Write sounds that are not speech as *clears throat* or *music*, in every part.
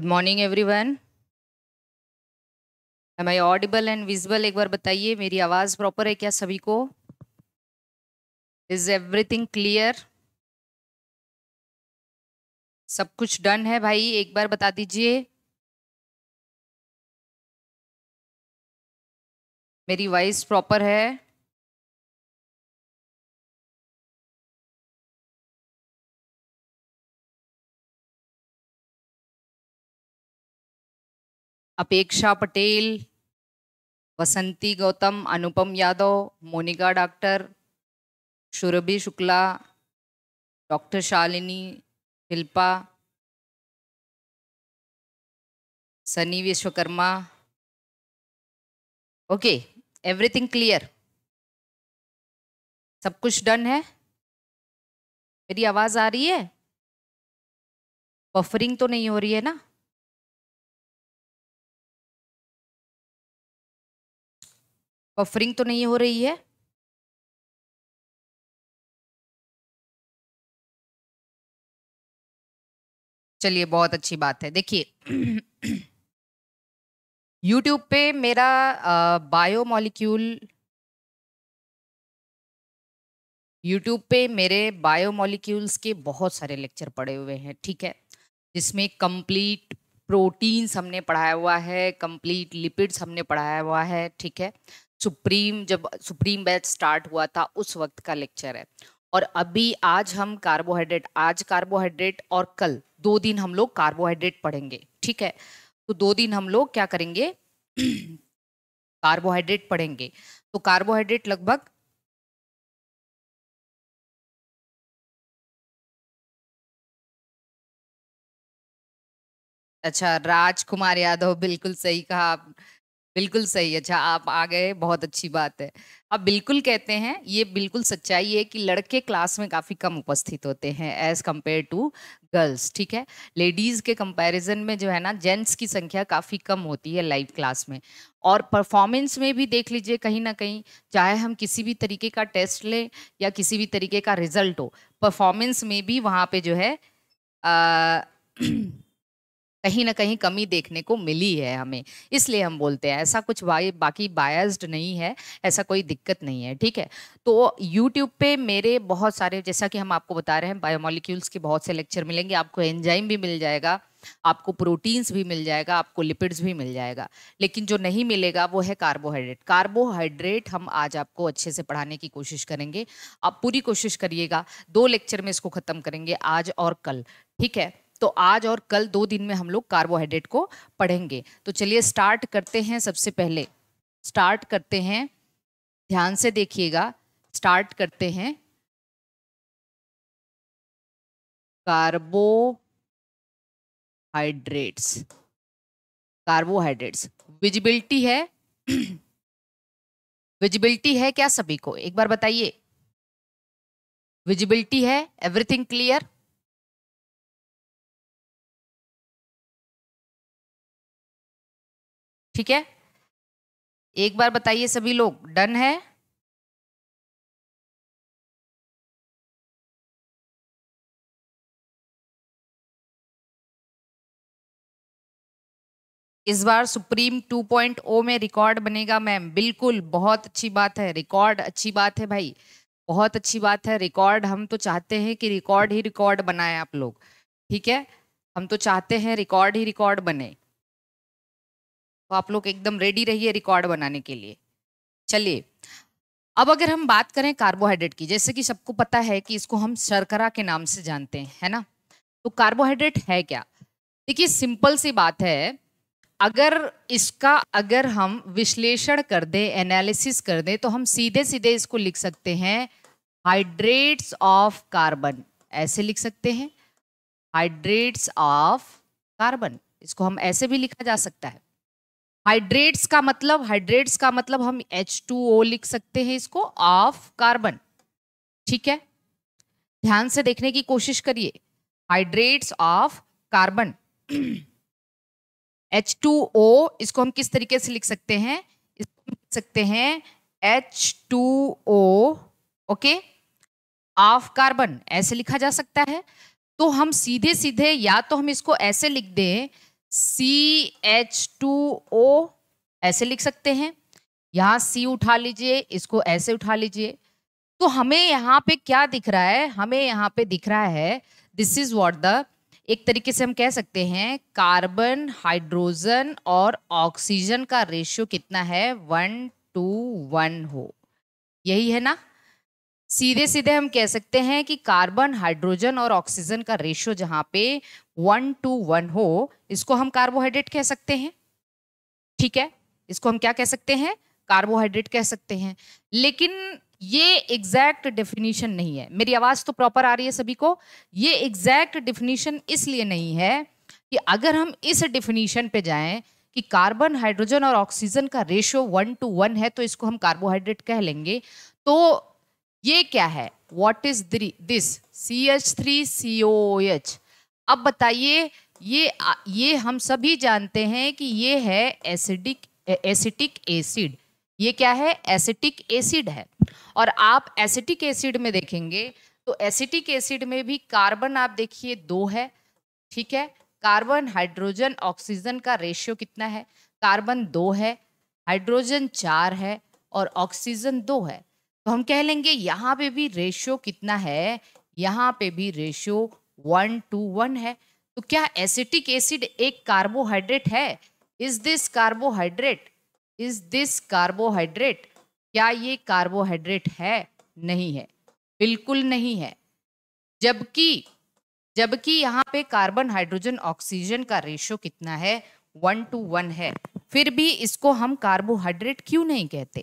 Good morning everyone am I audible and visible एक बार बताइए मेरी आवाज़ प्रॉपर है क्या सभी को इज एवरीथिंग क्लियर सब कुछ डन है भाई एक बार बता दीजिए मेरी वॉइस प्रॉपर है Apeksha Patel Vasanti Gautam Anupam Yadav Monika doctor Surabhi Shukla doctor Shalini Shilpa Sunny Vishwakarma okay everything clear सब कुछ डन है मेरी आवाज़ आ रही है बफरिंग तो नहीं हो रही है ना बफरिंग तो नहीं हो रही है चलिए बहुत अच्छी बात है देखिए *clears throat* YouTube पे मेरा बायो मॉलिक्यूल YouTube पे मेरे बायो मॉलिक्यूल्स के बहुत सारे लेक्चर पड़े हुए हैं ठीक है जिसमें कंप्लीट प्रोटीन्स हमने पढ़ाया हुआ है कंप्लीट लिपिड्स हमने पढ़ाया हुआ है ठीक है सुप्रीम जब सुप्रीम बैच स्टार्ट हुआ था उस वक्त का लेक्चर है और अभी आज हम कार्बोहाइड्रेट आज कार्बोहाइड्रेट और कल दो दिन हम लोग कार्बोहाइड्रेट पढ़ेंगे ठीक है तो दो दिन हम लोग क्या करेंगे *clears throat* कार्बोहाइड्रेट पढ़ेंगे तो कार्बोहाइड्रेट लगभग अच्छा राजकुमार यादव बिल्कुल सही कहा आप बिल्कुल सही अच्छा आप आ गए बहुत अच्छी बात है आप बिल्कुल कहते हैं ये बिल्कुल सच्चाई है कि लड़के क्लास में काफ़ी कम उपस्थित होते हैं एज़ कम्पेयर टू गर्ल्स ठीक है लेडीज़ के कंपैरिजन में जो है ना जेंट्स की संख्या काफ़ी कम होती है लाइव क्लास में और परफॉर्मेंस में भी देख लीजिए कहीं ना कहीं चाहे हम किसी भी तरीके का टेस्ट लें या किसी भी तरीके का रिजल्ट हो परफॉर्मेंस में भी वहाँ पर जो है आ, *clears throat* कहीं ना कहीं कमी देखने को मिली है हमें इसलिए हम बोलते हैं ऐसा कुछ बाई, बाकी बायस्ड नहीं है ऐसा कोई दिक्कत नहीं है ठीक है तो यूट्यूब पे मेरे बहुत सारे जैसा कि हम आपको बता रहे हैं बायोमोलिक्यूल्स के बहुत से लेक्चर मिलेंगे आपको एंजाइम भी मिल जाएगा आपको प्रोटीन्स भी मिल जाएगा आपको लिपिड्स भी मिल जाएगा लेकिन जो नहीं मिलेगा वो है कार्बोहाइड्रेट कार्बोहाइड्रेट हम आज आपको अच्छे से पढ़ाने की कोशिश करेंगे आप पूरी कोशिश करिएगा दो लेक्चर में इसको ख़त्म करेंगे आज और कल ठीक है तो आज और कल दो दिन में हम लोग कार्बोहाइड्रेट को पढ़ेंगे तो चलिए स्टार्ट करते हैं सबसे पहले स्टार्ट करते हैं ध्यान से देखिएगा स्टार्ट करते हैं कार्बोहाइड्रेट्स कार्बोहाइड्रेट्स विजिबिलिटी है विजिबिलिटी *clears throat* है क्या सभी को एक बार बताइए विजिबिलिटी है एवरीथिंग क्लियर ठीक है एक बार बताइए सभी लोग डन है इस बार सुप्रीम 2.0 में रिकॉर्ड बनेगा मैम बिल्कुल बहुत अच्छी बात है रिकॉर्ड अच्छी बात है भाई बहुत अच्छी बात है रिकॉर्ड हम तो चाहते हैं कि रिकॉर्ड ही रिकॉर्ड बनाए आप लोग ठीक है हम तो चाहते हैं रिकॉर्ड ही रिकॉर्ड बने तो आप लोग एकदम रेडी रहिए रिकॉर्ड बनाने के लिए चलिए अब अगर हम बात करें कार्बोहाइड्रेट की जैसे कि सबको पता है कि इसको हम शर्करा के नाम से जानते हैं है ना तो कार्बोहाइड्रेट है क्या देखिए सिंपल सी बात है अगर इसका अगर हम विश्लेषण कर दें एनालिसिस कर दें तो हम सीधे सीधे इसको लिख सकते हैं हाइड्रेट्स ऑफ कार्बन ऐसे लिख सकते हैं हाइड्रेट्स ऑफ कार्बन इसको हम ऐसे भी लिखा जा सकता है हाइड्रेट्स का मतलब हाइड्रेट्स का मतलब हम एच टू ओ लिख सकते हैं इसको ऑफ कार्बन ठीक है ध्यान से देखने की कोशिश करिए hydrates of carbon H two O इसको हम किस तरीके से लिख सकते हैं इसको हम लिख सकते हैं H two O okay of carbon ऐसे लिखा जा सकता है तो हम सीधे सीधे या तो हम इसको ऐसे लिख दें सी एच टू ओ ऐसे लिख सकते हैं यहाँ सी उठा लीजिए इसको ऐसे उठा लीजिए तो हमें यहाँ पे क्या दिख रहा है हमें यहाँ पे दिख रहा है दिस इज वॉट द एक तरीके से हम कह सकते हैं कार्बन हाइड्रोजन और ऑक्सीजन का रेशियो कितना है वन टू वन हो यही है ना सीधे सीधे हम कह सकते हैं कि कार्बन हाइड्रोजन और ऑक्सीजन का रेशियो जहां पे वन टू वन हो इसको हम कार्बोहाइड्रेट कह सकते हैं ठीक है इसको हम क्या कह सकते हैं कार्बोहाइड्रेट कह सकते हैं लेकिन ये एग्जैक्ट डेफिनेशन नहीं है मेरी आवाज़ तो प्रॉपर आ रही है सभी को ये एग्जैक्ट डेफिनेशन इसलिए नहीं है कि अगर हम इस डेफिनेशन पे जाएं कि कार्बन हाइड्रोजन और ऑक्सीजन का रेशियो वन टू वन है तो इसको हम कार्बोहाइड्रेट कह लेंगे तो ये क्या है what is this C H three C O H अब बताइए ये ये हम सभी जानते हैं कि ये है एसिडिक एसिटिक एसिड ये क्या है एसिटिक एसिड है और आप एसिटिक एसिड में देखेंगे तो एसिटिक एसिड में भी कार्बन आप देखिए दो है ठीक है कार्बन हाइड्रोजन ऑक्सीजन का रेशियो कितना है कार्बन दो है हाइड्रोजन चार है और ऑक्सीजन दो है तो हम कह लेंगे यहाँ पे भी रेशियो कितना है यहाँ पे भी रेशियो वन टू वन है तो क्या एसिटिक एसिड एक कार्बोहाइड्रेट है is this carbohydrate is this carbohydrate क्या ये कार्बोहाइड्रेट है नहीं है बिल्कुल नहीं है जबकि जबकि यहाँ पे कार्बन हाइड्रोजन ऑक्सीजन का रेशियो कितना है वन टू वन है फिर भी इसको हम कार्बोहाइड्रेट क्यों नहीं कहते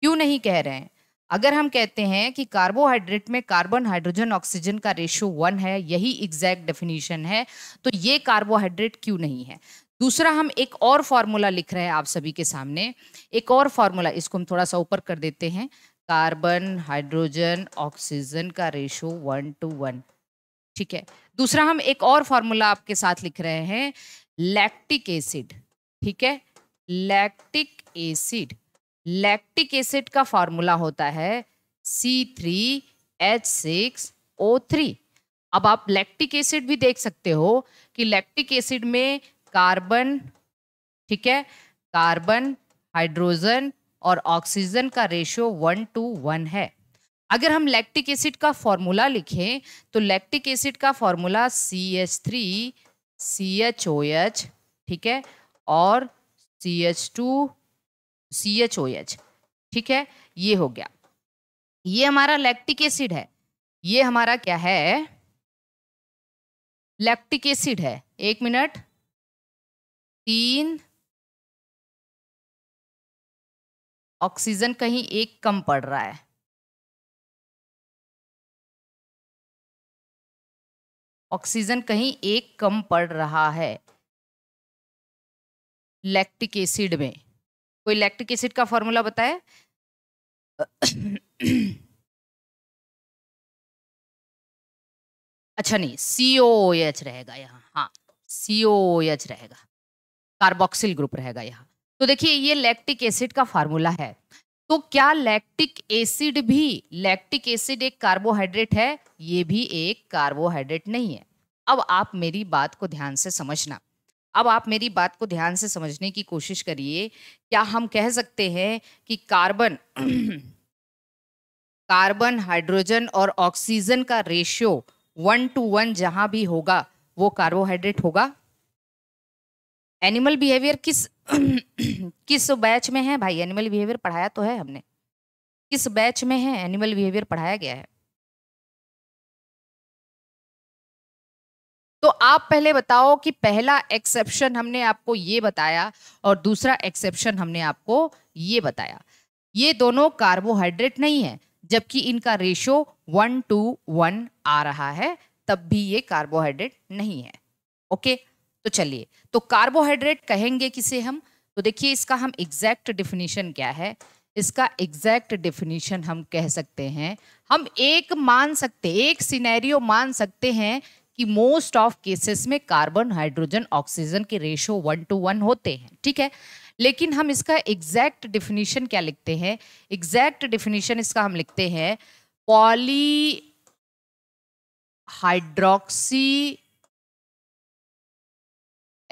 क्यों नहीं कह रहे हैं अगर हम कहते हैं कि कार्बोहाइड्रेट में कार्बन हाइड्रोजन ऑक्सीजन का रेशियो वन है यही एग्जैक्ट डेफिनेशन है तो ये कार्बोहाइड्रेट क्यों नहीं है दूसरा हम एक और फार्मूला लिख रहे हैं आप सभी के सामने एक और फार्मूला इसको हम थोड़ा सा ऊपर कर देते हैं कार्बन हाइड्रोजन ऑक्सीजन का रेशो वन टू वन ठीक है दूसरा हम एक और फार्मूला आपके साथ लिख रहे हैं लैक्टिक एसिड ठीक है लैक्टिक एसिड लैक्टिक एसिड का फॉर्मूला होता है C three H six O three अब आप लैक्टिक एसिड भी देख सकते हो कि लैक्टिक एसिड में कार्बन ठीक है कार्बन हाइड्रोजन और ऑक्सीजन का रेशियो वन टू वन है अगर हम लैक्टिक एसिड का फॉर्मूला लिखें तो लैक्टिक एसिड का formula C H three C H O H ठीक है और C H two C H O H ठीक है ये हो गया ये हमारा लैक्टिक एसिड है ये हमारा क्या है लैक्टिक एसिड है एक मिनट तीन ऑक्सीजन कहीं एक कम पड़ रहा है ऑक्सीजन कहीं एक कम पड़ रहा है लैक्टिक एसिड में कोई लैक्टिक एसिड का फॉर्मूला बताए अच्छा नहीं सीओ एच रहेगा यहाँ हाँ सीओ एच रहेगा कार्बोक्सिल ग्रुप रहेगा यहाँ तो देखिए ये लैक्टिक एसिड का फार्मूला है तो क्या लैक्टिक एसिड भी लैक्टिक एसिड एक कार्बोहाइड्रेट है ये भी एक कार्बोहाइड्रेट नहीं है अब आप मेरी बात को ध्यान से समझना अब आप मेरी बात को ध्यान से समझने की कोशिश करिए क्या हम कह सकते हैं कि कार्बन *clears throat* कार्बन हाइड्रोजन और ऑक्सीजन का रेशियो वन टू वन जहां भी होगा वो कार्बोहाइड्रेट होगा एनिमल बिहेवियर किस *clears throat* किस बैच में है भाई एनिमल बिहेवियर पढ़ाया तो है हमने किस बैच में है एनिमल बिहेवियर पढ़ाया गया है तो आप पहले बताओ कि पहला एक्सेप्शन हमने आपको ये बताया और दूसरा एक्सेप्शन हमने आपको ये बताया ये दोनों कार्बोहाइड्रेट नहीं है जबकि इनका रेशो वन टू वन आ रहा है तब भी ये कार्बोहाइड्रेट नहीं है ओके तो चलिए तो कार्बोहाइड्रेट कहेंगे किसे हम तो देखिए इसका हम एग्जैक्ट डिफिनीशन क्या है इसका एग्जैक्ट डिफिनीशन हम कह सकते हैं हम एक मान सकते एक सिनेरियो मान सकते हैं कि मोस्ट ऑफ केसेस में कार्बन हाइड्रोजन ऑक्सीजन के रेशो वन टू वन होते हैं ठीक है लेकिन हम इसका एग्जैक्ट डिफिनीशन क्या लिखते हैं एग्जैक्ट डिफिनीशन इसका हम लिखते हैं पॉली हाइड्रोक्सी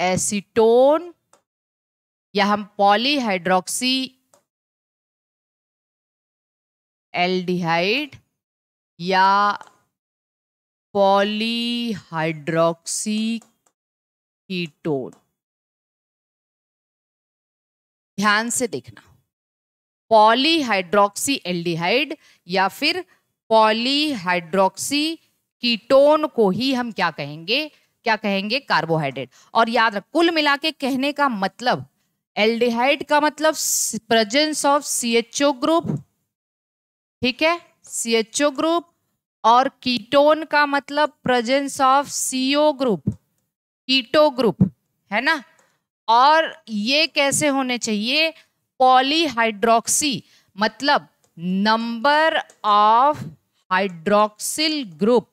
एसीटोन या हम पॉलीहाइड्रोक्सी एल्डिहाइड या पॉलीहाइड्रोक्सी कीटोन ध्यान से देखना पॉलीहाइड्रोक्सी एल्डिहाइड या फिर पॉलीहाइड्रोक्सी कीटोन को ही हम क्या कहेंगे क्या कहेंगे कार्बोहाइड्रेट और याद रख कुल मिला के कहने का मतलब एल्डिहाइड का मतलब प्रेजेंस ऑफ सी ग्रुप ठीक है सी ग्रुप और कीटोन का मतलब presence of CO group keto group है ना और ये कैसे होने चाहिए पॉलीहाइड्रोक्सी मतलब number of hydroxyl group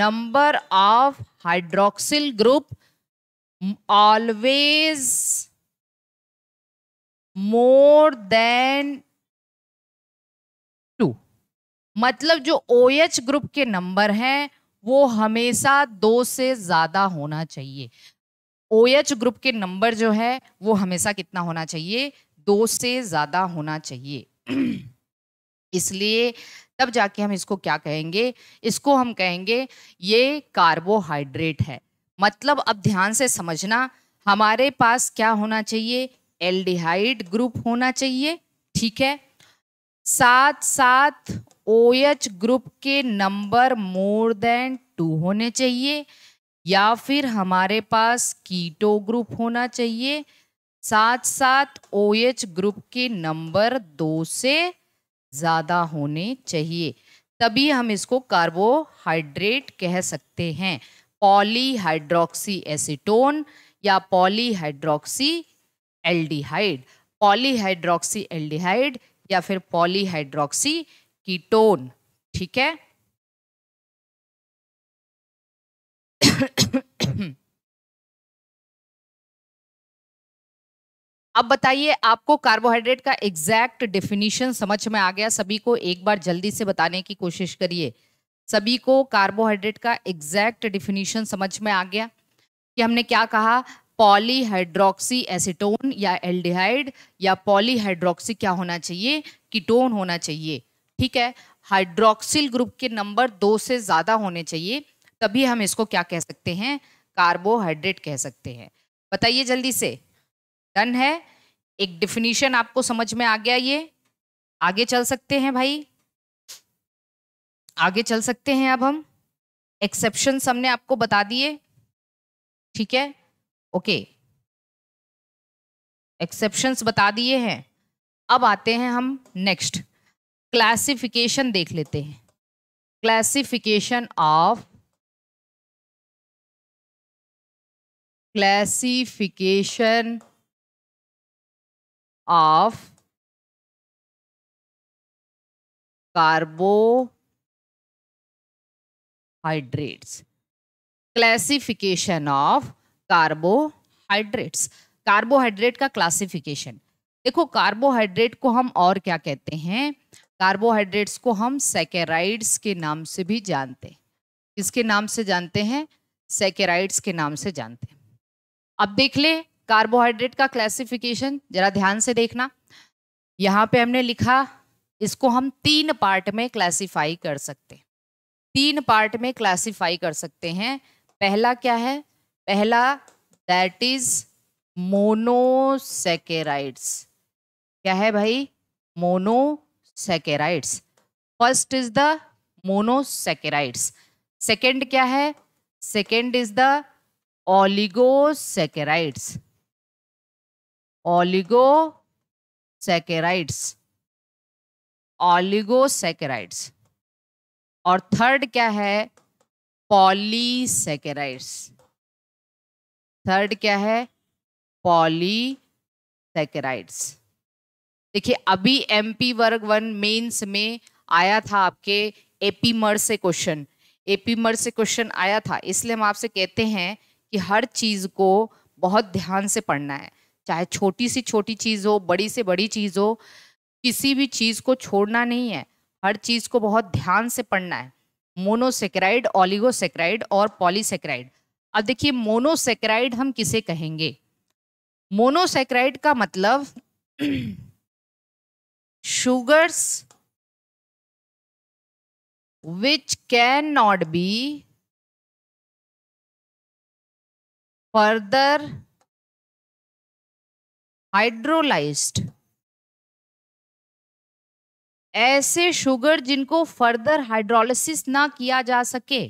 number of hydroxyl group always more than मतलब जो ओ OH ग्रुप के नंबर हैं वो हमेशा दो से ज़्यादा होना चाहिए ओ OH ग्रुप के नंबर जो है वो हमेशा कितना होना चाहिए दो से ज़्यादा होना चाहिए *clears throat* इसलिए तब जाके हम इसको क्या कहेंगे इसको हम कहेंगे ये कार्बोहाइड्रेट है मतलब अब ध्यान से समझना हमारे पास क्या होना चाहिए एल्डिहाइड ग्रुप होना चाहिए ठीक है साथ साथ ओ एच ग्रुप के नंबर मोर देन टू होने चाहिए या फिर हमारे पास कीटो ग्रुप होना चाहिए साथ साथ ओ एच ग्रुप के नंबर दो से ज़्यादा होने चाहिए तभी हम इसको कार्बोहाइड्रेट कह सकते हैं पॉलीहाइड्रोक्सी एसिटोन या पॉलीहाइड्रोक्सी एल्डिहाइड पॉलीहाइड्रोक्सी एल्डिहाइड या फिर पॉलीहाइड्रोक्सी कीटोन ठीक है अब बताइए आपको कार्बोहाइड्रेट का एग्जैक्ट डेफिनेशन समझ में आ गया सभी को एक बार जल्दी से बताने की कोशिश करिए सभी को कार्बोहाइड्रेट का एग्जैक्ट डेफिनेशन समझ में आ गया कि हमने क्या कहा पॉलीहाइड्रोक्सी एसिटोन या एल्डिहाइड या पॉलीहाइड्रोक्सी क्या होना चाहिए कीटोन होना चाहिए ठीक है हाइड्रोक्सिल ग्रुप के नंबर दो से ज़्यादा होने चाहिए तभी हम इसको क्या कह सकते हैं कार्बोहाइड्रेट कह सकते हैं बताइए जल्दी से डन है एक डिफिनीशन आपको समझ में आ गया ये आगे चल सकते हैं भाई आगे चल सकते हैं अब हम एक्सेप्शन हमने आपको बता दिए ठीक है ओके एक्सेप्शंस बता दिए हैं अब आते हैं हम नेक्स्ट क्लासिफिकेशन देख लेते हैं classification of classification of carbohydrates classification of carbohydrates carbohydrate का क्लासिफिकेशन देखो कार्बोहाइड्रेट को हम और क्या कहते हैं कार्बोहाइड्रेट्स को हम सेकेराइड्स के नाम से भी जानते हैं किसके नाम से जानते हैं सेकेराइड्स के नाम से जानते हैं अब देख ले कार्बोहाइड्रेट का क्लासिफिकेशन जरा ध्यान से देखना यहाँ पे हमने लिखा इसको हम तीन पार्ट में क्लासिफाई कर सकते हैं तीन पार्ट में क्लासिफाई कर सकते हैं पहला क्या है पहला दैट इज मोनोसेकेराइड्स क्या है भाई monosaccharides first is the monosaccharides second क्या है second is the oligosaccharides oligosaccharides oligosaccharides और थर्ड क्या है पॉलीसेकेराइड्स थर्ड क्या है पॉलीसेकेराइड्स देखिए अभी एमपी वर्ग वन मेंस में आया था आपके एपी मर से क्वेश्चन एपी मर से क्वेश्चन आया था इसलिए हम आपसे कहते हैं कि हर चीज़ को बहुत ध्यान से पढ़ना है चाहे छोटी सी छोटी चीज़ हो बड़ी से बड़ी चीज़ हो किसी भी चीज़ को छोड़ना नहीं है हर चीज़ को बहुत ध्यान से पढ़ना है मोनोसेक्राइड ऑलिगोसेक्राइड और पॉलीसेक्राइड अब देखिए मोनोसेक्राइड हम किसे कहेंगे मोनोसेक्राइड का मतलब sugars which can not be further hydrolysed ऐसे शुगर जिनको फर्दर हाइड्रोलिसिस ना किया जा सके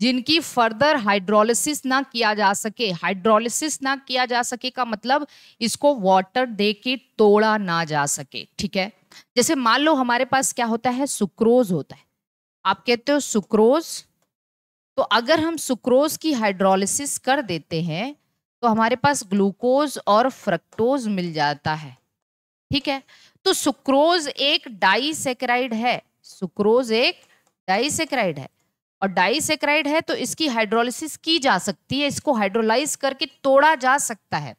जिनकी फर्दर हाइड्रोलिसिस ना किया जा सके हाइड्रोलिसिस ना किया जा सके का मतलब इसको वाटर दे के तोड़ा ना जा सके ठीक है जैसे मान लो हमारे पास क्या होता है सुक्रोज होता है आप कहते हो सुक्रोज तो अगर हम सुक्रोज की हाइड्रोलिसिस कर देते हैं तो हमारे पास ग्लूकोज और फ्रक्टोज मिल जाता है ठीक है तो सुक्रोज एक डाइसेक्राइड है सुक्रोज एक डाइसेक्राइड है और डाइसेक्राइड है तो इसकी हाइड्रोलिसिस की जा सकती है इसको हाइड्रोलाइज करके तोड़ा जा सकता है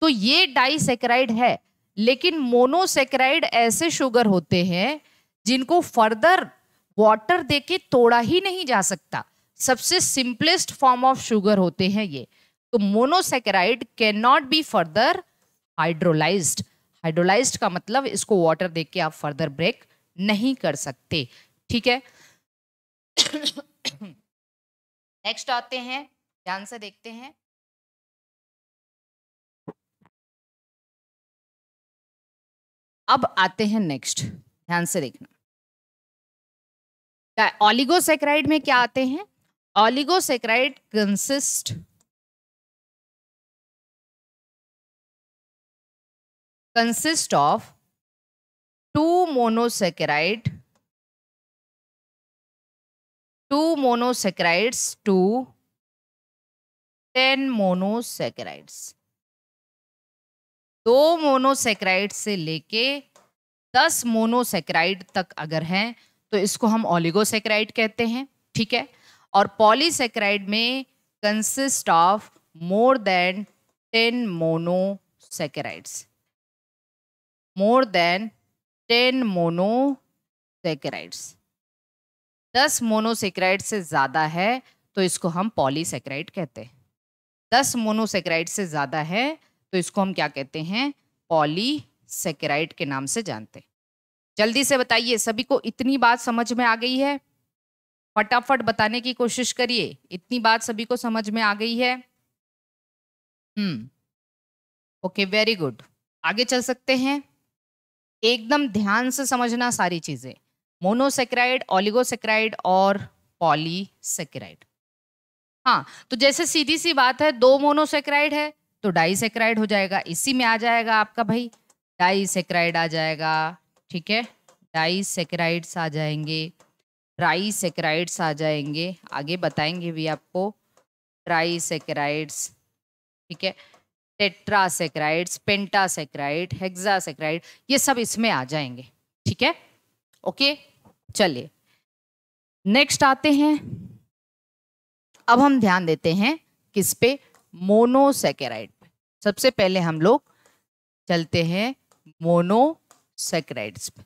तो ये डाइसेक्राइड है लेकिन मोनोसेक्राइड ऐसे शुगर होते हैं जिनको फर्दर वाटर देके तोड़ा ही नहीं जा सकता सबसे सिंपलेस्ट फॉर्म ऑफ शुगर होते हैं ये तो monosaccharide can not be further hydrolyse hydrolyse का मतलब इसको वाटर देके आप फर्दर ब्रेक नहीं कर सकते ठीक है नेक्स्ट आते हैं ध्यान से देखते हैं अब आते हैं नेक्स्ट ध्यान से देखना ऑलिगोसेक्राइड में क्या आते हैं oligosaccharide consist consist of two monosaccharide two monosaccharides two ten monosaccharides दो मोनोसेक्राइड से लेके दस मोनोसेक्राइड तक अगर हैं तो इसको हम ऑलिगोसेक्राइड कहते हैं ठीक है और पॉलीसेक्राइड में consist of more than ten monosaccharides more than ten monosaccharides दस मोनोसेक्राइड से ज़्यादा है तो इसको हम पॉलीसेक्राइड कहते हैं दस मोनोसेक्राइड से ज़्यादा है तो इसको हम क्या कहते हैं पॉलीसेक्राइड के नाम से जानते हैं जल्दी से बताइए सभी को इतनी बात समझ में आ गई है फटाफट बताने की कोशिश करिए इतनी बात सभी को समझ में आ गई है हम्म ओके वेरी गुड आगे चल सकते हैं एकदम ध्यान से समझना सारी चीज़ें मोनोसेक्राइड ऑलिगोसेक्राइड और पॉलीसेक्राइड हाँ तो जैसे सीधी सी बात है दो मोनोसेक्राइड है तो डाइसेक्राइड हो जाएगा इसी में आ जाएगा आपका भाई डाइसेक्राइड आ जाएगा ठीक है डाइसेक्राइड्स आ जाएंगे ट्राइसेक्राइड्स आ जाएंगे आगे बताएंगे भी आपको ट्राइसेक्राइड्स ठीक है टेट्रासेक्राइड्स पेंटासेक्राइड हेक्सासेक्राइड ये सब इसमें आ जाएंगे ठीक है ओके चलिए नेक्स्ट आते हैं अब हम ध्यान देते हैं किस पे मोनोसेकेराइड पे सबसे पहले हम लोग चलते हैं मोनोसेकेराइड्स पे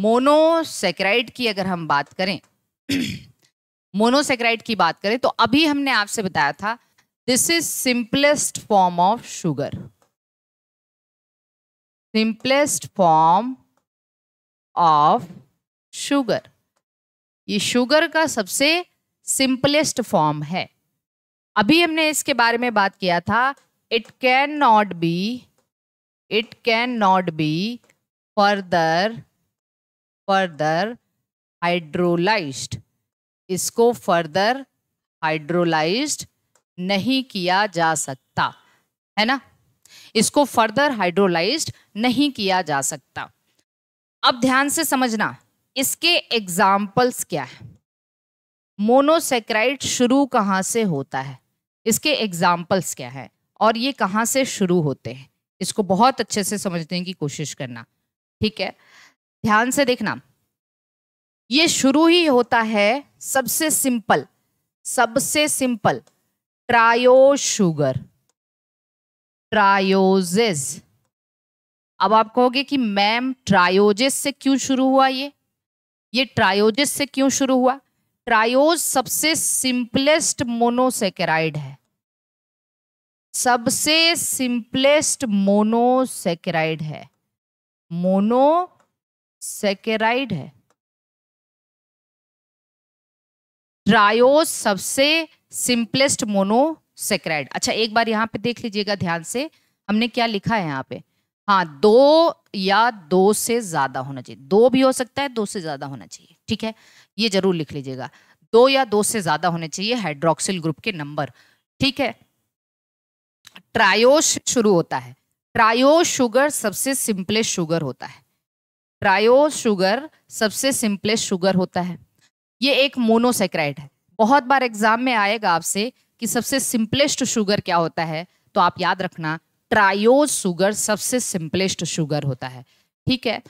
मोनोसेकेराइड की अगर हम बात करें *clears throat* मोनोसेकेराइड की बात करें तो अभी हमने आपसे बताया था this is simplest form of sugar simplest form of sugar ये शुगर का सबसे सिंपलेस्ट फॉर्म है अभी हमने इसके बारे में बात किया था it can not be it can not be further further hydrolyse इसको फर्दर हाइड्रोलाइज नहीं किया जा सकता है ना इसको फर्दर हाइड्रोलाइज्ड नहीं किया जा सकता अब ध्यान से समझना इसके एग्जाम्पल्स क्या है मोनोसेक्राइड शुरू कहाँ से होता है इसके एग्जाम्पल्स क्या हैं और ये कहाँ से शुरू होते हैं इसको बहुत अच्छे से समझने की कोशिश करना ठीक है ध्यान से देखना ये शुरू ही होता है सबसे सिंपल सबसे सिंपल ट्रायो शुगर ट्रायोजेज अब आप कहोगे कि मैम ट्रायोजिस से क्यों शुरू हुआ ये ये ट्रायोजिस से क्यों शुरू हुआ ट्रायोज सबसे सिंपलेस्ट मोनोसेकेराइड है सबसे सिंपलेस्ट मोनोसेकेराइड है मोनोसेकेराइड है ट्रायोज सबसे सिंपलेस्ट मोनोसेकेराइड अच्छा एक बार यहां पे देख लीजिएगा ध्यान से हमने क्या लिखा है यहां पे हाँ दो या दो से ज़्यादा होना चाहिए दो भी हो सकता है दो से ज़्यादा होना चाहिए ठीक है ये जरूर लिख लीजिएगा दो या दो से ज़्यादा होने चाहिए हाइड्रोक्सिल ग्रुप के नंबर ठीक है ट्रायोश शुरू होता है ट्रायो शुगर सबसे सिंपलेस्ट शुगर होता है ट्रायो शुगर सबसे सिंपलेस्ट शुगर होता है ये एक मोनोसेक्राइड है बहुत बार एग्जाम में आएगा आपसे कि सबसे सिंपलेस्ट शुगर क्या होता है तो आप याद रखना ट्रायोज शुगर सबसे सिंपलेस्ट शुगर होता है ठीक है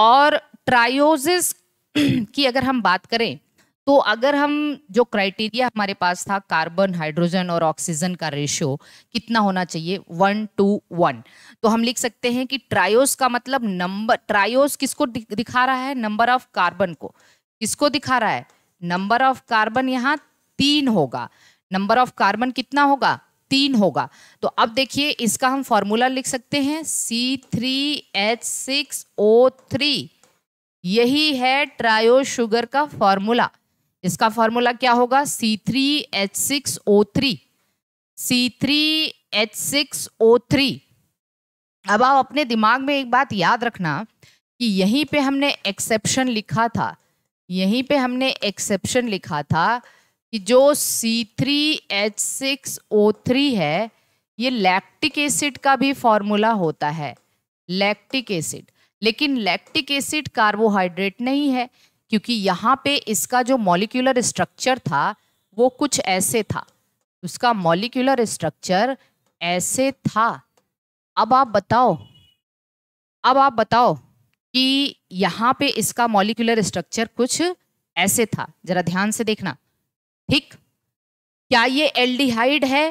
और ट्रायोजिस *clears throat* की अगर हम बात करें तो अगर हम जो क्राइटेरिया हमारे पास था कार्बन हाइड्रोजन और ऑक्सीजन का रेशियो कितना होना चाहिए वन टू वन तो हम लिख सकते हैं कि ट्रायोस का मतलब नंबर ट्रायोस किसको दिखा रहा है नंबर ऑफ कार्बन को किसको दिखा रहा है नंबर ऑफ कार्बन यहाँ तीन होगा नंबर ऑफ कार्बन कितना होगा तीन होगा तो अब देखिए इसका हम फॉर्मूला लिख सकते हैं C three H six O three यही है ट्रायो शुगर का फॉर्मूला इसका फॉर्मूला क्या होगा C three H six O three C three H six O three अब आप अपने दिमाग में एक बात याद रखना कि यहीं पे हमने एक्सेप्शन लिखा था यहीं पे हमने एक्सेप्शन लिखा था कि जो C3H6O3 है ये लैक्टिक एसिड का भी फॉर्मूला होता है लैक्टिक एसिड लेकिन लैक्टिक एसिड कार्बोहाइड्रेट नहीं है क्योंकि यहाँ पे इसका जो मॉलिक्यूलर स्ट्रक्चर था वो कुछ ऐसे था उसका मॉलिक्यूलर स्ट्रक्चर ऐसे था अब आप बताओ अब आप बताओ कि यहाँ पे इसका मॉलिक्यूलर स्ट्रक्चर कुछ ऐसे था ज़रा ध्यान से देखना ठीक क्या ये एल्डिहाइड है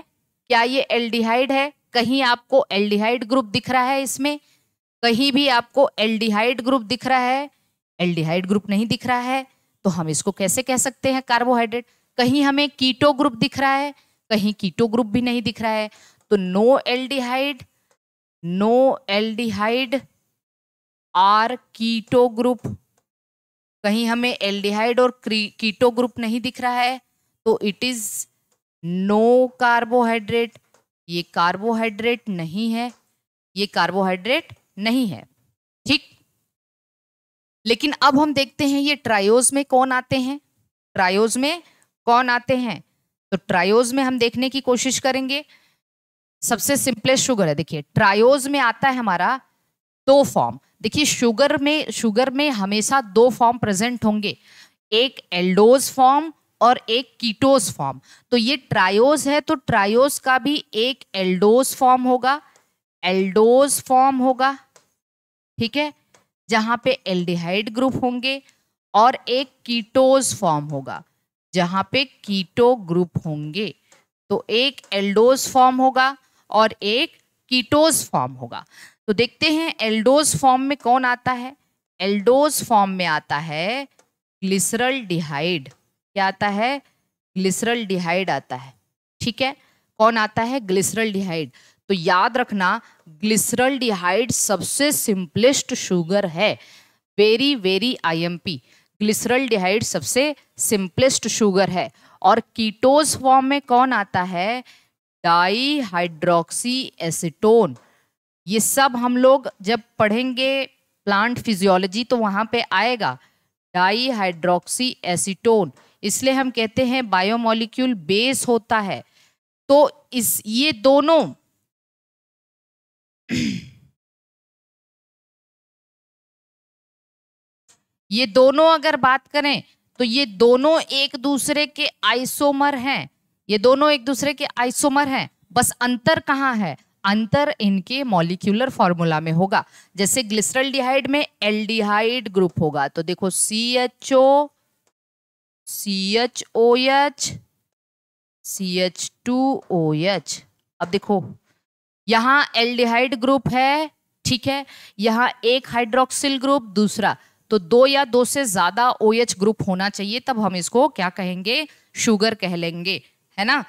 क्या ये एल्डिहाइड है कहीं आपको एल्डिहाइड ग्रुप दिख रहा है इसमें कहीं भी आपको एल्डिहाइड ग्रुप दिख रहा है एल्डिहाइड ग्रुप नहीं दिख रहा है तो हम इसको कैसे कह सकते हैं कार्बोहाइड्रेट कहीं हमें कीटो ग्रुप दिख रहा है कहीं कीटो ग्रुप भी नहीं दिख रहा है तो no aldehyde no aldehyde or keto group कहीं हमें एल्डिहाइड और कीटो ग्रुप नहीं दिख रहा है तो इट इज़ नो कार्बोहाइड्रेट ये कार्बोहाइड्रेट नहीं है ये कार्बोहाइड्रेट नहीं है ठीक लेकिन अब हम देखते हैं ये ट्रायोज में कौन आते हैं ट्रायोज में कौन आते हैं तो ट्रायोज में हम देखने की कोशिश करेंगे सबसे सिंपलेस्ट शुगर है देखिए ट्रायोज में आता है हमारा दो फॉर्म देखिए शुगर में शुगर में हमेशा दो फॉर्म प्रेजेंट होंगे एक एल्डोज फॉर्म और एक कीटोस फॉर्म तो ये ट्रायोस है तो ट्रायोस का भी एक एल्डोस फॉर्म होगा एल्डोज फॉर्म होगा ठीक है जहां पे एल्डिहाइड ग्रुप होंगे और एक कीटोज फॉर्म होगा जहां पे कीटो ग्रुप होंगे तो एक एल्डोज फॉर्म होगा और एक कीटोज फॉर्म होगा तो देखते हैं एल्डोज फॉर्म में कौन आता है एल्डोज फॉर्म में आता है ग्लिसरल डिहाइड क्या आता है ग्लिसरल डिहाइड आता है ठीक है कौन आता है ग्लिसरल डिहाइड तो याद रखना ग्लिसरल डिहाइड सबसे सिंपलेस्ट शुगर है very very IMP glyceraldehyde सबसे सिंपलेस्ट शुगर है और कीटोज फॉर्म में कौन आता है डाईहाइड्रोक्सी एसिटोन ये सब हम लोग जब पढ़ेंगे प्लांट फिजियोलॉजी तो वहाँ पे आएगा डाईहाइड्रोक्सी एसिटोन इसलिए हम कहते हैं बायोमोलिक्यूल बेस होता है तो इस ये दोनों *clears throat* ये दोनों अगर बात करें तो ये दोनों एक दूसरे के आइसोमर हैं ये दोनों एक दूसरे के आइसोमर हैं बस अंतर कहाँ है अंतर इनके मॉलिक्यूलर फॉर्मूला में होगा जैसे ग्लिसरल डिहाइड में एल्डिहाइड ग्रुप होगा तो देखो C H O C H O H C H two O H अब देखो यहां एल्डिहाइड ग्रुप है ठीक है यहां एक हाइड्रोक्सिल ग्रुप दूसरा तो दो या दो से ज्यादा ओ OH ग्रुप होना चाहिए तब हम इसको क्या कहेंगे शुगर कह लेंगे है ना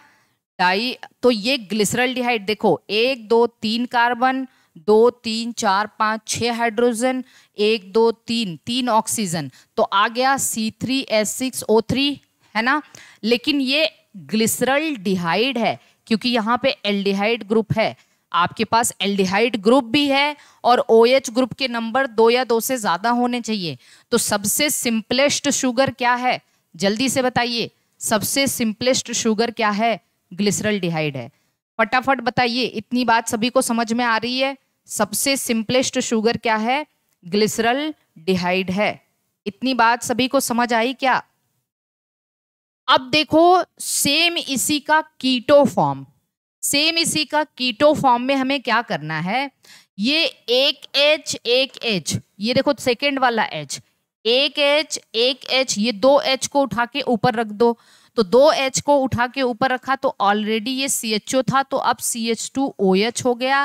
डाई तो ये ग्लिसरल डिहाइड देखो एक दो तीन कार्बन दो तीन चार पाँच छः हाइड्रोजन एक दो तीन तीन ऑक्सीजन तो आ गया C three S six O three है ना लेकिन ये ग्लिसरल डिहाइड है क्योंकि यहाँ पे एल्डिहाइड ग्रुप है आपके पास एल्डिहाइड ग्रुप भी है और ओ OH ग्रुप के नंबर दो या दो से ज़्यादा होने चाहिए तो सबसे सिंपलेस्ट शुगर क्या है जल्दी से बताइए सबसे सिंपलेस्ट शुगर क्या है ग्लिसरल डिहाइड है फटाफट बताइए इतनी बात सभी को समझ में आ रही है सबसे सिंपलेस्ट शुगर क्या है ग्लिसरल डिहाइड है इतनी बात सभी को समझ आई क्या अब देखो सेम इसी का कीटो फॉर्म सेम इसी का कीटो फॉर्म में हमें क्या करना है ये एक एच एक एच ये देखो सेकेंड वाला एच एक एच एक एच ये दो एच को उठा के ऊपर रख दो तो दो एच को उठा के ऊपर रखा तो ऑलरेडी ये सी एच ओ था तो अब C H two O H हो गया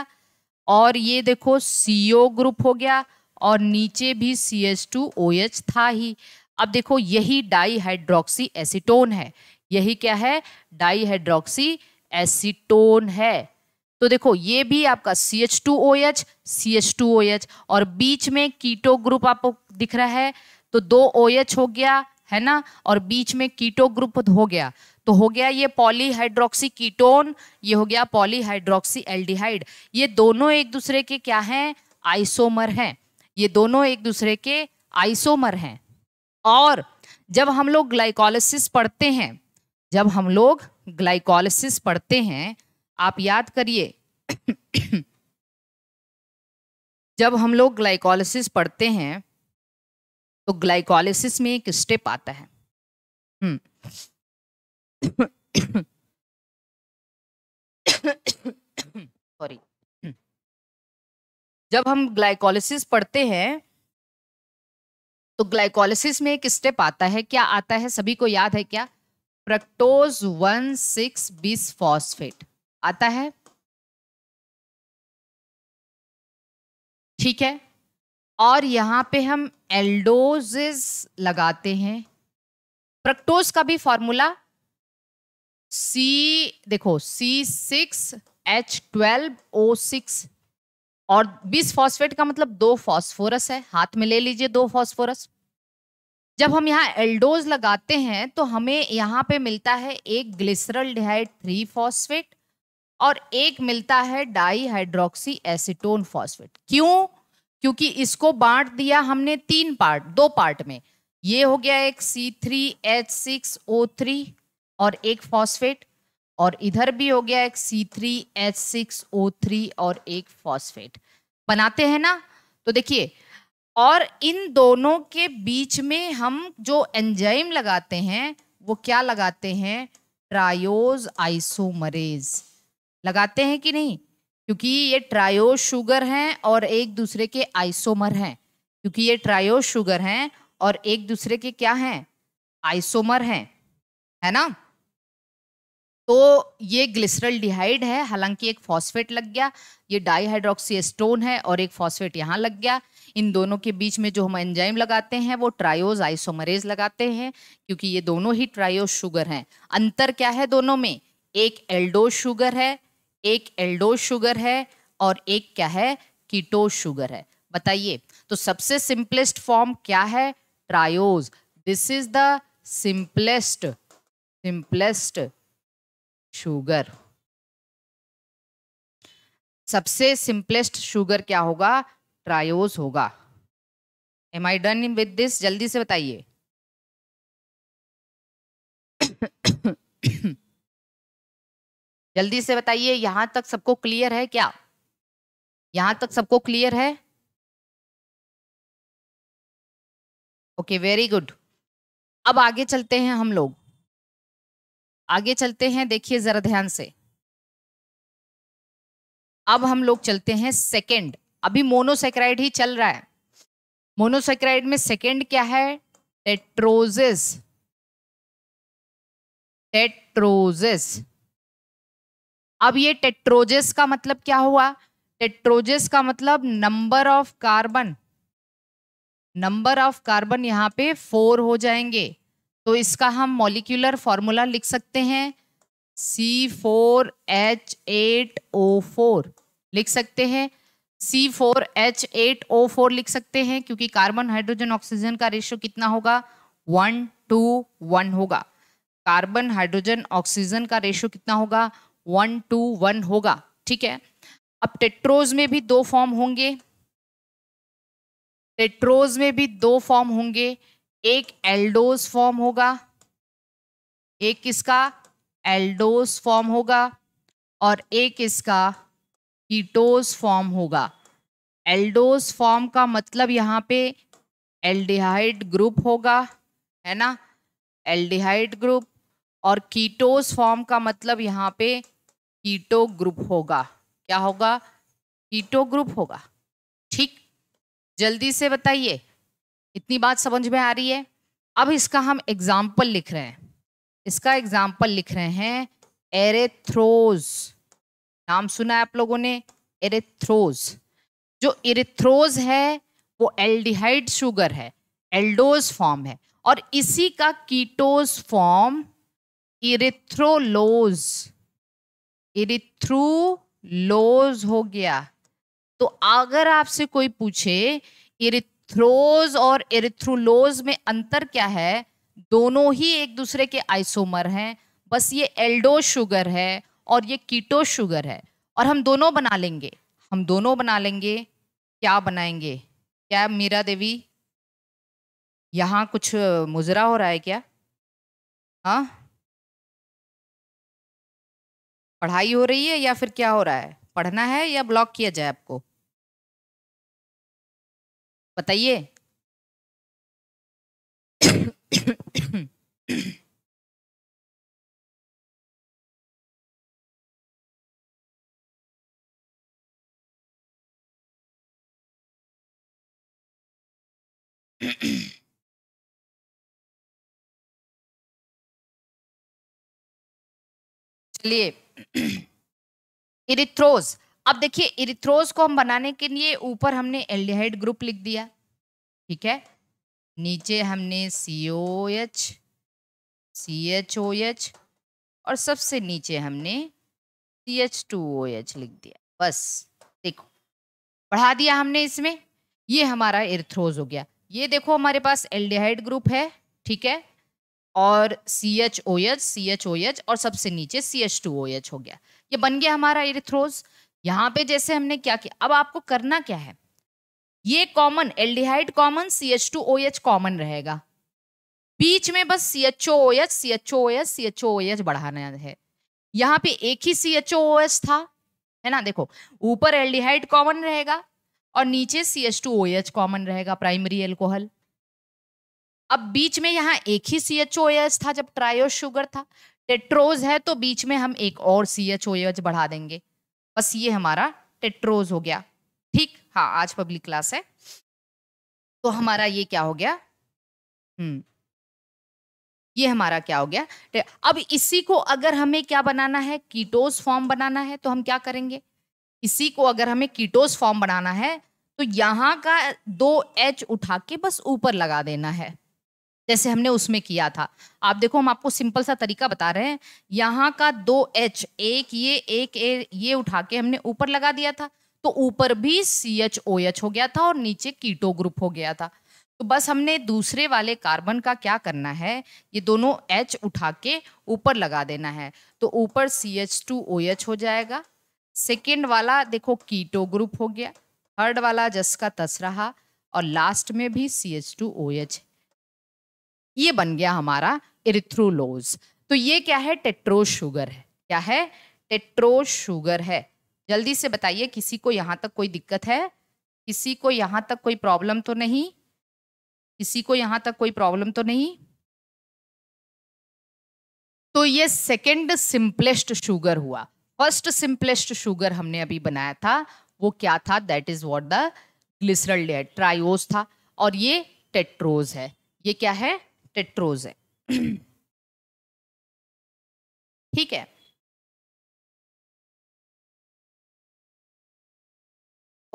और ये देखो सी ओ ग्रुप हो गया और नीचे भी C H two O H था ही अब देखो यही डाई हाइड्रोक्सी एसीटोन है यही क्या है डाई हाइड्रोक्सी एसीटोन है तो देखो ये भी आपका C H two O H C H two O H और बीच में कीटो ग्रुप आपको दिख रहा है तो दो ओ एच हो गया है ना और बीच में कीटो ग्रुप हो गया तो हो गया ये पॉलीहाइड्रोक्सी कीटोन ये हो गया पॉलीहाइड्रोक्सी एल्डिहाइड ये दोनों एक दूसरे के क्या हैं आइसोमर हैं ये दोनों एक दूसरे के आइसोमर हैं और जब हम लोग ग्लाइकोलिसिस पढ़ते हैं जब हम लोग ग्लाइकोलिसिस पढ़ते हैं आप याद करिए जब हम लोग ग्लाइकोलिसिस पढ़ते हैं तो ग्लाइकोलिसिस में एक स्टेप आता है सॉरी हम्म। हम्म। जब हम ग्लाइकोलिसिस पढ़ते हैं तो ग्लाइकोलिसिस में एक स्टेप आता है क्या आता है सभी को याद है क्या fructose one six bis phosphate आता है ठीक है और यहाँ पे हम एल्डोजेस लगाते हैं प्रक्टोज का भी फॉर्मूला सी देखो C six H twelve O six और बीस फॉस्फेट का मतलब दो फॉस्फोरस है हाथ में ले लीजिए दो फॉस्फोरस जब हम यहाँ एल्डोज लगाते हैं तो हमें यहाँ पे मिलता है एक ग्लिसरल डिहाइड थ्री फॉस्फेट और एक मिलता है डाई हाइड्रोक्सी एसिटोन फॉस्फेट क्यों क्योंकि इसको बांट दिया हमने तीन पार्ट दो पार्ट में ये हो गया एक C three H six O three और एक फॉस्फेट और इधर भी हो गया एक C three H six O three और एक फॉस्फेट बनाते हैं ना तो देखिए और इन दोनों के बीच में हम जो एंजाइम लगाते हैं वो क्या लगाते हैं ट्रायोज आइसोमरेज लगाते हैं कि नहीं क्योंकि ये ट्रायो शुगर हैं और एक दूसरे के आइसोमर हैं क्योंकि ये ट्रायो शुगर हैं और एक दूसरे के क्या हैं आइसोमर हैं है ना तो ये ग्लिसरल डिहाइड है हालांकि एक फॉस्फेट लग गया ये डाईहाइड्रोक्सी स्टोन है और एक फॉस्फेट यहाँ लग गया इन दोनों के बीच में जो हम एंजाइम लगाते हैं वो ट्रायोज आइसोमरेज लगाते हैं क्योंकि ये दोनों ही ट्रायोज शुगर हैं अंतर क्या है दोनों में एक एल्डो शुगर है एक एल्डो शुगर है और एक क्या है कीटो शुगर है बताइए तो सबसे सिंपलेस्ट फॉर्म क्या है triose this is the simplest simplest sugar सबसे सिंपलेस्ट शुगर क्या होगा ट्रायोज होगा am I done with this जल्दी से बताइए जल्दी से बताइए यहां तक सबको क्लियर है क्या यहां तक सबको क्लियर है ओके वेरी गुड अब आगे चलते हैं हम लोग आगे चलते हैं देखिए जरा ध्यान से अब हम लोग चलते हैं सेकेंड अभी मोनोसेक्राइड ही चल रहा है मोनोसेक्राइड में सेकेंड क्या है टेट्रोजिस टेट्रोजिस अब ये टेट्रोजेस का मतलब क्या हुआ टेट्रोजेस का मतलब number of carbon number of carbon यहाँ पे फोर हो जाएंगे तो इसका हम मॉलिक्यूलर फॉर्मूला लिख सकते हैं C four H eight O four लिख सकते हैं C four H eight O four लिख सकते हैं क्योंकि कार्बन हाइड्रोजन ऑक्सीजन का रेशियो कितना होगा वन टू वन होगा कार्बन हाइड्रोजन ऑक्सीजन का रेशियो कितना होगा वन टू वन होगा ठीक है अब टेट्रोज में भी दो फॉर्म होंगे टेट्रोज में भी दो फॉर्म होंगे एक एल्डोज फॉर्म होगा एक किसका एल्डोज फॉर्म होगा और एक इसका कीटोज फॉर्म होगा एल्डोज फॉर्म का मतलब यहाँ पे एल्डिहाइड ग्रुप होगा है ना एल्डिहाइड ग्रुप और कीटोज फॉर्म का मतलब यहाँ पे कीटो ग्रुप होगा क्या होगा कीटो ग्रुप होगा ठीक जल्दी से बताइए इतनी बात समझ में आ रही है अब इसका हम एग्जाम्पल लिख रहे हैं इसका एग्जाम्पल लिख रहे हैं एरेथ्रोज नाम सुना है आप लोगों ने एरेथ्रोज जो एरेथ्रोज है वो एल्डिहाइड शुगर है एल्डोज फॉर्म है और इसी का कीटोज फॉर्म इरेथ्रोलोज थ्रू लोज हो गया तो अगर आपसे कोई पूछे इरिथ्रोज और इरिथ्रोलोज में अंतर क्या है दोनों ही एक दूसरे के आइसोमर हैं बस ये एल्डो शुगर है और ये कीटो शुगर है और हम दोनों बना लेंगे हम दोनों बना लेंगे क्या बनाएंगे क्या मीरा देवी यहाँ कुछ मुजरा हो रहा है क्या हाँ पढ़ाई हो रही है या फिर क्या हो रहा है पढ़ना है या ब्लॉक किया जाए आपको बताइए चलिए इरिथ्रोज *clears throat* अब देखिए इरिथ्रोज को हम बनाने के लिए ऊपर हमने एल्डिहाइड ग्रुप लिख दिया ठीक है नीचे हमने C O H C H O H और सबसे नीचे हमने C H two O H लिख दिया बस देखो बढ़ा दिया हमने इसमें ये हमारा इरिथ्रोज हो गया ये देखो हमारे पास एल्डिहाइड ग्रुप है ठीक है और C H O H C H O H और सबसे नीचे C H two O H हो गया ये बन गया हमारा इरिथ्रोज यहाँ पे जैसे हमने क्या किया अब आपको करना क्या है ये common aldehyde common C H two O H common रहेगा बीच में बस C H O H C H O H C H O H बढ़ाना है यहाँ पे एक ही सी एच ओ एच था है ना देखो ऊपर एल्डिहाइड कॉमन रहेगा और नीचे C H two O H common रहेगा प्राइमरी एल्कोहल अब बीच में यहाँ एक ही सी एच ओ एच था जब ट्रायो शुगर था टेट्रोज है तो बीच में हम एक और सी एच ओ एच बढ़ा देंगे बस ये हमारा टेट्रोज हो गया ठीक हाँ आज पब्लिक क्लास है तो हमारा ये क्या हो गया हम्म ये हमारा क्या हो गया अब इसी को अगर हमें क्या बनाना है कीटोज फॉर्म बनाना है तो हम क्या करेंगे इसी को अगर हमें कीटोज फॉर्म बनाना है तो यहाँ का दो एच उठा के बस ऊपर लगा देना है जैसे हमने उसमें किया था आप देखो हम आपको सिंपल सा तरीका बता रहे हैं यहाँ का दो एच एक ये एक ए ये उठा के हमने ऊपर लगा दिया था तो ऊपर भी सी एच ओ एच हो गया था और नीचे कीटो ग्रुप हो गया था तो बस हमने दूसरे वाले कार्बन का क्या करना है ये दोनों एच उठा के ऊपर लगा देना है तो ऊपर C H two O H हो जाएगा सेकेंड वाला देखो कीटो ग्रुप हो गया थर्ड वाला जस का तस रहा और लास्ट में भी C H two O H ये बन गया हमारा इरिथ्रोलोज तो ये क्या है टेट्रो शुगर है क्या है टेट्रो शुगर है जल्दी से बताइए किसी को यहाँ तक कोई दिक्कत है किसी को यहाँ तक कोई प्रॉब्लम तो नहीं किसी को यहाँ तक कोई प्रॉब्लम तो नहीं तो ये सेकेंड सिंपलेस्ट शुगर हुआ फर्स्ट सिंपलेस्ट शुगर हमने अभी बनाया था वो क्या था that is what the glycerol triose था और ये टेट्रोज है ये क्या है टेट्रोज है ठीक है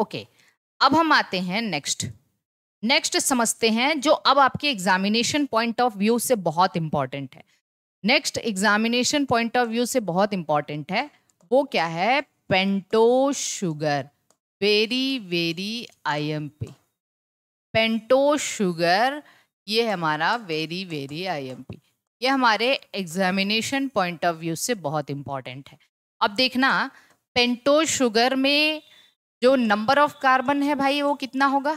ओके अब हम आते हैं नेक्स्ट नेक्स्ट समझते हैं जो अब आपके एग्जामिनेशन पॉइंट ऑफ व्यू से बहुत इंपॉर्टेंट है next examination point of view से बहुत इंपॉर्टेंट है वो क्या है pentose sugar very very I M P pentose sugar ये हमारा वेरी वेरी आईएमपी ये हमारे एग्जामिनेशन पॉइंट ऑफ व्यू से बहुत इम्पॉर्टेंट है अब देखना पेंटो शुगर में जो नंबर ऑफ कार्बन है भाई वो कितना होगा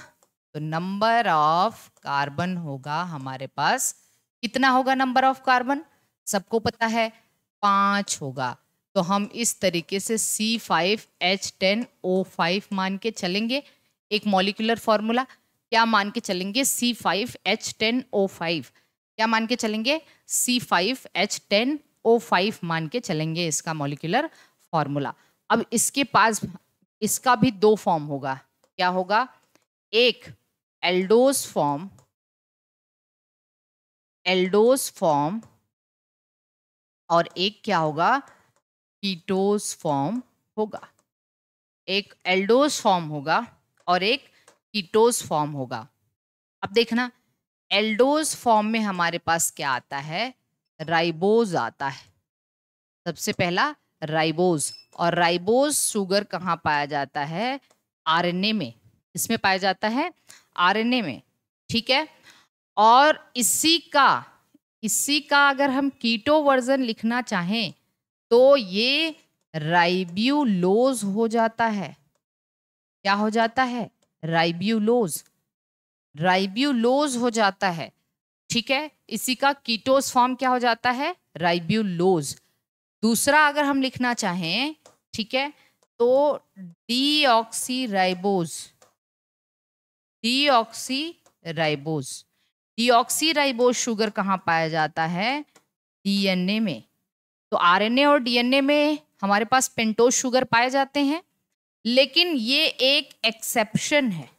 तो नंबर ऑफ कार्बन होगा हमारे पास कितना होगा नंबर ऑफ कार्बन सबको पता है पाँच होगा तो हम इस तरीके से C5H10O5 मान के चलेंगे एक मॉलिकुलर फॉर्मूला क्या मान के चलेंगे C five H ten O five क्या मान के चलेंगे C five H ten O five मान के चलेंगे इसका मोलिकुलर फॉर्मूला अब इसके पास इसका भी दो फॉर्म होगा क्या होगा एक एल्डोस फॉर्म एल्डोस फॉर्म और एक क्या होगा कीटोस फॉर्म होगा एक एल्डोस फॉर्म होगा और एक कीटोज फॉर्म होगा अब देखना एल्डोज फॉर्म में हमारे पास क्या आता है राइबोज आता है सबसे पहला राइबोज और राइबोज शुगर कहाँ पाया जाता है आरएनए में इसमें पाया जाता है आरएनए में ठीक है और इसी का इसी का अगर हम कीटो वर्जन लिखना चाहें तो ये राइब्यूलोज हो जाता है क्या हो जाता है राइब्यूलोज राइब्यूलोज हो जाता है ठीक है इसी का कीटोज फॉर्म क्या हो जाता है राइब्यूलोज दूसरा अगर हम लिखना चाहें ठीक है तो deoxy ribose oxy ribose D ribose sugar कहाँ पाया जाता है डीएनए में तो आरएनए और डीएनए में हमारे पास पेंटोज शुगर पाए जाते हैं लेकिन ये एक एक्सेप्शन है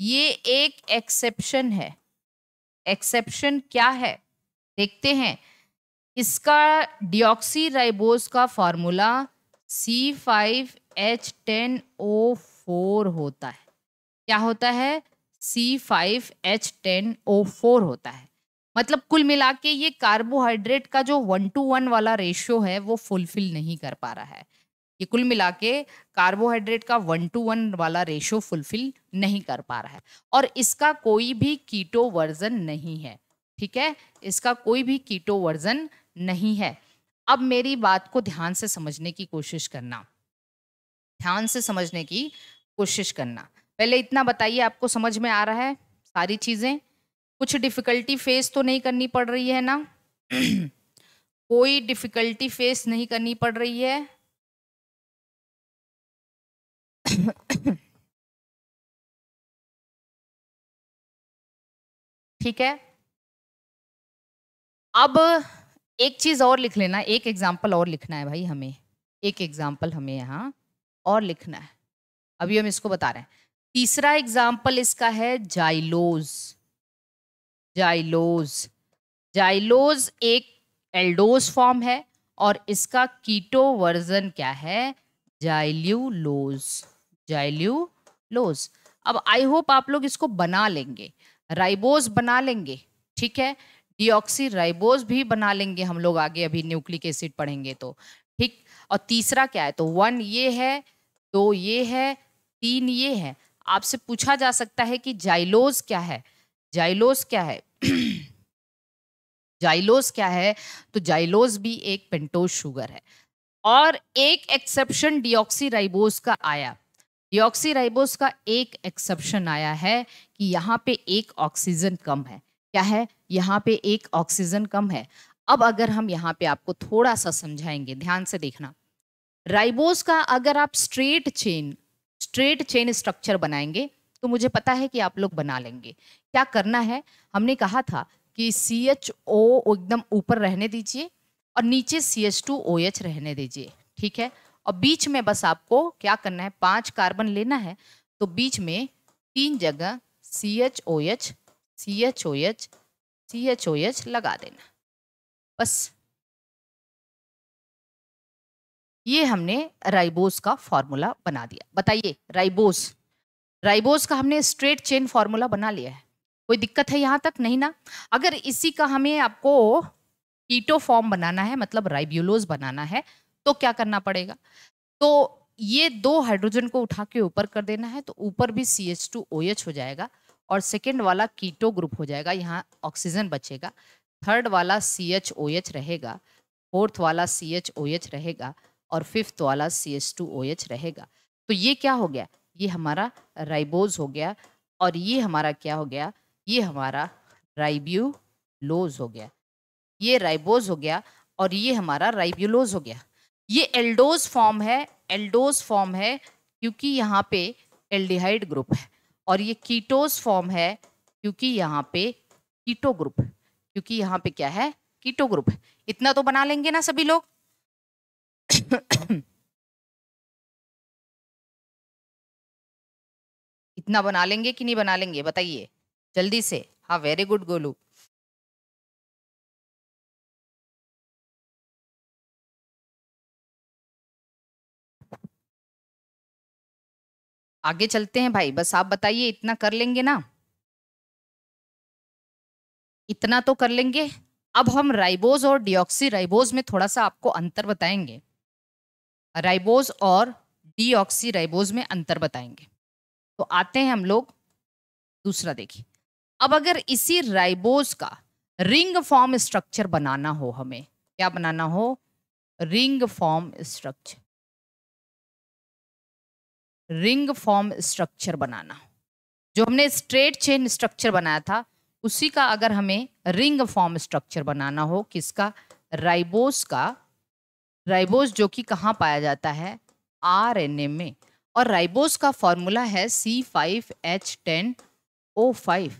ये एक एक्सेप्शन है एक्सेप्शन क्या है देखते हैं इसका डिऑक्सी राइबोज का formula C five H ten O four होता है क्या होता है C five H ten O four होता है मतलब कुल मिला के ये कार्बोहाइड्रेट का जो वन टू वन वाला रेशियो है वो फुलफिल नहीं कर पा रहा है ये कुल मिला के कार्बोहाइड्रेट का वन टू वन वाला रेशो फुलफिल नहीं कर पा रहा है और इसका कोई भी कीटो वर्जन नहीं है ठीक है इसका कोई भी कीटो वर्जन नहीं है अब मेरी बात को ध्यान से समझने की कोशिश करना ध्यान से समझने की कोशिश करना पहले इतना बताइए आपको समझ में आ रहा है सारी चीज़ें कुछ डिफ़िकल्टी फेस तो नहीं करनी पड़ रही है ना *clears throat* कोई डिफ़िकल्टी फेस नहीं करनी पड़ रही है ठीक है अब एक चीज़ और लिख लेना एक एग्जाम्पल और लिखना है भाई हमें एक एग्जाम्पल हमें यहाँ और लिखना है अभी हम इसको बता रहे हैं तीसरा एग्जाम्पल इसका है जाइलोज जाइलोज जाइलोज एक एल्डोज फॉर्म है और इसका कीटो वर्जन क्या है जाइल्यूलोज जाइल्यूलोज अब आई होप आप लोग इसको बना लेंगे राइबोज बना लेंगे ठीक है डिऑक्सी राइबोज भी बना लेंगे हम लोग आगे अभी न्यूक्लिक एसिड पढ़ेंगे तो ठीक और तीसरा क्या है तो वन ये है दो ये है तीन ये है आपसे पूछा जा सकता है कि जाइलोज क्या है जाइलोज क्या है *clears throat* जाइलोज क्या है तो जाइलोज भी एक पेंटोज शुगर है और एक एक्सेप्शन डिऑक्सी राइबोज का आया डिऑक्सी राइबोज का एक एक्सेप्शन आया है कि यहाँ पे एक ऑक्सीजन कम है क्या है यहाँ पे एक ऑक्सीजन कम है अब अगर हम यहाँ पे आपको थोड़ा सा समझाएंगे ध्यान से देखना राइबोस का अगर आप straight chain straight chain structure बनाएंगे तो मुझे पता है कि आप लोग बना लेंगे क्या करना है हमने कहा था कि सी एच ओ एकदम ऊपर रहने दीजिए और नीचे C H two O H रहने दीजिए ठीक है और बीच में बस आपको क्या करना है पांच कार्बन लेना है तो बीच में तीन जगह C H O H C H O H C H O H लगा देना बस ये हमने राइबोस का फॉर्मूला बना दिया बताइए राइबोस राइबोस का हमने स्ट्रेट चेन फॉर्मूला बना लिया है कोई दिक्कत है यहाँ तक नहीं ना अगर इसी का हमें आपको कीटो फॉर्म बनाना है मतलब राइब्यूलोज बनाना है तो क्या करना पड़ेगा तो ये दो हाइड्रोजन को उठा के ऊपर कर देना है तो ऊपर भी C H two O H हो जाएगा और सेकेंड वाला कीटो ग्रुप हो जाएगा यहाँ ऑक्सीजन बचेगा थर्ड वाला सी एच ओ एच रहेगा फोर्थ वाला सी एच ओ एच रहेगा और फिफ्थ वाला C H two O H रहेगा तो ये क्या हो गया ये हमारा राइबोज हो गया और ये हमारा क्या हो गया ये हमारा राइब्यूलोज हो गया ये राइबोज हो गया और ये हमारा राइब्यूलोज हो गया ये एल्डोज फॉर्म है एल्डोज फॉर्म है क्योंकि यहाँ पे एल्डिहाइड ग्रुप है और ये कीटोज फॉर्म है क्योंकि यहाँ पे कीटो ग्रुप क्योंकि यहाँ पे क्या है कीटो ग्रुप है इतना तो बना लेंगे ना सभी लोग *coughs* इतना बना लेंगे कि नहीं बना लेंगे बताइए जल्दी से हाँ वेरी गुड गोलू आगे चलते हैं भाई बस आप बताइए इतना कर लेंगे ना इतना तो कर लेंगे अब हम राइबोज और डिऑक्सी राइबोज में थोड़ा सा आपको अंतर बताएंगे राइबोज और डीऑक्सी राइबोज में अंतर बताएंगे तो आते हैं हम लोग दूसरा देखिए अब अगर इसी राइबोज का रिंग फॉर्म स्ट्रक्चर बनाना हो हमें क्या बनाना हो ring form structure ring form structure बनाना जो हमने स्ट्रेट चेन स्ट्रक्चर बनाया था उसी का अगर हमें रिंग फॉर्म स्ट्रक्चर बनाना हो किसका राइबोस का राइबोस जो कि कहाँ पाया जाता है आरएनए में और राइबोस का फॉर्मूला है C five H ten O five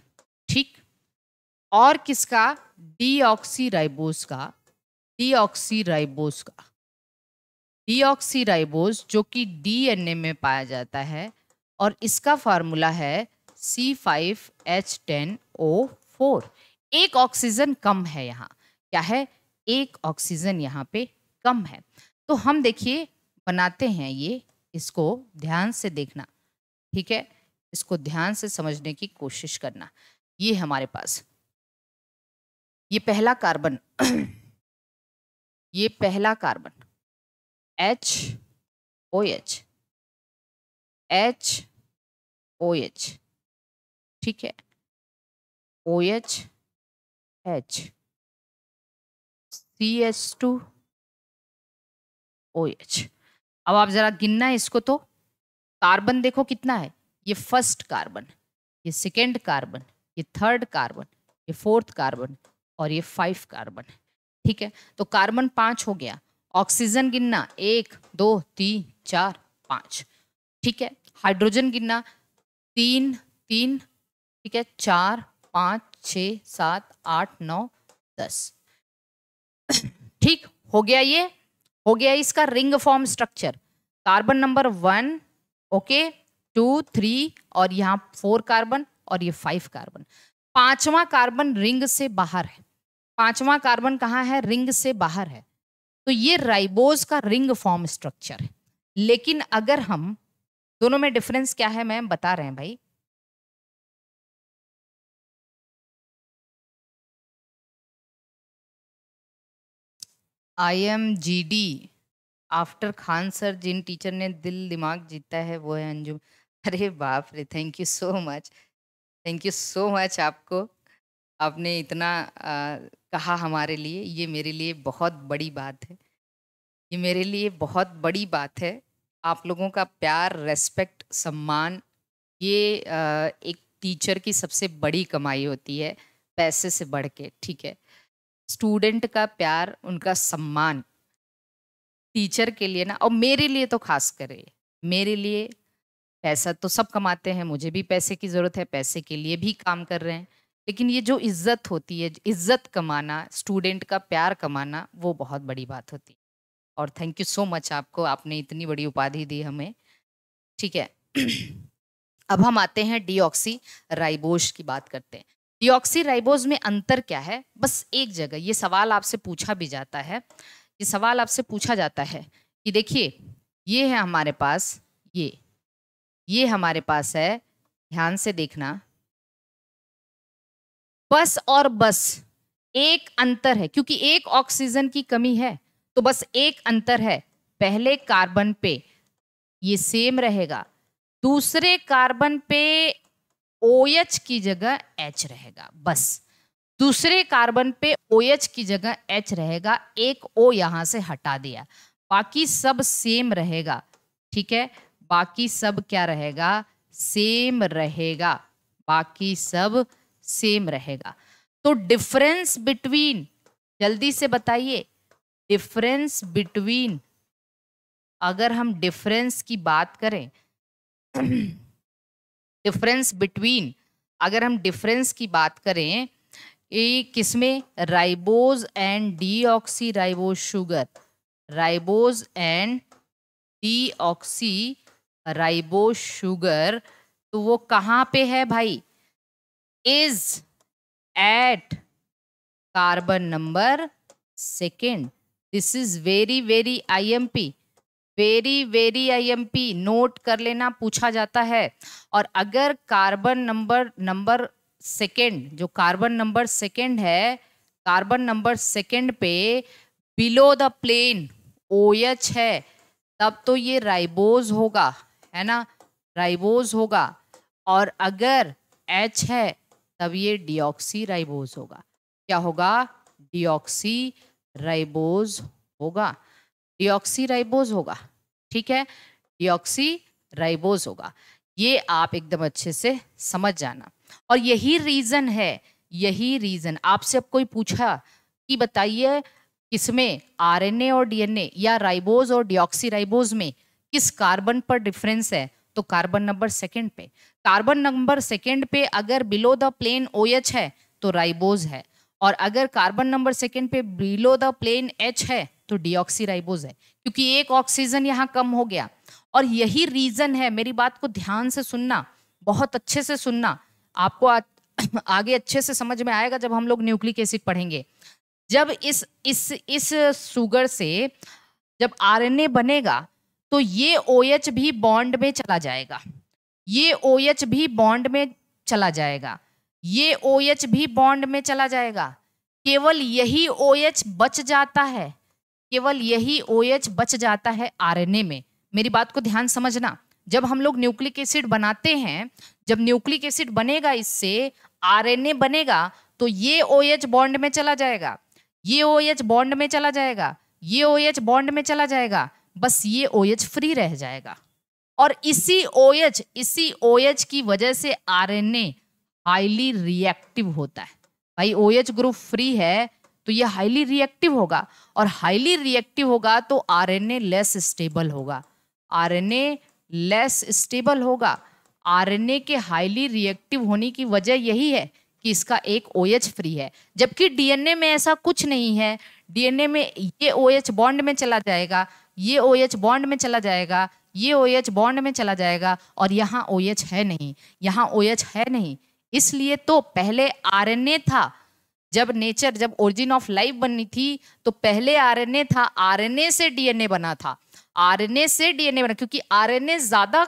ठीक और किसका डी ऑक्सी राइबोस का डी ऑक्सी राइबोस का डीऑक्सीराइबोज जो कि डीएनए में पाया जाता है और इसका फार्मूला है C five H ten O four एक ऑक्सीजन कम है यहाँ क्या है एक ऑक्सीजन यहाँ पे कम है तो हम देखिए बनाते हैं ये इसको ध्यान से देखना ठीक है इसको ध्यान से समझने की कोशिश करना ये हमारे पास ये पहला कार्बन *clears throat* ये पहला carbon H O H H O H ठीक है O H H C H two O H अब आप ज़रा गिनना है इसको तो कार्बन देखो कितना है ये फर्स्ट कार्बन ये सेकेंड कार्बन ये थर्ड कार्बन ये फोर्थ कार्बन और ये फाइव कार्बन ठीक है तो कार्बन पांच हो गया ऑक्सीजन गिनना एक दो तीन चार पाँच ठीक है हाइड्रोजन गिनना तीन तीन ठीक है चार पाँच छ सात आठ नौ दस *clears throat* ठीक हो गया ये हो गया इसका ring form structure carbon number one okay two three और यहाँ फोर कार्बन और ये फाइव कार्बन पांचवा कार्बन रिंग से बाहर है पांचवा कार्बन कहाँ है रिंग से बाहर है तो ये राइबोज का रिंग फॉर्म स्ट्रक्चर है लेकिन अगर हम दोनों में डिफरेंस क्या है मैम बता रहे हैं भाई I M G D after Khan sir जिन टीचर ने दिल दिमाग जीता है वो है अंजुम अरे बाप रे thank you so much thank you so much आपको आपने इतना आ, कहा हमारे लिए ये मेरे लिए बहुत बड़ी बात है ये मेरे लिए बहुत बड़ी बात है आप लोगों का प्यार रेस्पेक्ट सम्मान ये आ, एक टीचर की सबसे बड़ी कमाई होती है पैसे से बढ़ के ठीक है स्टूडेंट का प्यार उनका सम्मान टीचर के लिए ना और मेरे लिए तो खास करे मेरे लिए पैसा तो सब कमाते हैं मुझे भी पैसे की ज़रूरत है पैसे के लिए भी काम कर रहे हैं लेकिन ये जो इज्जत होती है इज्जत कमाना स्टूडेंट का प्यार कमाना वो बहुत बड़ी बात होती है और थैंक यू सो मच आपको आपने इतनी बड़ी उपाधि दी हमें ठीक है *clears throat* अब हम आते हैं डीऑक्सी राइबोज की बात करते हैं डीऑक्सी राइबोज में अंतर क्या है बस एक जगह ये सवाल आपसे पूछा भी जाता है ये सवाल आपसे पूछा जाता है कि देखिए ये है हमारे पास ये ये हमारे पास है ध्यान से देखना बस और बस एक अंतर है क्योंकि एक ऑक्सीजन की कमी है तो बस एक अंतर है पहले कार्बन पे ये सेम रहेगा दूसरे कार्बन पे ओ OH की जगह एच रहेगा बस दूसरे कार्बन पे ओ OH की जगह एच रहेगा एक ओ यहां से हटा दिया बाकी सब सेम रहेगा ठीक है बाकी सब क्या रहेगा सेम रहेगा बाकी सब सेम रहेगा तो डिफरेंस बिटवीन जल्दी से बताइए डिफरेंस बिटवीन अगर हम डिफरेंस की बात करें डिफरेंस *clears throat* बिटवीन अगर हम डिफरेंस की बात करें ये किसमें ribose and D oxy ribose sugar ribose and D oxy ribose sugar तो वो कहाँ पे है भाई carbon number second this is very very I M P very very IMP नोट कर लेना पूछा जाता है और अगर कार्बन नंबर नंबर सेकेंड जो कार्बन नंबर सेकेंड है कार्बन नंबर सेकेंड पे बिलो द प्लेन ओएच है तब तो ये राइबोज होगा है ना राइबोज होगा और अगर एच है तब ये डिऑक्सी राइबोज होगा क्या होगा डिऑक्सी राइबोज होगा डिऑक्सी राइबोज होगा ठीक है डिऑक्सी राइबोज होगा ये आप एकदम अच्छे से समझ जाना और यही रीज़न है यही रीज़न आपसे अब कोई पूछा कि बताइए किसमें आरएनए और डीएनए या राइबोज और डिऑक्सी राइबोज में किस कार्बन पर डिफरेंस है तो कार्बन नंबर सेकंड पे कार्बन नंबर सेकेंड पे अगर below the plane O OH है तो राइबोज है और अगर कार्बन नंबर सेकेंड पे बिलो द प्लेन एच है तो डीऑक्सी राइबोज है क्योंकि एक ऑक्सीजन यहाँ कम हो गया और यही रीज़न है मेरी बात को ध्यान से सुनना बहुत अच्छे से सुनना आपको आ, *clears throat* आगे अच्छे से समझ में आएगा जब हम लोग न्यूक्लिक एसिड पढ़ेंगे जब इस इस इस शुगर से जब आरएनए बनेगा तो ये ओएच OH भी बॉन्ड में चला जाएगा ये ओ OH भी बॉन्ड में चला जाएगा ये ओ OH भी बॉन्ड में चला जाएगा केवल यही ओ OH बच जाता है केवल यही ओ OH बच जाता है आरएनए में मेरी बात को ध्यान समझना जब हम लोग न्यूक्लिक एसिड बनाते हैं जब न्यूक्लिक एसिड बनेगा इससे आरएनए बनेगा तो ये ओ OH बॉन्ड में चला जाएगा ये ओ OH बॉन्ड में चला जाएगा ये ओ OH बॉन्ड में चला जाएगा बस ये ओ OH फ्री रह जाएगा और इसी ओएच इसी ओएच की वजह से आरएनए हाईली रिएक्टिव होता है भाई ओएच ग्रुप फ्री है तो ये हाईली रिएक्टिव होगा और हाईली रिएक्टिव होगा तो आरएनए लेस स्टेबल होगा आरएनए लेस स्टेबल होगा आरएनए के हाईली रिएक्टिव होने की वजह यही है कि इसका एक ओएच फ्री है जबकि डीएनए में ऐसा कुछ नहीं है डीएनए में ये ओएच बॉन्ड में चला जाएगा ये ओएच बॉन्ड में चला जाएगा ये ओ एच बॉन्ड में चला जाएगा और यहाँ ओ एच है नहीं यहाँ ओ एच है नहीं इसलिए तो पहले ए था जब नेचर जब ओरिजिन ऑफ लाइफ बनी थी तो पहले ए था ए से डीएनए बना था ए से डीएनए बना क्योंकि ए ज़्यादा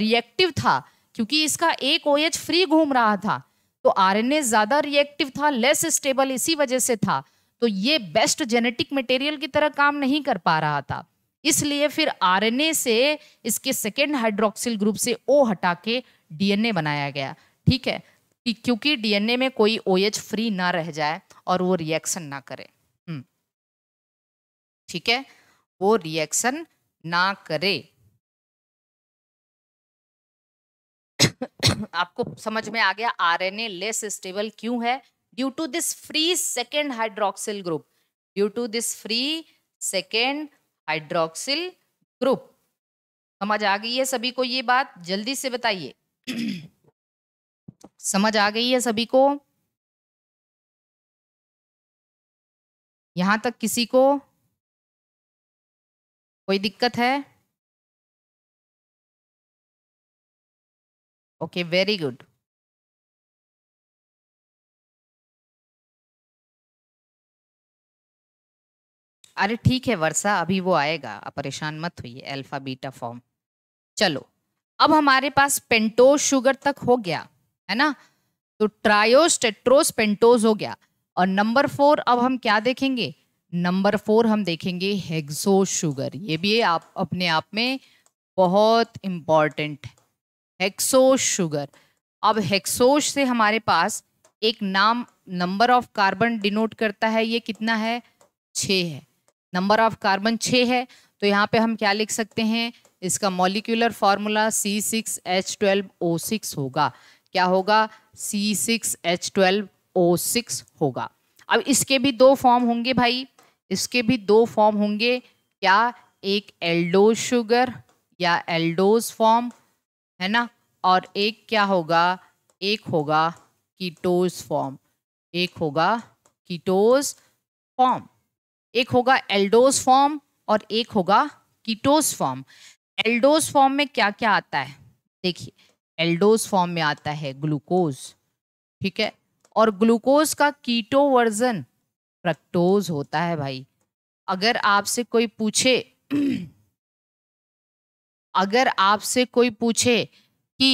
रिएक्टिव था क्योंकि इसका एक ओ एच फ्री घूम रहा था तो ए ज़्यादा रिएक्टिव था लेस स्टेबल इसी वजह से था तो ये बेस्ट जेनेटिक मटेरियल की तरह काम नहीं कर पा रहा था इसलिए फिर आरएनए से इसके सेकेंड हाइड्रोक्सिल ग्रुप से ओ हटा के डीएनए बनाया गया ठीक है क्योंकि डीएनए में कोई ओ OH फ्री ना रह जाए और वो रिएक्शन ना करे हम्म। ठीक है वो रिएक्शन ना करे *coughs* आपको समझ में आ गया आरएनए लेस स्टेबल क्यों है due to this free second hydroxyl group due to this free second hydroxyl group समझ आ गई है सभी को ये बात जल्दी से बताइए *clears throat* समझ आ गई है सभी को यहां तक किसी को कोई दिक्कत है ओके वेरी गुड अरे ठीक है वर्षा अभी वो आएगा आप परेशान मत होइए अल्फा बीटा फॉर्म चलो अब हमारे पास पेंटोज शुगर तक हो गया है ना तो ट्रायोस टेट्रोस पेंटोज हो गया और नंबर फोर अब हम क्या देखेंगे नंबर फोर हम देखेंगे हेग्जो शुगर ये भी आप अपने आप में बहुत इम्पॉर्टेंट है हेक्सो शुगर अब हेक्सोश से हमारे पास एक नाम नंबर ऑफ कार्बन डिनोट करता है ये कितना है छ है नंबर ऑफ कार्बन छः है तो यहाँ पे हम क्या लिख सकते हैं इसका molecular formula C six H twelve O six होगा क्या होगा C six H twelve O six होगा अब इसके भी दो फॉर्म होंगे भाई इसके भी दो फॉर्म होंगे क्या एक एल्डोज शुगर या एल्डोज फॉर्म है ना और एक क्या होगा एक होगा कीटोज फॉर्म एक होगा कीटोज फॉर्म एक होगा एल्डोज फॉर्म और एक होगा कीटोज फॉर्म एल्डोज फॉर्म में क्या क्या आता है देखिए एल्डोज फॉर्म में आता है ग्लूकोज ठीक है और ग्लूकोज का कीटो वर्जन फ्रक्टोज होता है भाई अगर आपसे कोई पूछे अगर आपसे कोई पूछे कि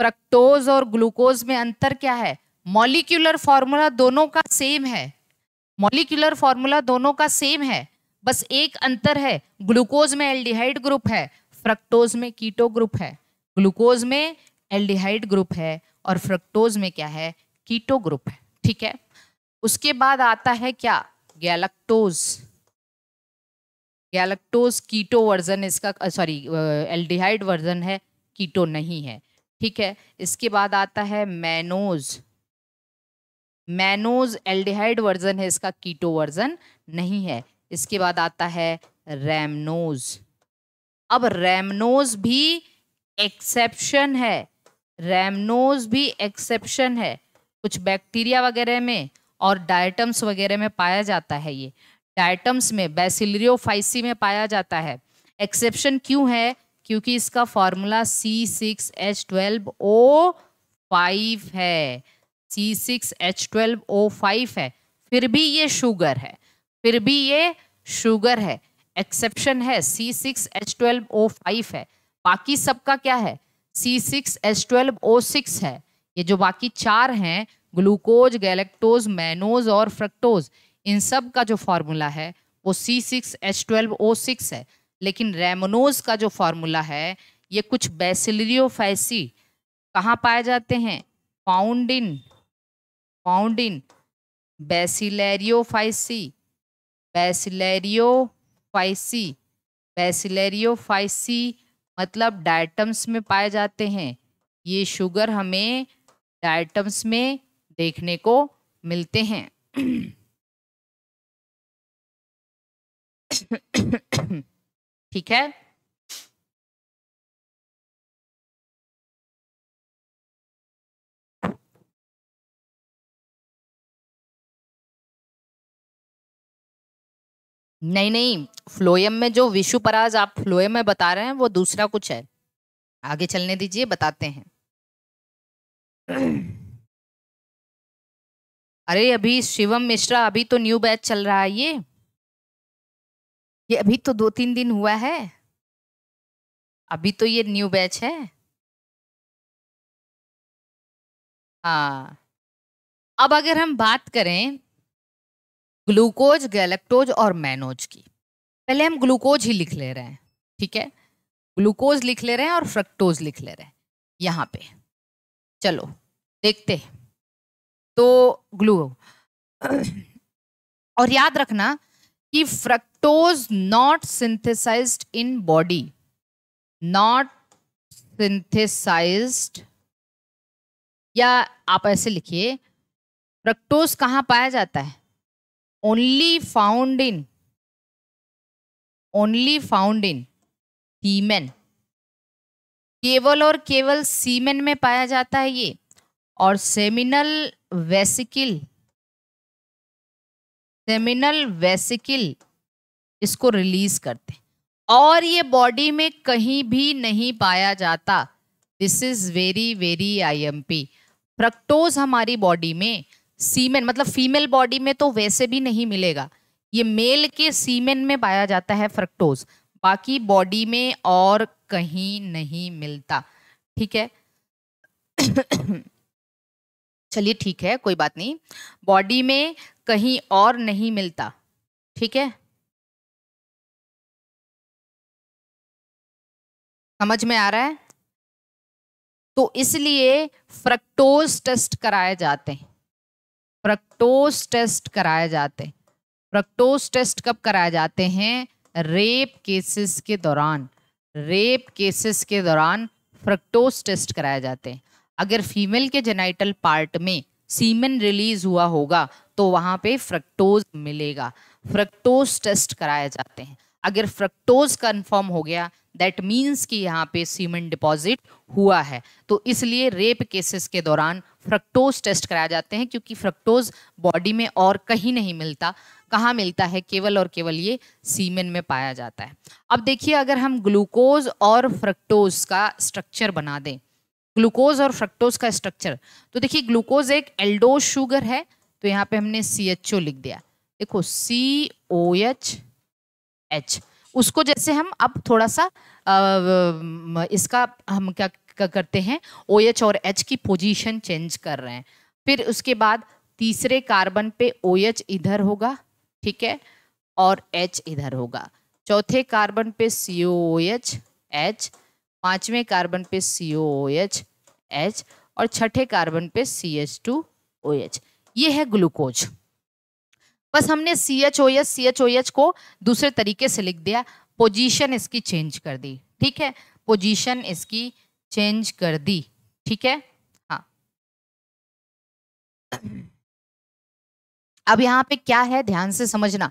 फ्रक्टोज और ग्लूकोज में अंतर क्या है मॉलिक्यूलर फॉर्मूला दोनों का सेम है मॉलिक्यूलर फॉर्मूला दोनों का सेम है बस एक अंतर है ग्लूकोज में एल्डिहाइड ग्रुप है फ्रक्टोज में कीटो ग्रुप है ग्लूकोज में एल्डिहाइड ग्रुप है और फ्रक्टोज में क्या है कीटो ग्रुप है ठीक है उसके बाद आता है क्या गैलेक्टोज गैलेक्टोज कीटो वर्जन इसका सॉरी एल्डिहाइड वर्जन है कीटो नहीं है ठीक है इसके बाद आता है मैनोज मैनोज एल्डिहाइड वर्जन है इसका कीटो वर्जन नहीं है इसके बाद आता है रैमनोज अब रैमनोज भी एक्सेप्शन है रैमनोज भी एक्सेप्शन है कुछ बैक्टीरिया वगैरह में और डायटम्स वगैरह में पाया जाता है ये डायटम्स में बेसिलरियोफाइसी में पाया जाता है एक्सेप्शन क्यों है क्योंकि इसका formula C six H twelve O five है C six H twelve O five है फिर भी ये शुगर है फिर भी ये शुगर है एक्सेप्शन है C six H twelve O five है बाकी सबका क्या है C six H twelve O six है ये जो बाकी चार हैं ग्लूकोज गैलेक्टोज मैनोज और फ्रक्टोज इन सब का जो फार्मूला है वो C six H twelve O six है लेकिन रेमोनोज का जो फार्मूला है ये कुछ बेसिलियोफैसी कहाँ पाए जाते हैं found in found in Basilariophysii, Basilariophysii, Basilariophysii मतलब डायटम्स में पाए जाते हैं ये शुगर हमें डायटम्स में देखने को मिलते हैं ठीक है नहीं नहीं फ्लोएम में जो विशु पराज आप फ्लोएम में बता रहे हैं वो दूसरा कुछ है आगे चलने दीजिए बताते हैं अरे अभी शिवम मिश्रा अभी तो न्यू बैच चल रहा है ये ये अभी तो दो तीन दिन हुआ है अभी तो ये न्यू बैच है हाँ अब अगर हम बात करें ग्लूकोज गैलेक्टोज और मैनोज की पहले हम ग्लूकोज ही लिख ले रहे हैं ठीक है ग्लूकोज लिख ले रहे हैं और फ्रक्टोज लिख ले रहे हैं यहाँ पे चलो देखते तो ग्लू और याद रखना कि fructose not synthesised in body not synthesised या आप ऐसे लिखिए फ्रक्टोज कहाँ पाया जाता है only found in only found in semen केवल और केवल सीमेन में पाया जाता है ये और सेमिनल वेसिकिल सेमिनल वेसिकिल इसको रिलीज करते हैं और ये बॉडी में कहीं भी नहीं पाया जाता this is very very IMP fructose हमारी बॉडी में सीमेन मतलब फीमेल बॉडी में तो वैसे भी नहीं मिलेगा ये मेल के सीमेन में पाया जाता है फ्रक्टोज बाकी बॉडी में और कहीं नहीं मिलता ठीक है *coughs* चलिए ठीक है कोई बात नहीं बॉडी में कहीं और नहीं मिलता ठीक है समझ में आ रहा है तो इसलिए फ्रक्टोज टेस्ट कराए जाते हैं फ्रक्टोज टेस्ट कराए जाते हैं फ्रक्टोज टेस्ट कब कराए जाते हैं रेप केसेस के दौरान रेप केसेस के दौरान फ्रक्टोज टेस्ट कराए जाते हैं अगर फीमेल के जेनाइटल पार्ट में सीमेन रिलीज हुआ होगा तो वहाँ पे फ्रक्टोज मिलेगा फ्रक्टोज टेस्ट कराए जाते हैं अगर फ्रक्टोज कन्फर्म हो गया दैट मीन्स कि यहाँ पे सीमेंट डिपॉजिट हुआ है तो इसलिए रेप केसेस के दौरान फ्रक्टोज टेस्ट कराए जाते हैं क्योंकि फ्रक्टोज बॉडी में और कहीं नहीं मिलता कहाँ मिलता है केवल और केवल ये सीमेन में पाया जाता है अब देखिए अगर हम ग्लूकोज और फ्रक्टोज का स्ट्रक्चर बना दें ग्लूकोज और फ्रक्टोज का स्ट्रक्चर तो देखिए ग्लूकोज एक एल्डोज शुगर है तो यहाँ पे हमने सी लिख दिया देखो सी ओ एच एच उसको जैसे हम अब थोड़ा सा इसका हम क्या करते हैं ओ OH और एच की पोजीशन चेंज कर रहे हैं फिर उसके बाद तीसरे कार्बन पे ओ OH इधर होगा ठीक है और एच इधर होगा चौथे कार्बन पे सी ओ एच एच पाँचवें कार्बन पे सी ओ एच एच और छठे कार्बन पे C H two O H ये है ग्लूकोज बस हमने C H O H C H O H को दूसरे तरीके से लिख दिया पोजीशन इसकी चेंज कर दी ठीक है पोजीशन इसकी चेंज कर दी ठीक है हाँ अब यहाँ पे क्या है ध्यान से समझना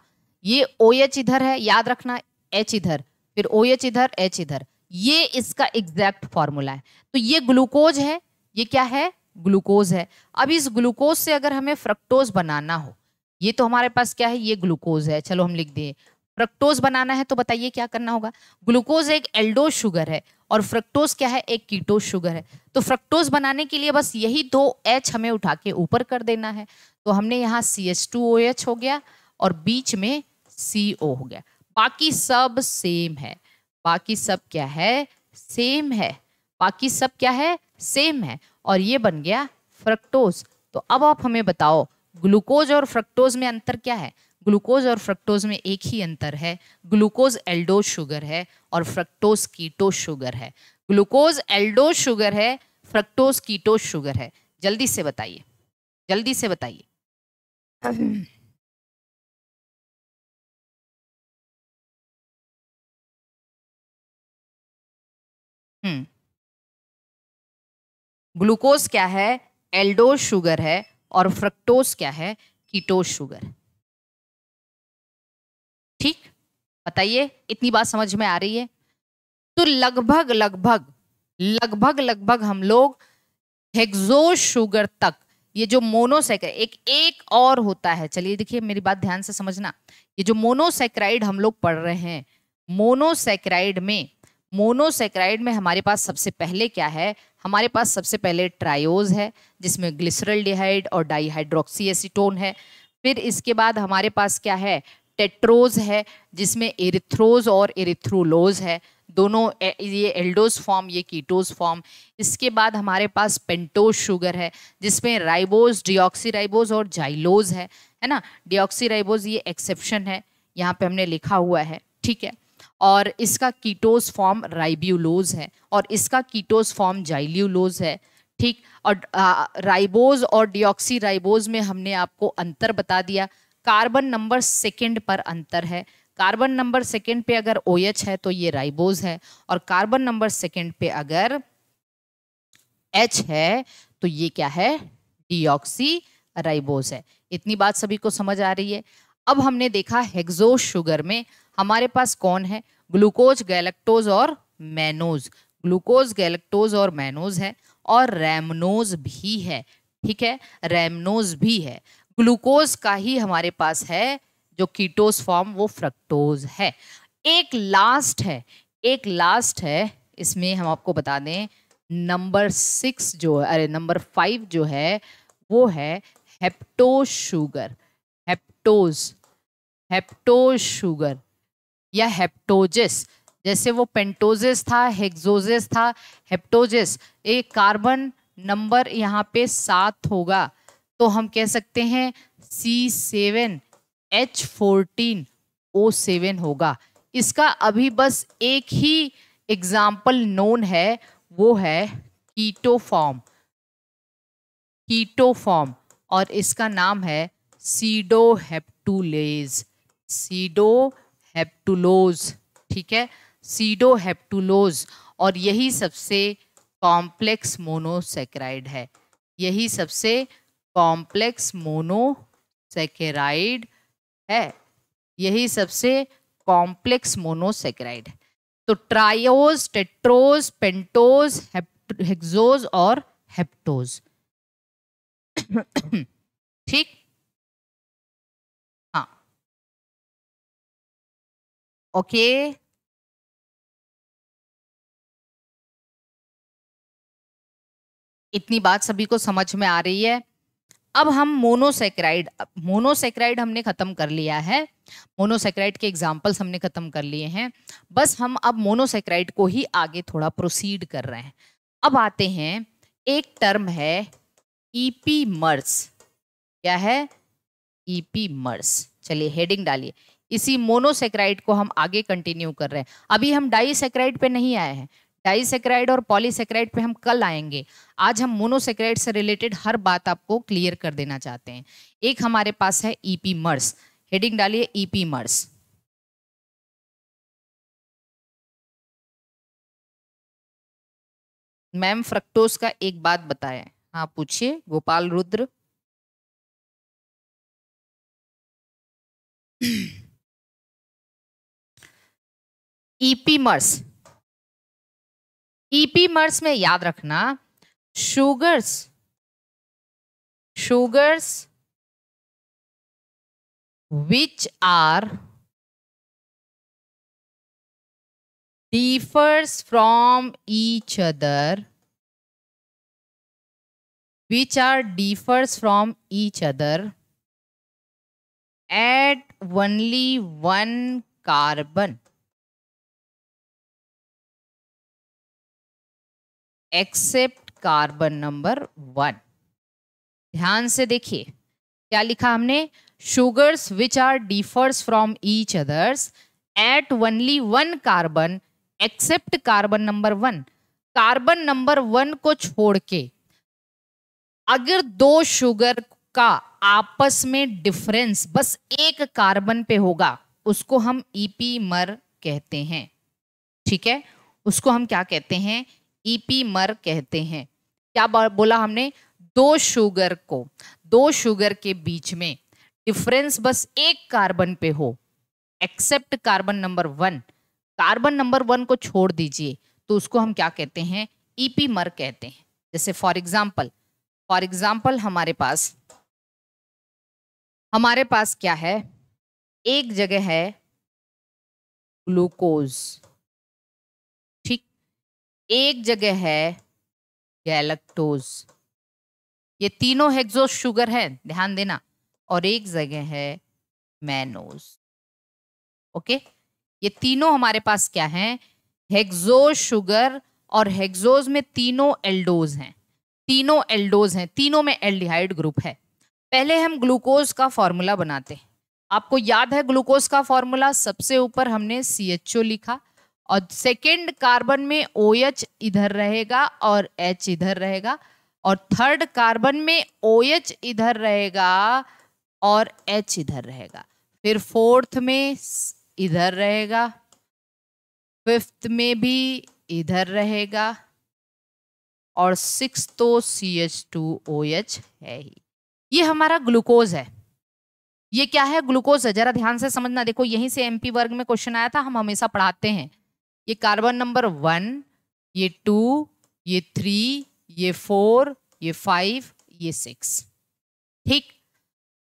ये ओ एच इधर है याद रखना एच इधर फिर ओ एच इधर एच इधर ये इसका एग्जैक्ट फॉर्मूला है तो ये ग्लूकोज है ये क्या है ग्लूकोज है अब इस ग्लूकोज से अगर हमें फ्रक्टोज बनाना हो ये तो हमारे पास क्या है ये ग्लूकोज है चलो हम लिख दिए फ्रक्टोज बनाना है तो बताइए क्या करना होगा ग्लूकोज एक एल्डोज शुगर है और फ्रक्टोज क्या है एक कीटो शुगर है तो फ्रक्टोज बनाने के लिए बस यही दो एच हमें उठा के ऊपर कर देना है तो हमने यहाँ C H two O H हो गया और बीच में सी ओ हो गया बाकी सब सेम है बाकी सब क्या है सेम है बाकी सब क्या है सेम है और ये बन गया फ्रक्टोज तो अब आप हमें बताओ ग्लूकोज और फ्रक्टोज में अंतर क्या है ग्लूकोज और फ्रक्टोज में एक ही अंतर है ग्लूकोज एल्डोज शुगर है और फ्रक्टोज कीटो शुगर है ग्लूकोज एल्डोज शुगर है फ्रक्टोज कीटोज शुगर है जल्दी से बताइए जल्दी से बताइए हम्म। ग्लूकोज क्या है एल्डोज शुगर है और फ्रक्टोज क्या है कीटोज शुगर ठीक बताइए इतनी बात समझ में आ रही है तो लगभग लगभग लगभग लगभग हम लोग हेक्सोज शुगर तक ये जो मोनोसेक्राइड एक एक और होता है चलिए देखिए मेरी बात ध्यान से समझना ये जो मोनोसेक्राइड हम लोग पढ़ रहे हैं मोनोसेक्राइड में मोनोसेक्राइड में हमारे पास सबसे पहले क्या है हमारे पास सबसे पहले ट्रायोज है जिसमें ग्लिसरल डिहाइड और डाईहाइड्रोक्सी एसिटोन है फिर इसके बाद हमारे पास क्या है टेट्रोज है जिसमें एरिथ्रोज और एरिथ्रोलोज है दोनों ये एल्डोज फॉर्म ये कीटोज फॉर्म इसके बाद हमारे पास पेंटोज शुगर है जिसमें राइबोज डिऑक्सी राइबोज और जाइलोज है है ना डिऑक्सी राइबोज ये एक्सेप्शन है यहाँ पे हमने लिखा हुआ है ठीक है और इसका कीटोज फॉर्म राइब्यूलोज है और इसका कीटोज फॉर्म जाइल्यूलोज है ठीक और राइबोज और डिऑक्सी राइबोज में हमने आपको अंतर बता दिया कार्बन नंबर सेकेंड पर अंतर है कार्बन नंबर सेकेंड पे अगर ओ OH है तो ये राइबोज है और कार्बन नंबर सेकेंड पे अगर एच है तो ये क्या है डिऑक्सी राइबोज है इतनी बात सभी को समझ आ रही है अब हमने देखा हेग्जो शुगर में हमारे पास कौन है ग्लूकोज गैलेक्टोज और मैनोज ग्लूकोज गैलेक्टोज और मैनोज है और रैमनोज भी है ठीक है रैमनोज भी है ग्लूकोज का ही हमारे पास है जो कीटोज फॉर्म वो फ्रक्टोज है एक लास्ट है एक लास्ट है इसमें हम आपको बता दें नंबर सिक्स जो अरे नंबर फाइव जो है वो है हेप्टो शुगर हेप्टोज हेप्टोज शुगर या हेप्टोजेस जैसे वो पेंटोजेस था हेक्सोजेस था हेप्टोजेस एक कार्बन नंबर यहाँ पे सात होगा तो हम कह सकते हैं C seven H fourteen O seven होगा इसका अभी बस एक ही एग्जाम्पल नोन है वो है कीटोफॉर्म कीटोफॉर्म और इसका नाम है सीडोहेप्टूलेज सीडोहेप्टूलोज ठीक है सीडोहेप्टूलोज और यही सबसे कॉम्प्लेक्स मोनोसेक्राइड है यही सबसे कॉम्प्लेक्स मोनोसेकेराइड है यही सबसे कॉम्प्लेक्स मोनोसेकेराइड तो ट्रायोज टेट्रोज पेंटोज हेक्सोज और हेप्टोज *coughs* ठीक Okay इतनी बात सभी को समझ में आ रही है अब हम मोनोसेक्राइड मोनोसेक्राइड हमने खत्म कर लिया है मोनोसेक्राइड के एग्जाम्पल्स हमने खत्म कर लिए हैं बस हम अब मोनोसेक्राइड को ही आगे थोड़ा प्रोसीड कर रहे हैं अब आते हैं एक टर्म है ईपीमर्स e क्या है ईपीमर्स e चलिए हेडिंग डालिए इसी मोनोसेक्राइड को हम आगे कंटिन्यू कर रहे हैं अभी हम डाईसेक्राइड पे नहीं आए हैं सेक्राइड और पॉलीसेक्राइड पे हम कल आएंगे आज हम मोनोसेक्राइड से रिलेटेड हर बात आपको क्लियर कर देना चाहते हैं एक हमारे पास है ईपी मर्स हेडिंग डालिए ईपी e मर्स मैम फ्रक्टोस का एक बात बताए हाँ पूछिए गोपाल रुद्र *clears throat* *clears throat* ईपीमर्स ईपीमर्स में याद रखना sugars sugars which are differs from each other which are differs from each other at only one carbon except carbon number one ध्यान से देखिए क्या लिखा हमने sugars which are differs from each others at only one carbon except carbon number one carbon number one को छोड़ के अगर दो शुगर का आपस में डिफरेंस बस एक कार्बन पे होगा उसको हम ईपी e मर कहते हैं ठीक है उसको हम क्या कहते हैं ईपी e मर कहते हैं क्या बोला हमने दो शुगर को दो शुगर के बीच में डिफरेंस बस एक कार्बन पे हो except carbon number one carbon number one को छोड़ दीजिए तो उसको हम क्या कहते हैं ईपी e मर कहते हैं जैसे फॉर एग्जाम्पल फॉर एग्जाम्पल हमारे पास हमारे पास क्या है एक जगह है ग्लूकोज एक जगह है गैलेक्टोज ये तीनों हेक्सोज शुगर है ध्यान देना और एक जगह है मैनोज ओके ये तीनों हमारे पास क्या है हेक्सोज शुगर और हेक्सोज में तीनों एल्डोज हैं तीनों एल्डोज हैं तीनों में एल्डिहाइड ग्रुप है पहले हम ग्लूकोज का फॉर्मूला बनाते हैं आपको याद है ग्लूकोज का फॉर्मूला सबसे ऊपर हमने सी लिखा और सेकेंड कार्बन में ओ OH इधर रहेगा और एच इधर रहेगा और थर्ड कार्बन में ओ OH इधर रहेगा और एच इधर रहेगा फिर फोर्थ में इधर रहेगा फिफ्थ में भी इधर रहेगा और सिक्स तो C H two O H है ही ये हमारा ग्लूकोज है ये क्या है ग्लूकोज है जरा ध्यान से समझना देखो यहीं से एमपी वर्ग में क्वेश्चन आया था हम हमेशा पढ़ाते हैं ये कार्बन नंबर वन ये टू ये थ्री ये फोर ये फाइव ये सिक्स ठीक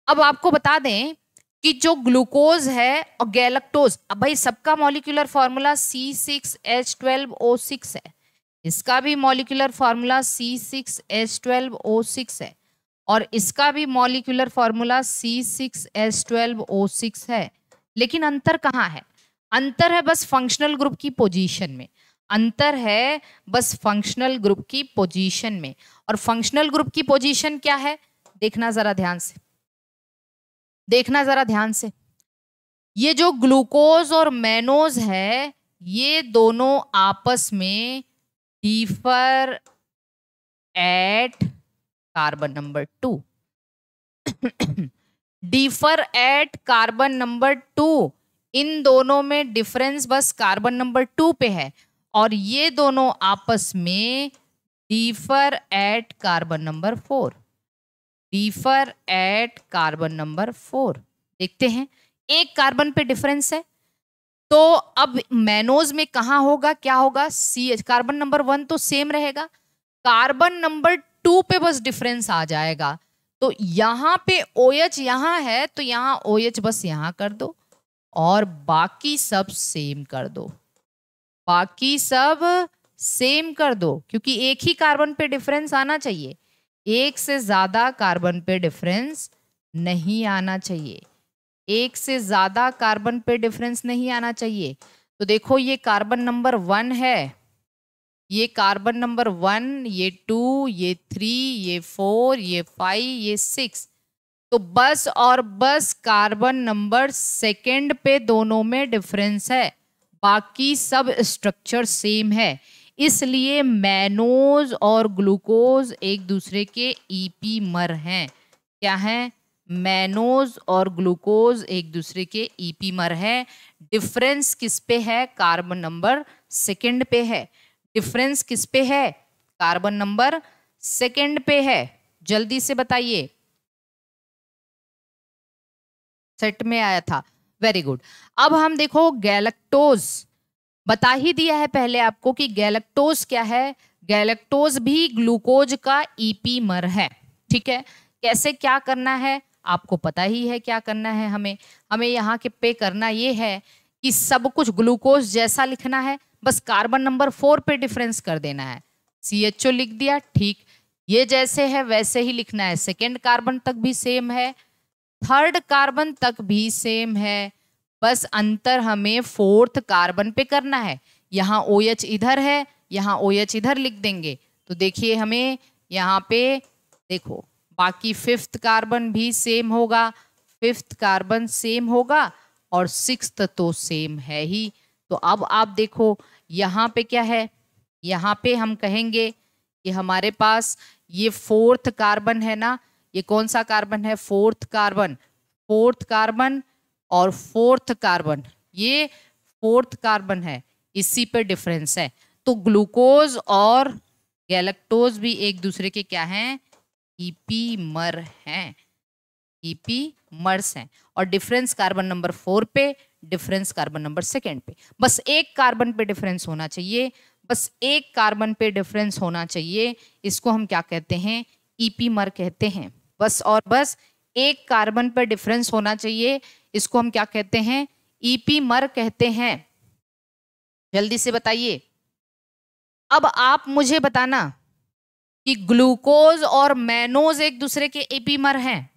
अब आपको बता दें कि जो ग्लूकोज है और गैलेक्टोज अब भाई सबका molecular formula C six H twelve O six है इसका भी molecular formula C six H twelve O six है और इसका भी molecular formula C six H twelve O six है लेकिन अंतर कहाँ है अंतर है बस फंक्शनल ग्रुप की पोजीशन में अंतर है बस फंक्शनल ग्रुप की पोजीशन में और फंक्शनल ग्रुप की पोजीशन क्या है देखना जरा ध्यान से देखना जरा ध्यान से ये जो ग्लूकोज और मैनोज है ये दोनों आपस में differ at carbon number two differ at carbon number two इन दोनों में डिफरेंस बस कार्बन नंबर टू पे है और ये दोनों आपस में differ at carbon number four differ at carbon number four देखते हैं एक कार्बन पे डिफरेंस है तो अब मैनोज में कहा होगा क्या होगा C H carbon number one तो सेम रहेगा कार्बन नंबर टू पे बस डिफरेंस आ जाएगा तो यहां पे ओ OH एच यहाँ है तो यहाँ ओ OH एच बस यहाँ कर दो और बाकी सब सेम कर दो बाकी सब सेम कर दो क्योंकि एक ही कार्बन पे डिफरेंस आना चाहिए एक से ज़्यादा कार्बन पे डिफरेंस नहीं आना चाहिए एक से ज़्यादा कार्बन पे डिफरेंस नहीं आना चाहिए तो देखो ये कार्बन नंबर वन है ये कार्बन नंबर वन ये टू ये थ्री ये फोर ये फाइव ये सिक्स तो बस और बस कार्बन नंबर सेकंड पे दोनों में डिफरेंस है बाकी सब स्ट्रक्चर सेम है इसलिए मैनोज और ग्लूकोज एक दूसरे के ईपी e मर हैं क्या हैं मैनोज और ग्लूकोज एक दूसरे के ईपी e मर हैं डिफरेंस किस पे है कार्बन नंबर सेकंड पे है डिफरेंस किस पे है कार्बन नंबर सेकंड पे है जल्दी से बताइए सेट में आया था वेरी गुड अब हम देखो गैलेक्टोज बता ही दिया है पहले आपको कि गैलेक्टोज क्या है गैलेक्टोज भी ग्लूकोज का ईपीमर e है ठीक है कैसे क्या करना है आपको पता ही है क्या करना है हमें हमें यहाँ के पे करना ये है कि सब कुछ ग्लूकोज जैसा लिखना है बस कार्बन नंबर फोर पे डिफरेंस कर देना है सी एच ओ लिख दिया ठीक ये जैसे है वैसे ही लिखना है सेकेंड कार्बन तक भी सेम है थर्ड कार्बन तक भी सेम है बस अंतर हमें फोर्थ कार्बन पे करना है यहाँ ओ OH इधर है यहाँ ओ OH इधर लिख देंगे तो देखिए हमें यहाँ पे देखो बाकी फिफ्थ कार्बन भी सेम होगा फिफ्थ कार्बन सेम होगा और सिक्स तो सेम है ही तो अब आप देखो यहाँ पे क्या है यहाँ पे हम कहेंगे कि हमारे पास ये फोर्थ कार्बन है ना ये कौन सा कार्बन है फोर्थ कार्बन फोर्थ कार्बन और फोर्थ कार्बन ये फोर्थ कार्बन है इसी पे डिफरेंस है तो ग्लूकोज और गैलेक्टोज भी एक दूसरे के क्या हैं मर e हैं मर्स e हैं और डिफरेंस कार्बन नंबर फोर पे डिफरेंस कार्बन नंबर सेकेंड पे बस एक कार्बन पे डिफरेंस होना चाहिए बस एक कार्बन पे डिफरेंस होना चाहिए इसको हम क्या कहते हैं ईपी e मर कहते हैं बस और बस एक कार्बन पर डिफरेंस होना चाहिए इसको हम क्या कहते हैं ईपी e मर कहते हैं जल्दी से बताइए अब आप मुझे बताना कि ग्लूकोज और मैनोज एक दूसरे के एपीमर e हैं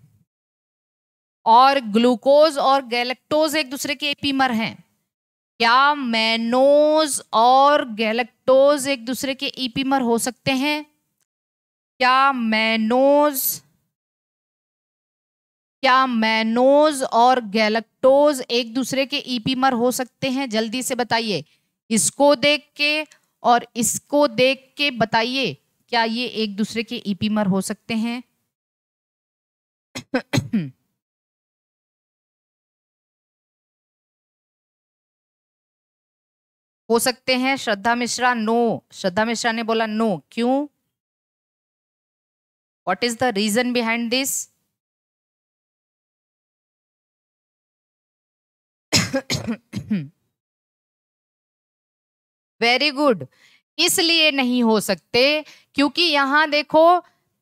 और ग्लूकोज और गैलेक्टोज एक दूसरे के एपीमर e हैं क्या मैनोज और गैलेक्टोज एक दूसरे के मर हो सकते हैं क्या मैनोज क्या मैनोज और गैलेक्टोज एक दूसरे के ईपीमर e हो सकते हैं जल्दी से बताइए इसको देख के और इसको देख के बताइए क्या ये एक दूसरे के ईपीमर e हो सकते हैं *coughs* हो सकते हैं श्रद्धा मिश्रा नो श्रद्धा मिश्रा ने बोला नो क्यों what is the reason behind this very good इसलिए नहीं हो सकते क्योंकि यहाँ देखो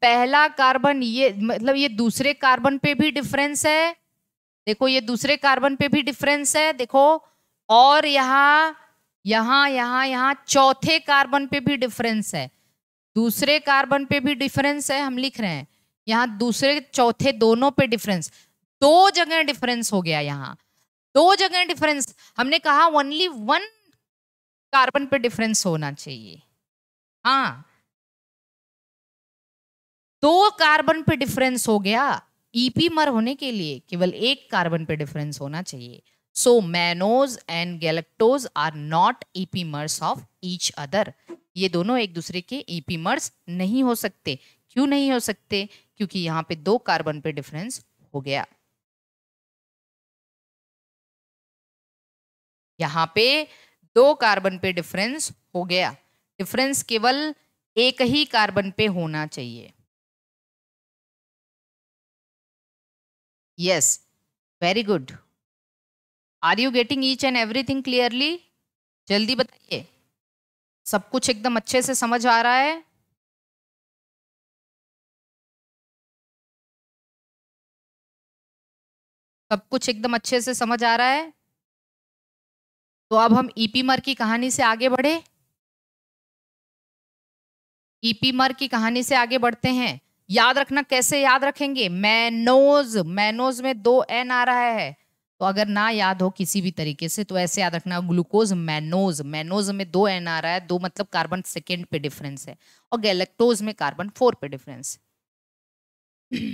पहला कार्बन ये मतलब ये दूसरे कार्बन पे भी डिफरेंस है देखो ये दूसरे कार्बन पे भी डिफरेंस है देखो और यहाँ यहाँ यहाँ यहाँ चौथे कार्बन पे भी डिफरेंस है दूसरे कार्बन पे भी डिफरेंस है हम लिख रहे हैं यहाँ दूसरे चौथे दोनों पे डिफरेंस दो जगह डिफरेंस हो गया यहाँ दो जगह डिफरेंस हमने कहा ओनली वन कार्बन पे डिफरेंस होना चाहिए हाँ दो कार्बन पे डिफरेंस हो गया ईपी e मर होने के लिए केवल एक कार्बन पे डिफरेंस होना चाहिए so mannose and galactose are not epimers of each other ये दोनों एक दूसरे के ईपी e मर्स नहीं हो सकते क्यों नहीं हो सकते क्योंकि यहाँ पे दो कार्बन पे डिफरेंस हो गया यहाँ पे दो कार्बन पे डिफरेंस हो गया डिफरेंस केवल एक ही कार्बन पे होना चाहिए very good are you getting each and every thing clearly जल्दी बताइए सब कुछ एकदम अच्छे से समझ आ रहा है सब कुछ एकदम अच्छे से समझ आ रहा है तो अब हम ईपी e मर की कहानी से आगे बढ़े ईपी e मर की कहानी से आगे बढ़ते हैं याद रखना कैसे याद रखेंगे मैनोज मैनोज में दो एन आ रहा है तो अगर ना याद हो किसी भी तरीके से तो ऐसे याद रखना ग्लूकोज मैनोज मैनोज में दो एन आ रहा है दो मतलब कार्बन सेकेंड पे डिफरेंस है और गैलेक्टोज में कार्बन फोर पे डिफरेंस *clears throat*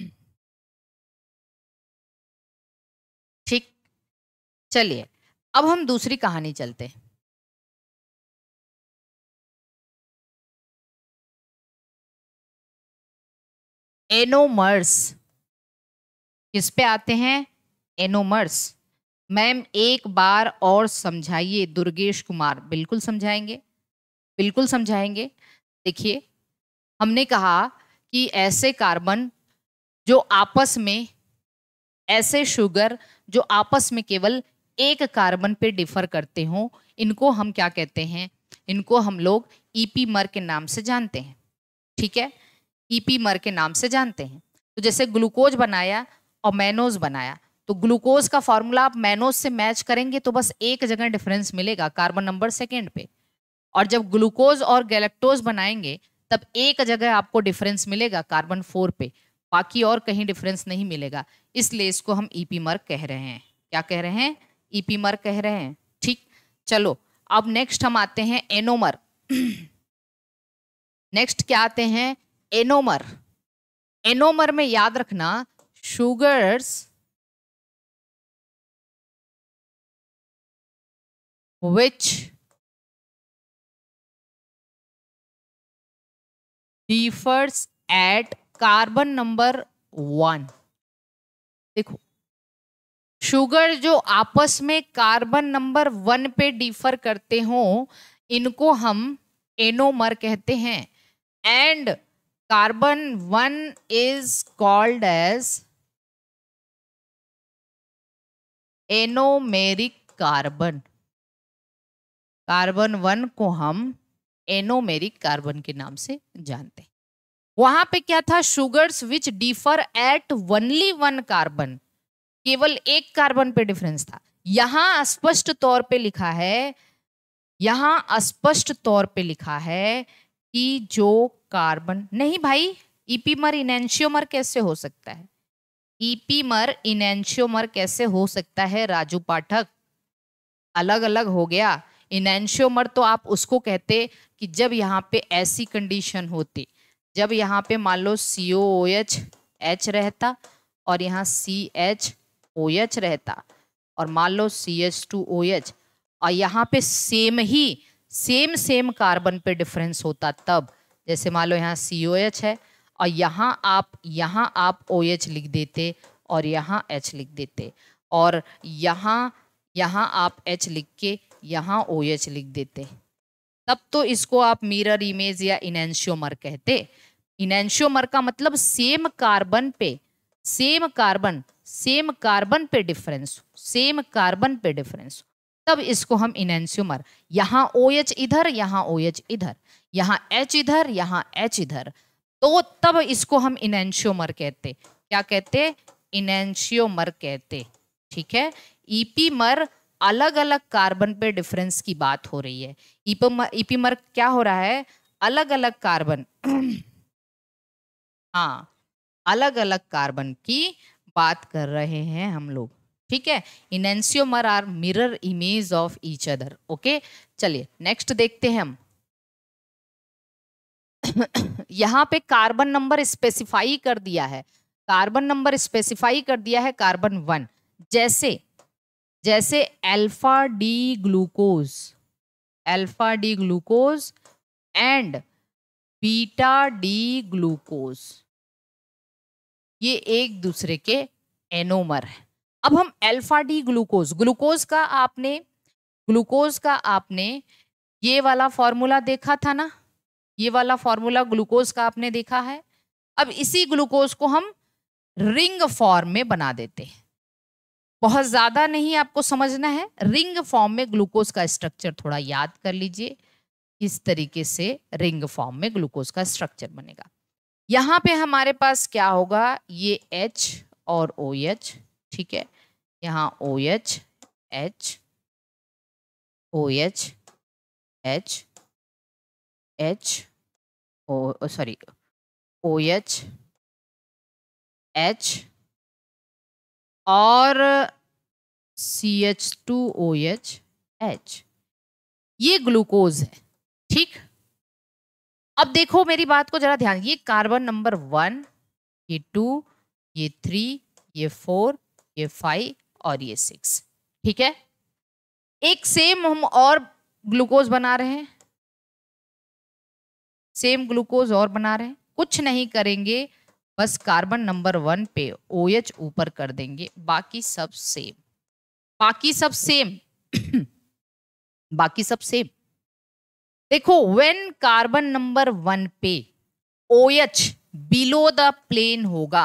ठीक चलिए अब हम दूसरी कहानी चलते हैं एनोमर्स किस पे आते हैं एनोमर्स मैम एक बार और समझाइए दुर्गेश कुमार बिल्कुल समझाएंगे बिल्कुल समझाएंगे देखिए हमने कहा कि ऐसे कार्बन जो आपस में ऐसे शुगर जो आपस में केवल एक कार्बन पे डिफर करते हो इनको हम क्या कहते हैं इनको हम लोग ईपी e मर के नाम से जानते हैं ठीक है ईपी e मर के नाम से जानते हैं तो जैसे ग्लूकोज बनाया और मैनोज बनाया तो ग्लूकोज का फॉर्मूला आप मैनोज से मैच करेंगे तो बस एक जगह डिफरेंस मिलेगा कार्बन नंबर सेकेंड पे और जब ग्लूकोज और गैलेक्टोज बनाएंगे तब एक जगह आपको डिफरेंस मिलेगा कार्बन फोर पे बाकी और कहीं डिफरेंस नहीं मिलेगा इसलिए इसको हम ईपी e मर्क कह रहे हैं क्या कह रहे हैं ईपीमर e कह रहे हैं ठीक चलो अब नेक्स्ट हम आते हैं एनोमर नेक्स्ट क्या आते हैं एनोमर एनोमर में याद रखना sugars which differs at carbon number one देखो शुगर जो आपस में कार्बन नंबर वन पे डिफर करते हो इनको हम एनोमर कहते हैं and carbon one is called as anomeric carbon carbon one को हम एनोमेरिक कार्बन के नाम से जानते हैं वहां पे क्या था sugars which differ at only one carbon केवल एक कार्बन पे डिफरेंस था यहां स्पष्ट तौर पे लिखा है यहां स्पष्ट तौर पे लिखा है कि जो कार्बन नहीं भाई ईपीमर e इनेंशियोमर कैसे हो सकता है ईपीमर e इनेंशियोमर कैसे हो सकता है राजू पाठक अलग अलग हो गया इनेंशियोमर तो आप उसको कहते कि जब यहाँ पे ऐसी कंडीशन होती जब यहाँ पे मान लो सी ओ एच रहता और यहाँ सी एच ओ OH रहता और मान लो C H two O H और यहाँ पे सेम ही सेम सेम कार्बन पे डिफरेंस होता तब जैसे मान लो यहाँ सी ओ एच है और यहाँ आप यहाँ आप ओ OH लिख देते और यहाँ एच लिख देते और यहाँ यहाँ आप एच लिख के यहाँ ओ OH लिख देते तब तो इसको आप मिरर इमेज या इनेंशियोमर कहते इनेंशियोमर का मतलब सेम कार्बन पे सेम कार्बन सेम कार्बन पे डिफरेंस सेम कार्बन पे डिफरेंस तब इसको हम इनेंस्यूमर यहाँ ओ OH इधर यहाँ ओ OH इधर यहाँ एच इधर यहाँ एच इधर तो तब इसको हम इनएंशियोमर कहते क्या कहते इनएंशियोमर कहते ठीक है ईपीमर अलग अलग कार्बन पे डिफरेंस की बात हो रही है ईपीमर e ईपीमर e क्या हो रहा है अलग अलग कार्बन हाँ अलग अलग कार्बन की बात कर रहे हैं हम लोग ठीक है enantiomer are mirror image of each other okay चलिए नेक्स्ट देखते हैं हम *coughs* यहाँ पे कार्बन नंबर स्पेसिफाई कर दिया है कार्बन नंबर स्पेसिफाई कर दिया है कार्बन वन जैसे जैसे alpha D glucose alpha D glucose and beta D glucose ये एक दूसरे के एनोमर है अब हम अल्फा डी ग्लूकोज ग्लूकोज का आपने ग्लूकोज का आपने ये वाला फॉर्मूला देखा था ना ये वाला फॉर्मूला ग्लूकोज का आपने देखा है अब इसी ग्लूकोज को हम रिंग फॉर्म में बना देते हैं बहुत ज़्यादा नहीं आपको समझना है रिंग फॉर्म में ग्लूकोज का स्ट्रक्चर थोड़ा याद कर लीजिए इस तरीके से रिंग फॉर्म में ग्लूकोज का स्ट्रक्चर बनेगा यहाँ पे हमारे पास क्या होगा ये एच और ओ एच ठीक है यहाँ O H H O H H H O sorry O H H और C H two O H H ये ग्लूकोज है ठीक अब देखो मेरी बात को जरा ध्यान ये कार्बन नंबर वन ये टू ये थ्री ये फोर ये फाइव और ये सिक्स ठीक है एक सेम हम और ग्लूकोज बना रहे हैं सेम ग्लूकोज और बना रहे हैं कुछ नहीं करेंगे बस कार्बन नंबर वन पे ओ OH ऊपर कर देंगे बाकी सब सेम बाकी सब सेम बाकी सब सेम देखो व्हेन कार्बन नंबर वन पे O H below the plane होगा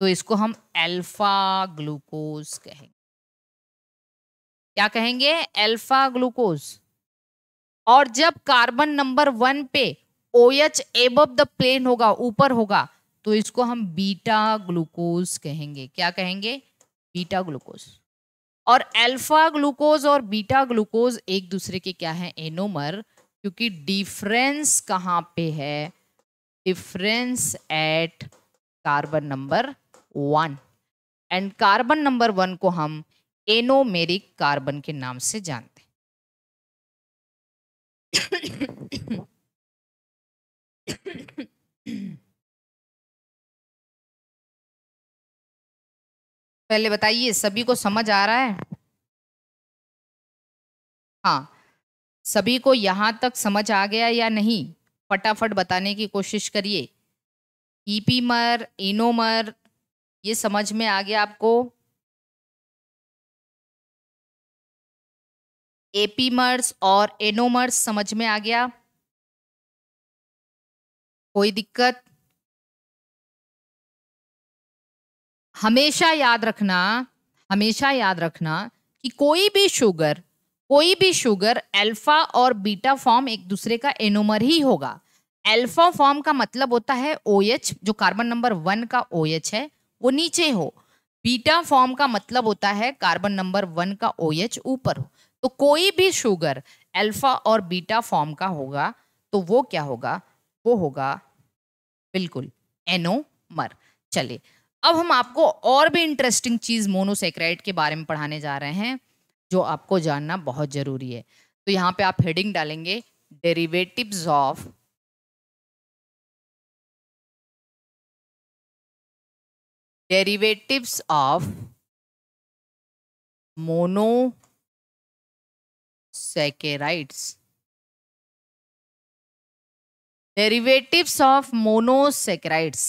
तो इसको हम अल्फा ग्लूकोज कहेंगे क्या कहेंगे अल्फा ग्लूकोज और जब कार्बन नंबर वन पे O H above the plane होगा ऊपर होगा तो इसको हम बीटा ग्लूकोज कहेंगे क्या कहेंगे बीटा ग्लूकोज और अल्फा ग्लूकोज और बीटा ग्लूकोज एक दूसरे के क्या है एनोमर क्योंकि डिफरेंस कहाँ पे है difference at carbon number one and carbon number one को हम एनोमेरिक कार्बन के नाम से जानते पहले बताइए सभी को समझ आ रहा है हाँ सभी को यहाँ तक समझ आ गया या नहीं फटाफट बताने की कोशिश करिए ईपीमर इनोमर ये समझ में आ गया आपको एपीमर्स और एनोमर्स समझ में आ गया कोई दिक्कत हमेशा याद रखना हमेशा याद रखना कि कोई भी शुगर कोई भी शुगर अल्फा और बीटा फॉर्म एक दूसरे का एनोमर ही होगा अल्फा फॉर्म का मतलब होता है ओ OH, जो कार्बन नंबर वन का ओ OH है वो नीचे हो बीटा फॉर्म का मतलब होता है कार्बन नंबर वन का ओ OH ऊपर हो तो कोई भी शुगर अल्फा और बीटा फॉर्म का होगा तो वो क्या होगा वो होगा बिल्कुल एनोमर चले अब हम आपको और भी इंटरेस्टिंग चीज मोनोसेक्राइड के बारे में पढ़ाने जा रहे हैं जो आपको जानना बहुत ज़रूरी है तो यहाँ पे आप हेडिंग डालेंगे derivatives of derivatives of monosaccharides derivatives of monosaccharides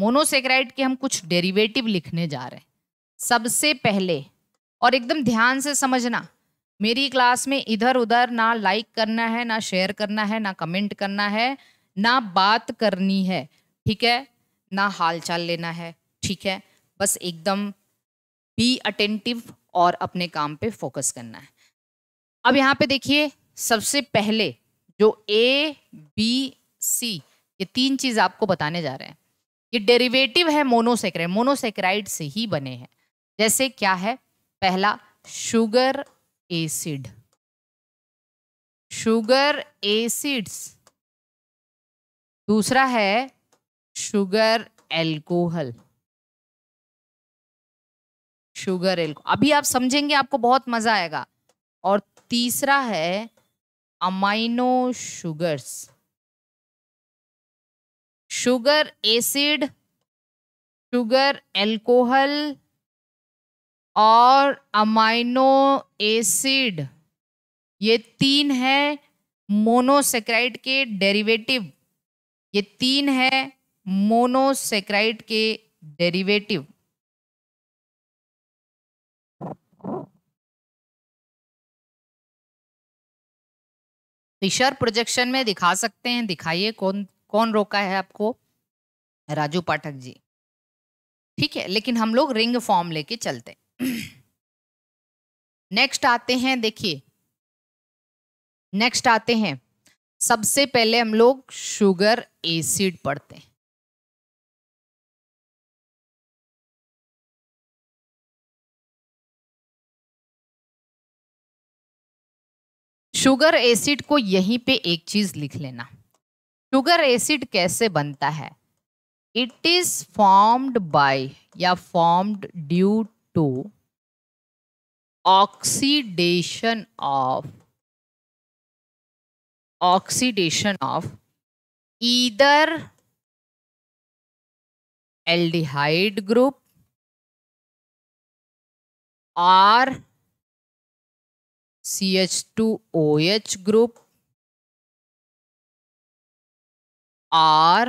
monosaccharide के हम कुछ डेरिवेटिव लिखने जा रहे हैं सबसे पहले और एकदम ध्यान से समझना मेरी क्लास में इधर उधर ना लाइक करना है ना शेयर करना है ना कमेंट करना है ना बात करनी है ठीक है ना हाल चाल लेना है ठीक है बस एकदम बी अटेंटिव और अपने काम पे फोकस करना है अब यहाँ पे देखिए सबसे पहले जो ए बी सी ये तीन चीज़ आपको बताने जा रहे हैं ये डेरिवेटिव है मोनोसेक्राइड मोनोसेक्राइड से ही बने हैं जैसे क्या है पहला शुगर एसिड शुगर एसिड्स दूसरा है शुगर एल्कोहल शुगर एल्कोहल अभी आप समझेंगे आपको बहुत मजा आएगा और तीसरा है amino sugars sugar acid sugar alcohol और अमाइनो एसिड ये तीन है मोनोसेक्राइड के डेरिवेटिव ये तीन है मोनोसेक्राइड के डेरिवेटिव फिशर प्रोजेक्शन में दिखा सकते हैं दिखाइए कौन कौन रोका है आपको राजू पाठक जी ठीक है लेकिन हम लोग रिंग फॉर्म लेके चलते हैं नेक्स्ट आते हैं देखिए नेक्स्ट आते हैं सबसे पहले हम लोग शुगर एसिड पढ़ते हैं शुगर एसिड को यहीं पे एक चीज लिख लेना शुगर एसिड कैसे बनता है इट इज फॉर्म्ड बाय या formed due to oxidation of oxidation of either aldehyde group or CH2OH group or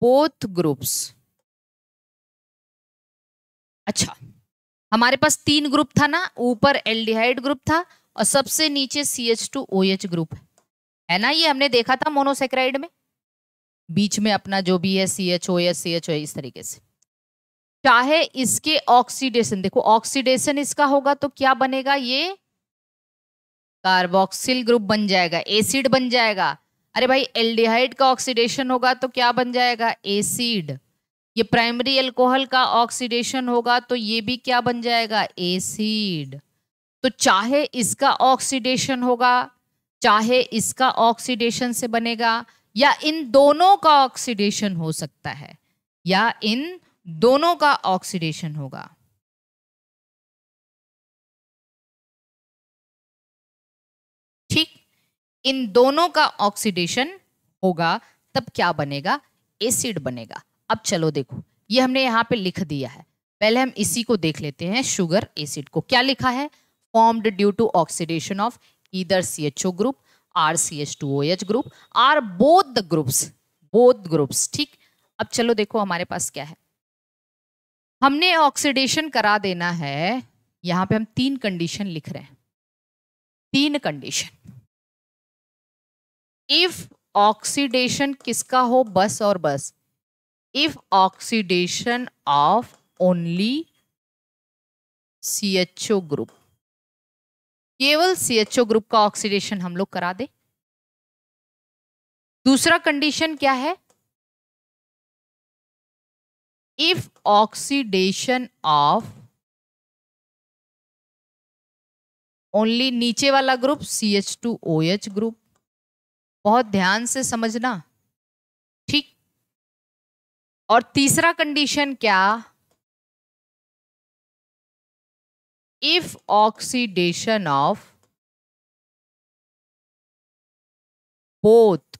both groups अच्छा हमारे पास तीन ग्रुप था ना ऊपर एल्डिहाइड ग्रुप था और सबसे नीचे C H two O H group है है ना ये हमने देखा था मोनोसेक्राइड में बीच में अपना जो भी है C H O H C H O इस तरीके से चाहे इसके ऑक्सीडेशन देखो ऑक्सीडेशन इसका होगा तो क्या बनेगा ये कार्बोक्सिल ग्रुप बन जाएगा एसिड बन जाएगा अरे भाई एल्डिहाइड का ऑक्सीडेशन होगा तो क्या बन जाएगा एसिड ये प्राइमरी एल्कोहल का ऑक्सीडेशन होगा तो ये भी क्या बन जाएगा एसिड तो चाहे इसका ऑक्सीडेशन होगा चाहे इसका ऑक्सीडेशन से बनेगा या इन दोनों का ऑक्सीडेशन हो सकता है या इन दोनों का ऑक्सीडेशन होगा ठीक इन दोनों का ऑक्सीडेशन होगा तब क्या बनेगा एसिड बनेगा अब चलो देखो ये हमने यहाँ पे लिख दिया है पहले हम इसी को देख लेते हैं शुगर एसिड को क्या लिखा है formed due to oxidation of either C H O group or C H two O H group or both the groups both groups ठीक अब चलो देखो हमारे पास क्या है हमने ऑक्सीडेशन करा देना है यहाँ पे हम तीन कंडीशन लिख रहे हैं तीन कंडीशन इफ ऑक्सीडेशन किसका हो बस और बस if oxidation of only CHO group केवल CHO ग्रुप का ऑक्सीडेशन हम लोग करा दे दूसरा कंडीशन क्या है इफ ऑक्सीडेशन ऑफ ओनली नीचे वाला group C H two O H group बहुत ध्यान से समझना और तीसरा कंडीशन क्या if oxidation of both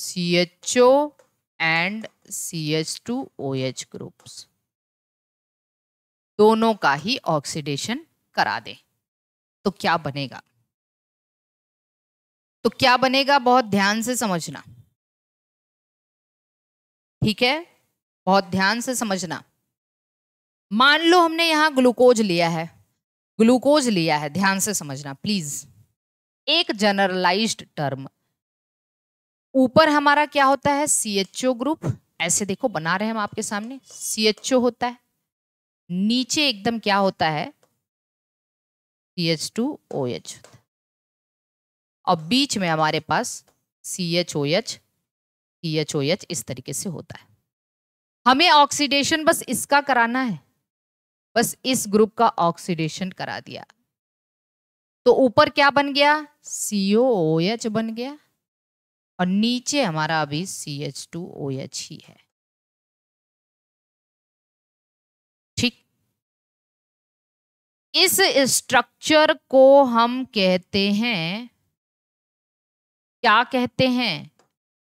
C H O and C H two O H groups दोनों का ही ऑक्सीडेशन करा दें तो क्या बनेगा तो क्या बनेगा बहुत ध्यान से समझना ठीक है बहुत ध्यान से समझना मान लो हमने यहां ग्लूकोज लिया है ग्लूकोज लिया है ध्यान से समझना प्लीज एक जनरलाइज्ड टर्म ऊपर हमारा क्या होता है सी एच ओ ग्रुप ऐसे देखो बना रहे हैं हम आपके सामने सी एच ओ होता है नीचे एकदम क्या होता है C H two O H और बीच में हमारे पास C H O H H O H इस तरीके से होता है हमें ऑक्सीडेशन बस इसका कराना है बस इस ग्रुप का ऑक्सीडेशन करा दिया तो ऊपर क्या बन गया सीओ ओ एच बन गया और नीचे हमारा अभी C H two O H ही है ठीक इस स्ट्रक्चर को हम कहते हैं क्या कहते हैं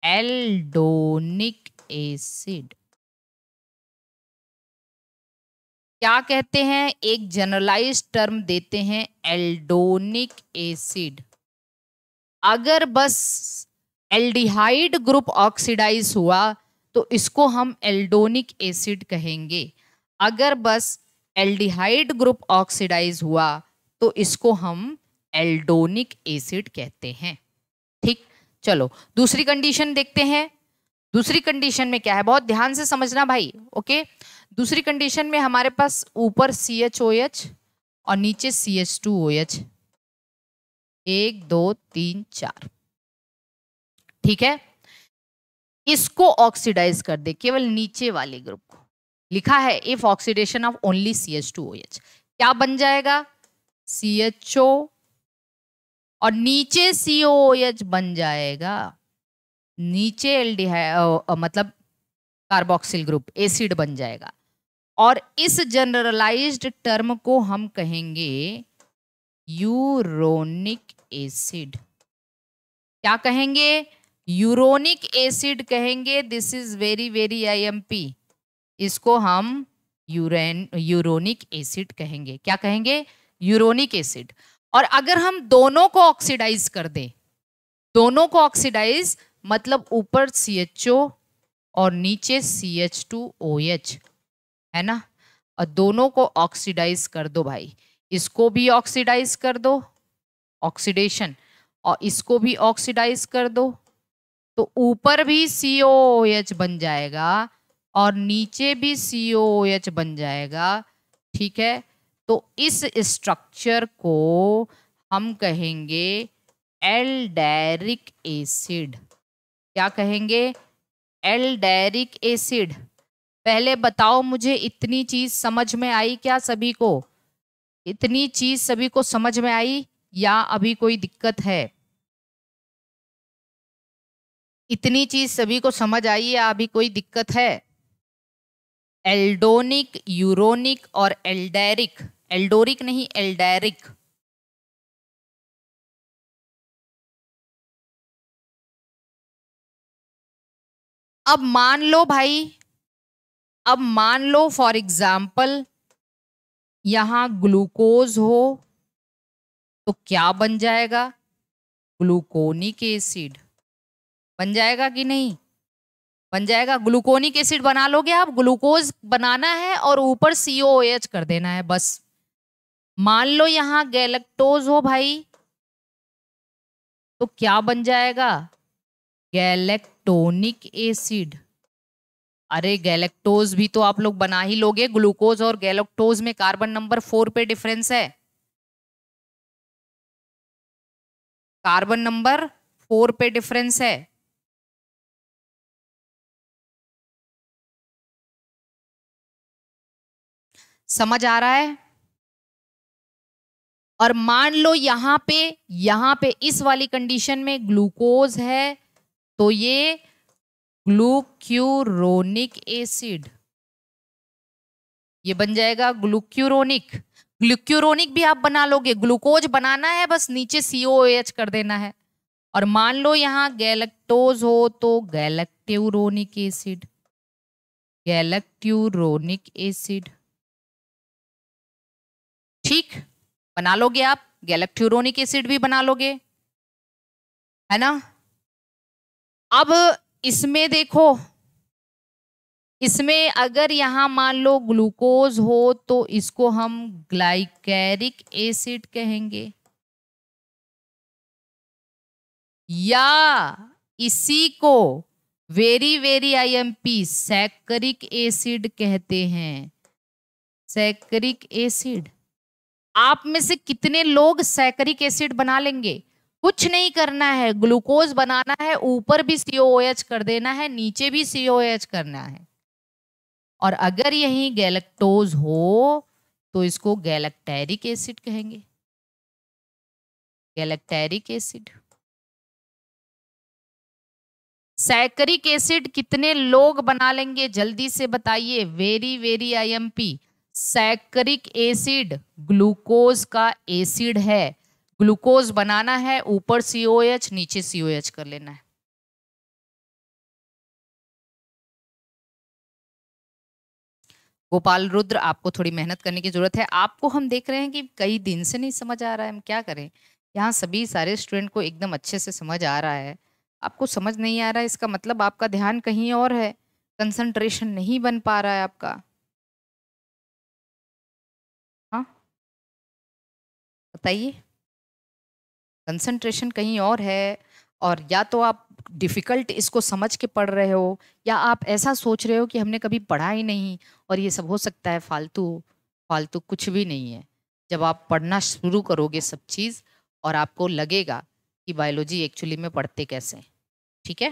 एल्डोनिक एसिड क्या कहते हैं एक जनरलाइज टर्म देते हैं एल्डोनिक एसिड अगर बस एल्डिहाइड ग्रुप ऑक्सीडाइज हुआ तो इसको हम एल्डोनिक एसिड कहेंगे अगर बस एल्डिहाइड ग्रुप ऑक्सीडाइज हुआ तो इसको हम एल्डोनिक एसिड कहते हैं ठीक चलो दूसरी कंडीशन देखते हैं दूसरी कंडीशन में क्या है बहुत ध्यान से समझना भाई ओके दूसरी कंडीशन में हमारे पास ऊपर सी एच ओ एच और नीचे C H two O H एक दो तीन चार ठीक है इसको ऑक्सीडाइज कर दे केवल नीचे वाले ग्रुप को लिखा है if oxidation of only C H two O H क्या बन जाएगा सी एच ओ और नीचे सी बन जाएगा नीचे एल मतलब कार्बोक्सिल ग्रुप एसिड बन जाएगा और इस जनरलाइज्ड टर्म को हम कहेंगे यूरोनिक एसिड क्या कहेंगे यूरोनिक एसिड कहेंगे this is very very IMP इसको हम यूरेन यूरोनिक एसिड कहेंगे क्या कहेंगे यूरोनिक एसिड और अगर हम दोनों को ऑक्सीडाइज कर दें दोनों को ऑक्सीडाइज मतलब ऊपर सी एच ओ और नीचे C H two O H है ना और दोनों को ऑक्सीडाइज कर दो भाई इसको भी ऑक्सीडाइज कर दो ऑक्सीडेशन और इसको भी ऑक्सीडाइज कर दो तो ऊपर भी सी ओ एच बन जाएगा और नीचे भी सी ओ एच बन जाएगा ठीक है तो इस स्ट्रक्चर को हम कहेंगे एल्डेरिक एसिड क्या कहेंगे एल्डेरिक एसिड पहले बताओ मुझे इतनी चीज समझ में आई क्या सभी को इतनी चीज सभी को समझ में आई या अभी कोई दिक्कत है इतनी चीज सभी को समझ आई या अभी कोई दिक्कत है एल्डोनिक यूरोनिक और एल्डेरिक एल्डोरिक नहीं एल्डेरिक अब मान लो भाई अब मान लो फॉर एग्जाम्पल यहां ग्लूकोज हो तो क्या बन जाएगा ग्लूकोनिक एसिड बन जाएगा कि नहीं बन जाएगा ग्लूकोनिक एसिड बना लोगे आप ग्लूकोज बनाना है और ऊपर सी कर देना है बस मान लो यहां गैलेक्टोज हो भाई तो क्या बन जाएगा गैलेक्टोनिक एसिड अरे गैलेक्टोज भी तो आप लोग बना ही लोगे ग्लूकोज और गैलेक्टोज में कार्बन नंबर फोर पे डिफरेंस है कार्बन नंबर फोर पे डिफरेंस है समझ आ रहा है और मान लो यहां पे यहां पे इस वाली कंडीशन में ग्लूकोज है तो ये ग्लूक्यूरोनिक एसिड ये बन जाएगा ग्लूक्यूरोनिक ग्लूक्यूरोनिक भी आप बना लोगे ग्लूकोज बनाना है बस नीचे सीओ एच कर देना है और मान लो यहां गैलेक्टोज हो तो गैलेक्ट्यूरोनिक एसिड गैलेक्ट्यूरोनिक एसिड ठीक बना लोगे आप गैलेक्ट्यूरोनिक एसिड भी बना लोगे है ना अब इसमें देखो इसमें अगर यहां मान लो ग्लूकोज हो तो इसको हम ग्लाइकेरिक एसिड कहेंगे या इसी को very very IMP saccharic acid कहते हैं सैकरिक एसिड आप में से कितने लोग सैकरिक एसिड बना लेंगे कुछ नहीं करना है ग्लूकोज बनाना है ऊपर भी सीओएच कर देना है नीचे भी सीओएच करना है और अगर यही गैलेक्टोज हो तो इसको गैलेक्टेरिक एसिड कहेंगे गैलेक्टेरिक एसिड सैकरिक एसिड कितने लोग बना लेंगे जल्दी से बताइए very very IMP saccharic acid glucose का एसिड है ग्लूकोज बनाना है ऊपर एच नीचे एच कर लेना है गोपाल रुद्र आपको थोड़ी मेहनत करने की जरूरत है आपको हम देख रहे हैं कि कई दिन से नहीं समझ आ रहा है हम क्या करें यहाँ सभी सारे स्टूडेंट को एकदम अच्छे से समझ आ रहा है आपको समझ नहीं आ रहा है इसका मतलब आपका ध्यान कहीं और है कंसंट्रेशन नहीं बन पा रहा है आपका बताइए कंसंट्रेशन कहीं और है और या तो आप डिफ़िकल्ट इसको समझ के पढ़ रहे हो या आप ऐसा सोच रहे हो कि हमने कभी पढ़ा ही नहीं और ये सब हो सकता है फालतू फालतू कुछ भी नहीं है जब आप पढ़ना शुरू करोगे सब चीज़ और आपको लगेगा कि बायोलॉजी एक्चुअली में पढ़ते कैसे ठीक है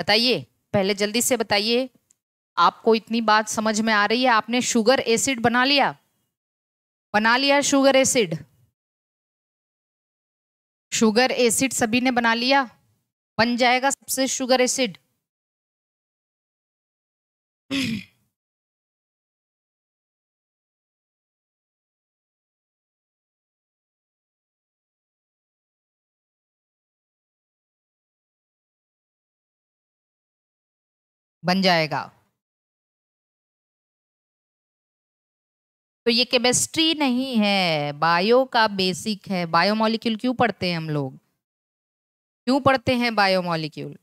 बताइए पहले जल्दी से बताइए आपको इतनी बात समझ में आ रही है आपने शुगर एसिड बना लिया बना लिया शुगर एसिड शुगर एसिड सभी ने बना लिया बन जाएगा सबसे शुगर एसिड बन जाएगा तो ये केमिस्ट्री नहीं है बायो का बेसिक है बायोमोलिक्यूल क्यों पढ़ते हैं हम लोग क्यों पढ़ते हैं बायोमोलिक्यूल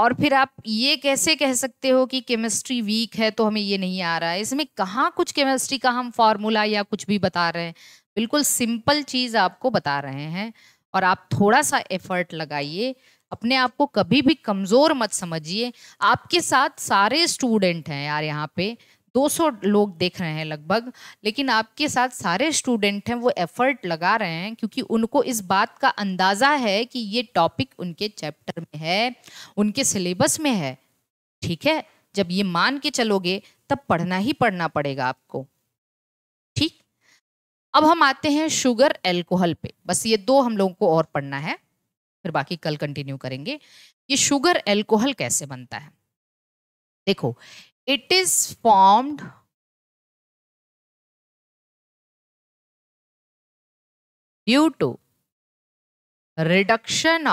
और फिर आप ये कैसे कह सकते हो कि केमिस्ट्री वीक है तो हमें ये नहीं आ रहा है इसमें कहाँ कुछ केमिस्ट्री का हम फॉर्मूला या कुछ भी बता रहे हैं बिल्कुल सिंपल चीज़ आपको बता रहे हैं और आप थोड़ा सा एफर्ट लगाइए अपने आप को कभी भी कमज़ोर मत समझिए आपके साथ सारे स्टूडेंट हैं यार यहाँ पे 200 लोग देख रहे हैं लगभग लेकिन आपके साथ सारे स्टूडेंट हैं वो एफर्ट लगा रहे हैं क्योंकि उनको इस बात का अंदाज़ा है कि ये टॉपिक उनके चैप्टर में है उनके सिलेबस में है ठीक है जब ये मान के चलोगे तब पढ़ना ही पढ़ना पड़ेगा आपको ठीक अब हम आते हैं शुगर एल्कोहल पे बस ये दो हम लोगों को और पढ़ना है फिर बाकी कल कंटिन्यू करेंगे ये शुगर एल्कोहल कैसे बनता है देखो it is formed due to reduction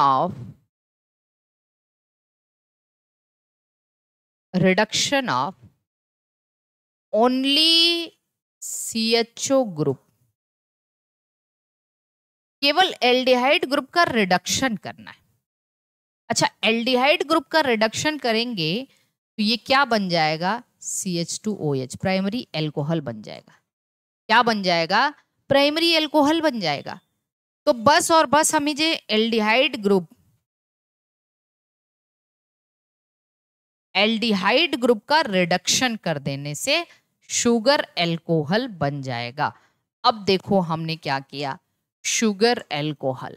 of only C H O group केवल एल्डिहाइड ग्रुप का रिडक्शन करना है अच्छा एल्डिहाइड ग्रुप का रिडक्शन करेंगे तो ये क्या बन जाएगा C H two O H primary alcohol बन जाएगा क्या बन जाएगा प्राइमरी एल्कोहल बन जाएगा तो बस और बस हमें जो एल्डिहाइड ग्रुप एल्डिहाइड ग्रुप का रिडक्शन कर देने से शुगर एल्कोहल बन जाएगा अब देखो हमने क्या किया शुगर एल्कोहल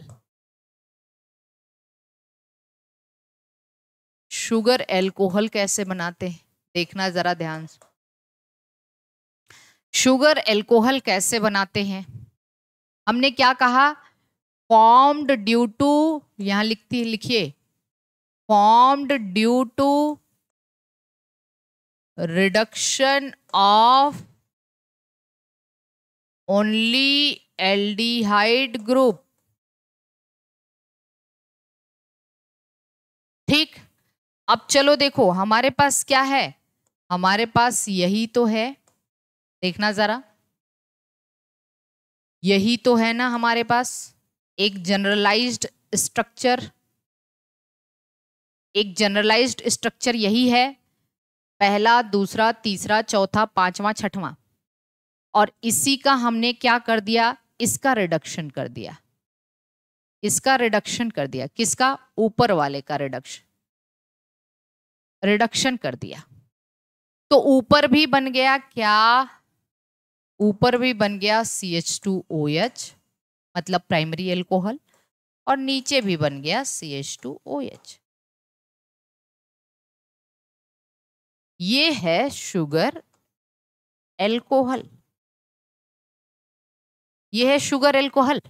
शुगर एल्कोहल कैसे बनाते हैं देखना जरा ध्यान से शुगर एल्कोहल कैसे बनाते हैं हमने क्या कहा फॉर्म्ड ड्यू टू यहां लिखती है लिखिए formed due to reduction of only aldehyde group ठीक अब चलो देखो हमारे पास क्या है हमारे पास यही तो है देखना जरा यही तो है ना हमारे पास एक जनरलाइज्ड स्ट्रक्चर एक जनरलाइज्ड स्ट्रक्चर यही है पहला दूसरा तीसरा चौथा पांचवा छठवां और इसी का हमने क्या कर दिया इसका रिडक्शन कर दिया इसका रिडक्शन कर दिया किसका ऊपर वाले का रिडक्शन रिडक्शन कर दिया तो ऊपर भी बन गया क्या ऊपर भी बन गया C H two O H मतलब प्राइमरी एल्कोहल और नीचे भी बन गया C H two O H ये है शुगर एल्कोहल ये है शुगर एल्कोहल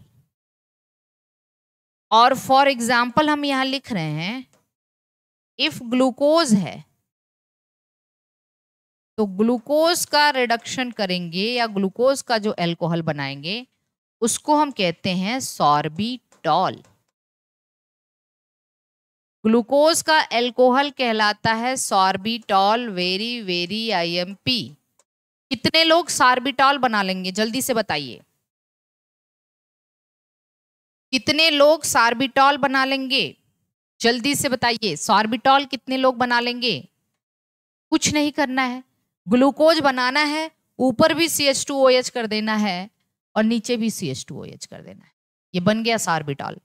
और फॉर एग्जाम्पल हम यहां लिख रहे हैं इफ ग्लूकोज है तो ग्लूकोज का रिडक्शन करेंगे या ग्लूकोज का जो एल्कोहल बनाएंगे उसको हम कहते हैं सॉर्बिटॉल ग्लूकोज का एल्कोहल कहलाता है सॉर्बिटॉल वेरी वेरी आईएमपी कितने लोग सार्बिटॉल बना लेंगे जल्दी से बताइए कितने लोग सार्बिटॉल बना लेंगे जल्दी से बताइए सार्बिटॉल कितने लोग बना लेंगे कुछ नहीं करना है ग्लूकोज बनाना है ऊपर भी C H two O H कर देना है और नीचे भी C H two O H कर देना है ये बन गया सार्बिटॉल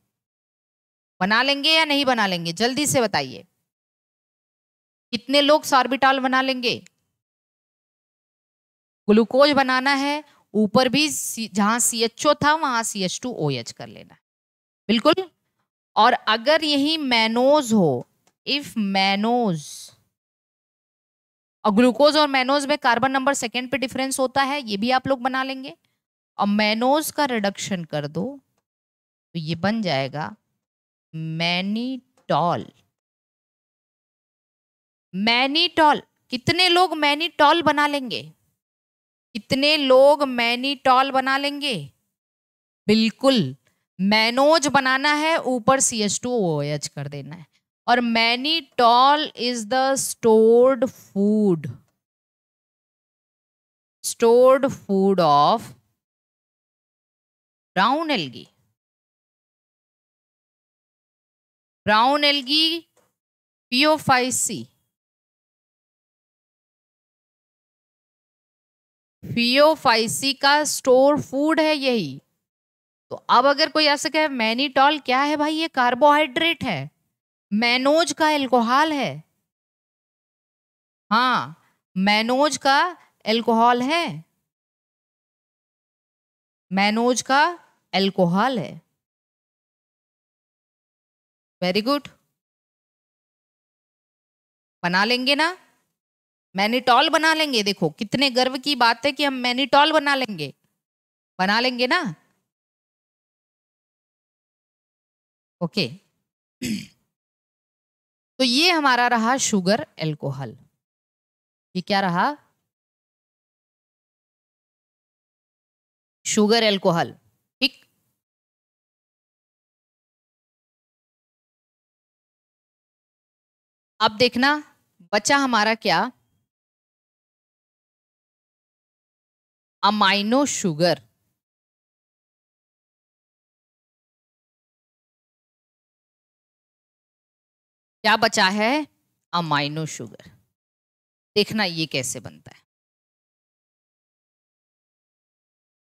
बना लेंगे या नहीं बना लेंगे जल्दी से बताइए कितने लोग सार्बिटॉल बना लेंगे ग्लूकोज बनाना है ऊपर भी जहां सी एच ओ था वहां C H two O H कर लेना है बिल्कुल और अगर यही मैनोज हो इफ मैनोज और ग्लूकोज और मैनोज में कार्बन नंबर सेकेंड पे डिफरेंस होता है ये भी आप लोग बना लेंगे और मैनोज का रिडक्शन कर दो तो ये बन जाएगा मैनीटॉल मैनीटॉल कितने लोग मैनीटॉल बना लेंगे कितने लोग मैनीटॉल बना लेंगे बिल्कुल मैनोज बनाना है ऊपर C H two O H कर देना है और mannitol is the stored food stored food of brown algae brown algae Phaeophyceae Phaeophyceae का स्टोर फूड है यही तो अब अगर कोई ऐसा कहे मैनीटॉल क्या है भाई ये कार्बोहाइड्रेट है मैनोज का एल्कोहल है हाँ मैनोज का एल्कोहल है मैनोज का एल्कोहल है वेरी गुड बना लेंगे ना मैनीटॉल बना लेंगे देखो कितने गर्व की बात है कि हम मैनीटॉल बना लेंगे बना लेंगे ना ओके तो ये हमारा रहा शुगर एल्कोहल ये क्या रहा शुगर एल्कोहल ठीक अब देखना बचा हमारा क्या अमाइनो शुगर क्या बचा है अमाइनो शुगर देखना ये कैसे बनता है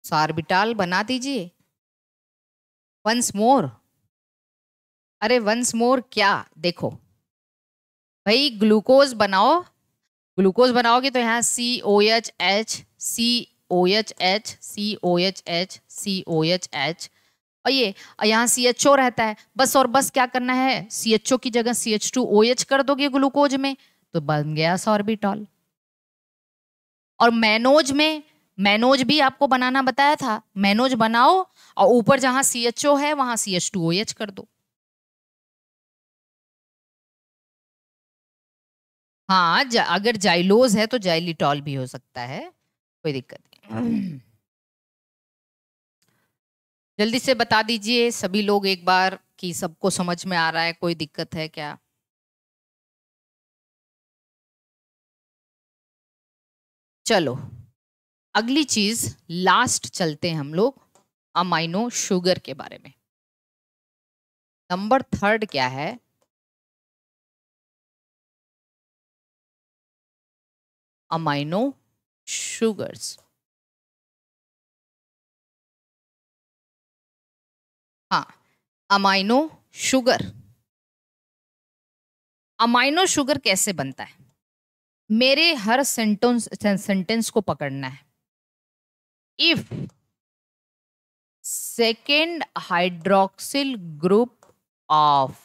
सार्बिटाल बना दीजिए वंस मोर अरे वंस मोर क्या देखो भाई ग्लूकोज बनाओ ग्लूकोज बनाओगे तो यहाँ C O H H C O H H C O H H C O H H और ये यहाँ सी एच ओ रहता है बस और बस क्या करना है सी एच ओ की जगह C H two O H कर दोगे ग्लूकोज में तो बन गया सॉर्बिटॉल और मैनोज में मैनोज भी आपको बनाना बताया था मैनोज बनाओ और ऊपर जहां सी एच ओ है वहां C H two O H कर दो हाँ अगर जाइलोज है तो जाइलिटॉल भी हो सकता है कोई दिक्कत नहीं जल्दी से बता दीजिए सभी लोग एक बार कि सबको समझ में आ रहा है कोई दिक्कत है क्या चलो अगली चीज लास्ट चलते हैं हम लोग अमाइनो शुगर के बारे में नंबर थर्ड क्या है amino sugars amino sugar amino sugar कैसे बनता है मेरे हर सेंटेंस सेंटेंस को पकड़ना है if second hydroxyl group of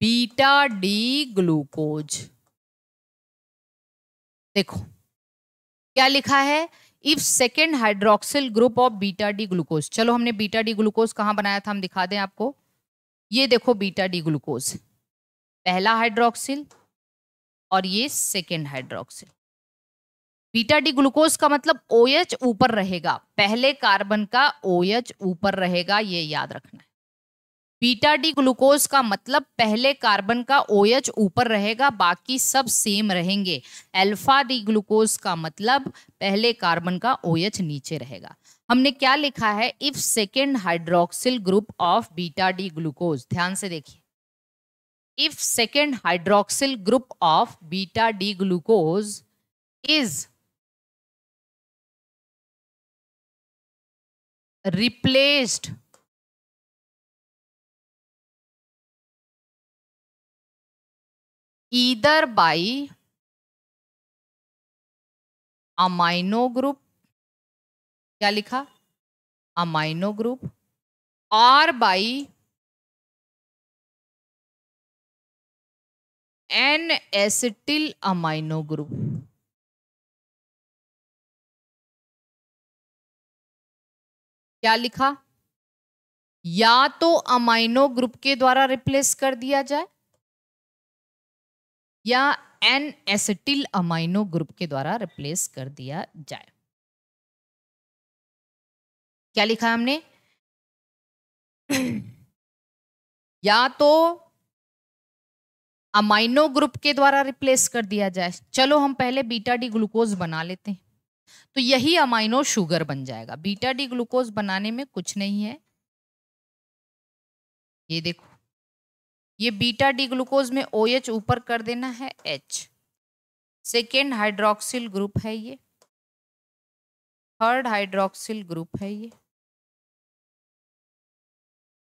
beta D glucose देखो क्या लिखा है if second hydroxyl group of beta D glucose चलो हमने बीटा डी ग्लूकोज कहाँ बनाया था हम दिखा दें आपको ये देखो बीटा डी ग्लूकोज पहला हाइड्रोक्सिल और ये second hydroxyl beta D glucose का मतलब ओ OH ऊपर रहेगा पहले कार्बन का ओ OH ऊपर रहेगा ये याद रखना है बीटा डी ग्लूकोज का मतलब पहले कार्बन का ओ एच ऊपर रहेगा बाकी सब सेम रहेंगे अल्फा डी ग्लूकोज का मतलब पहले कार्बन का ओ एच नीचे रहेगा हमने क्या लिखा है if second hydroxyl group of beta D glucose ध्यान से देखिए if second hydroxyl group of beta D glucose is replaced either by amino group क्या लिखा amino group or by N acetyl amino group क्या लिखा या तो अमाइनो ग्रुप के द्वारा रिप्लेस कर दिया जाए या एन एसेटिल अमाइनो ग्रुप के द्वारा रिप्लेस कर दिया जाए क्या लिखा हमने या तो अमाइनो ग्रुप के द्वारा रिप्लेस कर दिया जाए चलो हम पहले बीटा डी ग्लूकोज बना लेते हैं तो यही अमाइनो शुगर बन जाएगा बीटा डी ग्लूकोज बनाने में कुछ नहीं है ये देखो ये बीटा डी ग्लूकोज में ओ OH ऊपर कर देना है एच सेकेंड हाइड्रोक्सिल ग्रुप है ये थर्ड हाइड्रोक्सिल ग्रुप है ये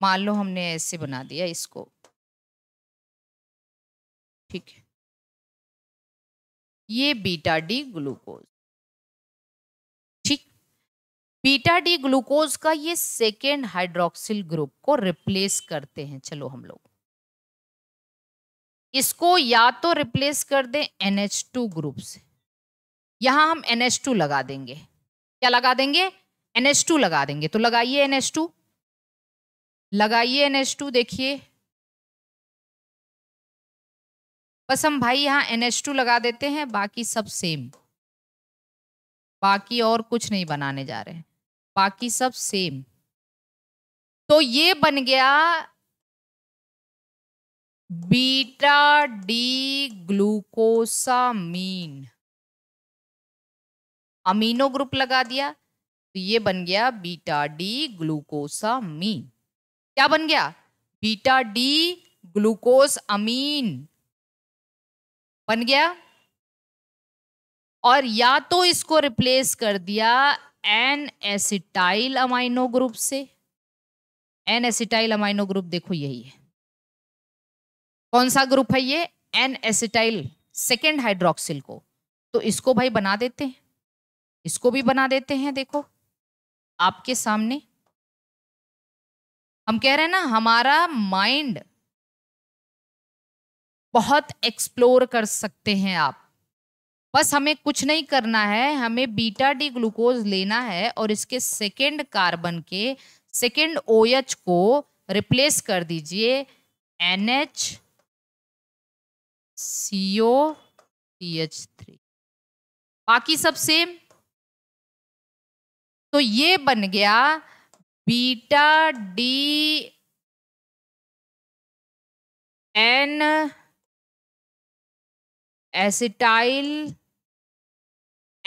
मान लो हमने ऐसे बना दिया इसको ठीक है ये बीटा डी ग्लूकोज ठीक बीटा डी ग्लूकोज का ये सेकेंड हाइड्रोक्सिल ग्रुप को रिप्लेस करते हैं चलो हम लोग इसको या तो रिप्लेस कर दें टू ग्रुप से यहां हम टू लगा देंगे क्या लगा देंगे टू लगा देंगे तो लगाइए टू लगाइए टू देखिए बस हम भाई यहां एच टू लगा देते हैं बाकी सब सेम बाकी और कुछ नहीं बनाने जा रहे हैं बाकी सब सेम तो ये बन गया beta D glucosamine amino group लगा दिया तो ये बन गया बीटा डी ग्लूकोसामीन क्या बन गया बीटा डी ग्लूकोस अमीन बन गया और या तो इसको रिप्लेस कर दिया एन एसिटाइल अमाइनो ग्रुप से एन एसिटाइल अमाइनो ग्रुप देखो यही है कौन सा ग्रुप है ये एन एसिटाइल सेकेंड हाइड्रोक्सिल को तो इसको भाई बना देते हैं इसको भी बना देते हैं देखो आपके सामने हम कह रहे हैं ना हमारा माइंड बहुत एक्सप्लोर कर सकते हैं आप बस हमें कुछ नहीं करना है हमें बीटा डी ग्लूकोज लेना है और इसके सेकेंड कार्बन के सेकेंड ओ OH को रिप्लेस कर दीजिए NH CO C H three बाकी सब सेम तो ये बन गया beta D N acetyl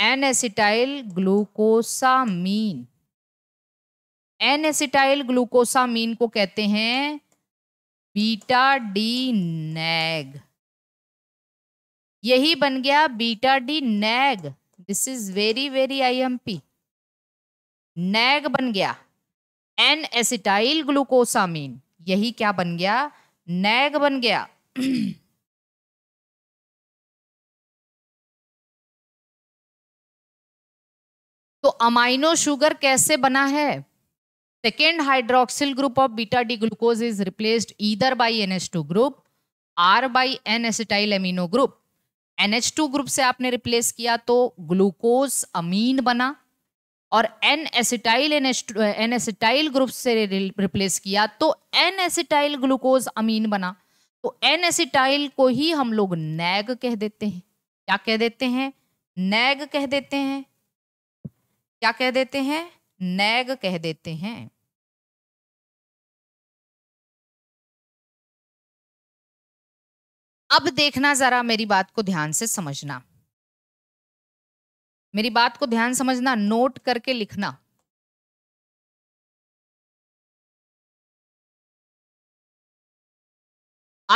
N acetyl glucosamine N acetyl glucosamine को कहते हैं बीटा डी नैग यही बन गया beta D NAG this is very very IMP NAG बन गया एन एसिटाइल ग्लूकोसामीन यही क्या बन गया नैग बन गया *clears throat* तो अमाइनो शुगर कैसे बना है second hydroxyl group of beta D glucose is replaced either by N S two group or by N acetyl amino group NH2 group से आपने रिप्लेस किया तो ग्लूकोज अमीन बना और N acetyl N acetyl group से replace किया तो N acetyl glucose glucosamine बना तो एन एसिटाइल को ही हम लोग नैग कह देते हैं क्या कह देते हैं नैग कह देते हैं क्या कह देते हैं नैग कह देते हैं अब देखना जरा मेरी बात को ध्यान से समझना मेरी बात को ध्यान समझना नोट करके लिखना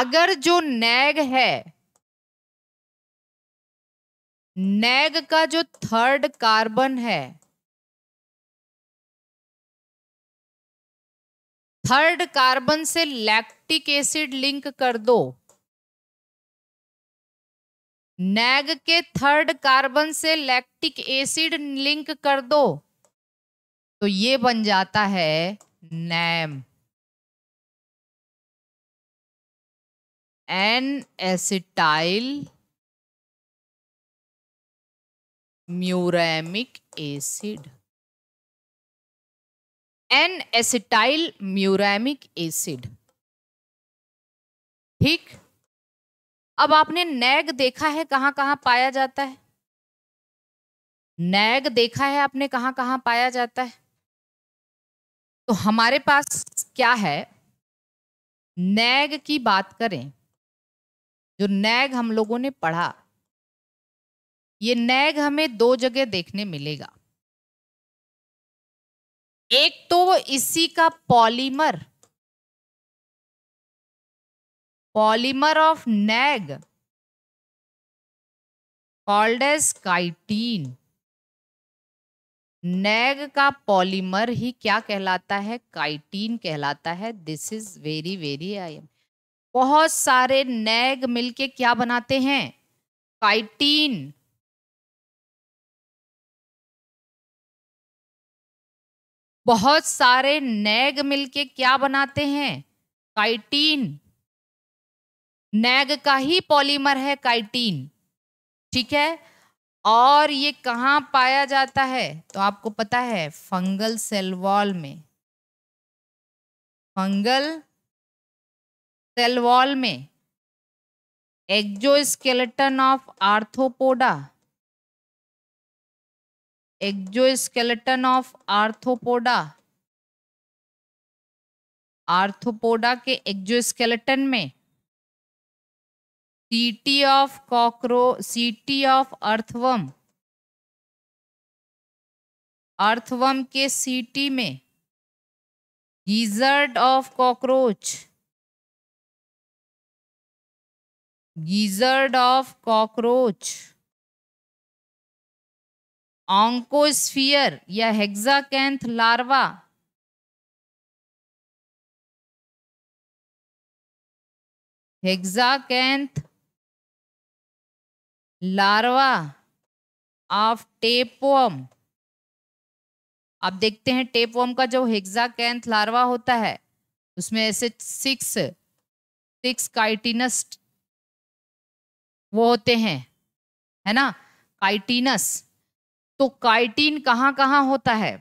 अगर जो नैग है नैग का जो थर्ड कार्बन है थर्ड कार्बन से लैक्टिक एसिड लिंक कर दो नैग के थर्ड कार्बन से लैक्टिक एसिड लिंक कर दो तो ये बन जाता है NAM N acetyl muramic acid N acetyl muramic acid ठीक अब आपने नैग देखा है कहां कहां पाया जाता है नैग देखा है आपने कहां कहां पाया जाता है तो हमारे पास क्या है नैग की बात करें जो नैग हम लोगों ने पढ़ा ये नैग हमें दो जगह देखने मिलेगा एक तो इसी का polymer polymer of NAG called as chitin NAG का पॉलीमर ही क्या कहलाता है काइटीन कहलाता है this is very very I बहुत सारे नेग मिलके क्या बनाते हैं काइटीन बहुत सारे नेग मिलके क्या बनाते हैं काइटीन नैग का ही पॉलीमर है काइटीन ठीक है और ये कहाँ पाया जाता है तो आपको पता है फंगल सेल वॉल में फंगल सेल वॉल में exoskeleton of arthropoda exoskeleton of arthropoda arthropoda के एक्जोस्केलेटन में setae of cockroach setae of earthworm earthworm के सिटी में gizzard of cockroach gizzard of cockroach oncosphere या hexacanth larva hexacanth larva of tapeworm आप देखते हैं tapeworm का जो हेक्सा कैंथ लार्वा होता है उसमें ऐसे सिक्स सिक्स काइटिनस वो होते हैं है ना काइटिनस तो काइटिन कहाँ कहाँ होता है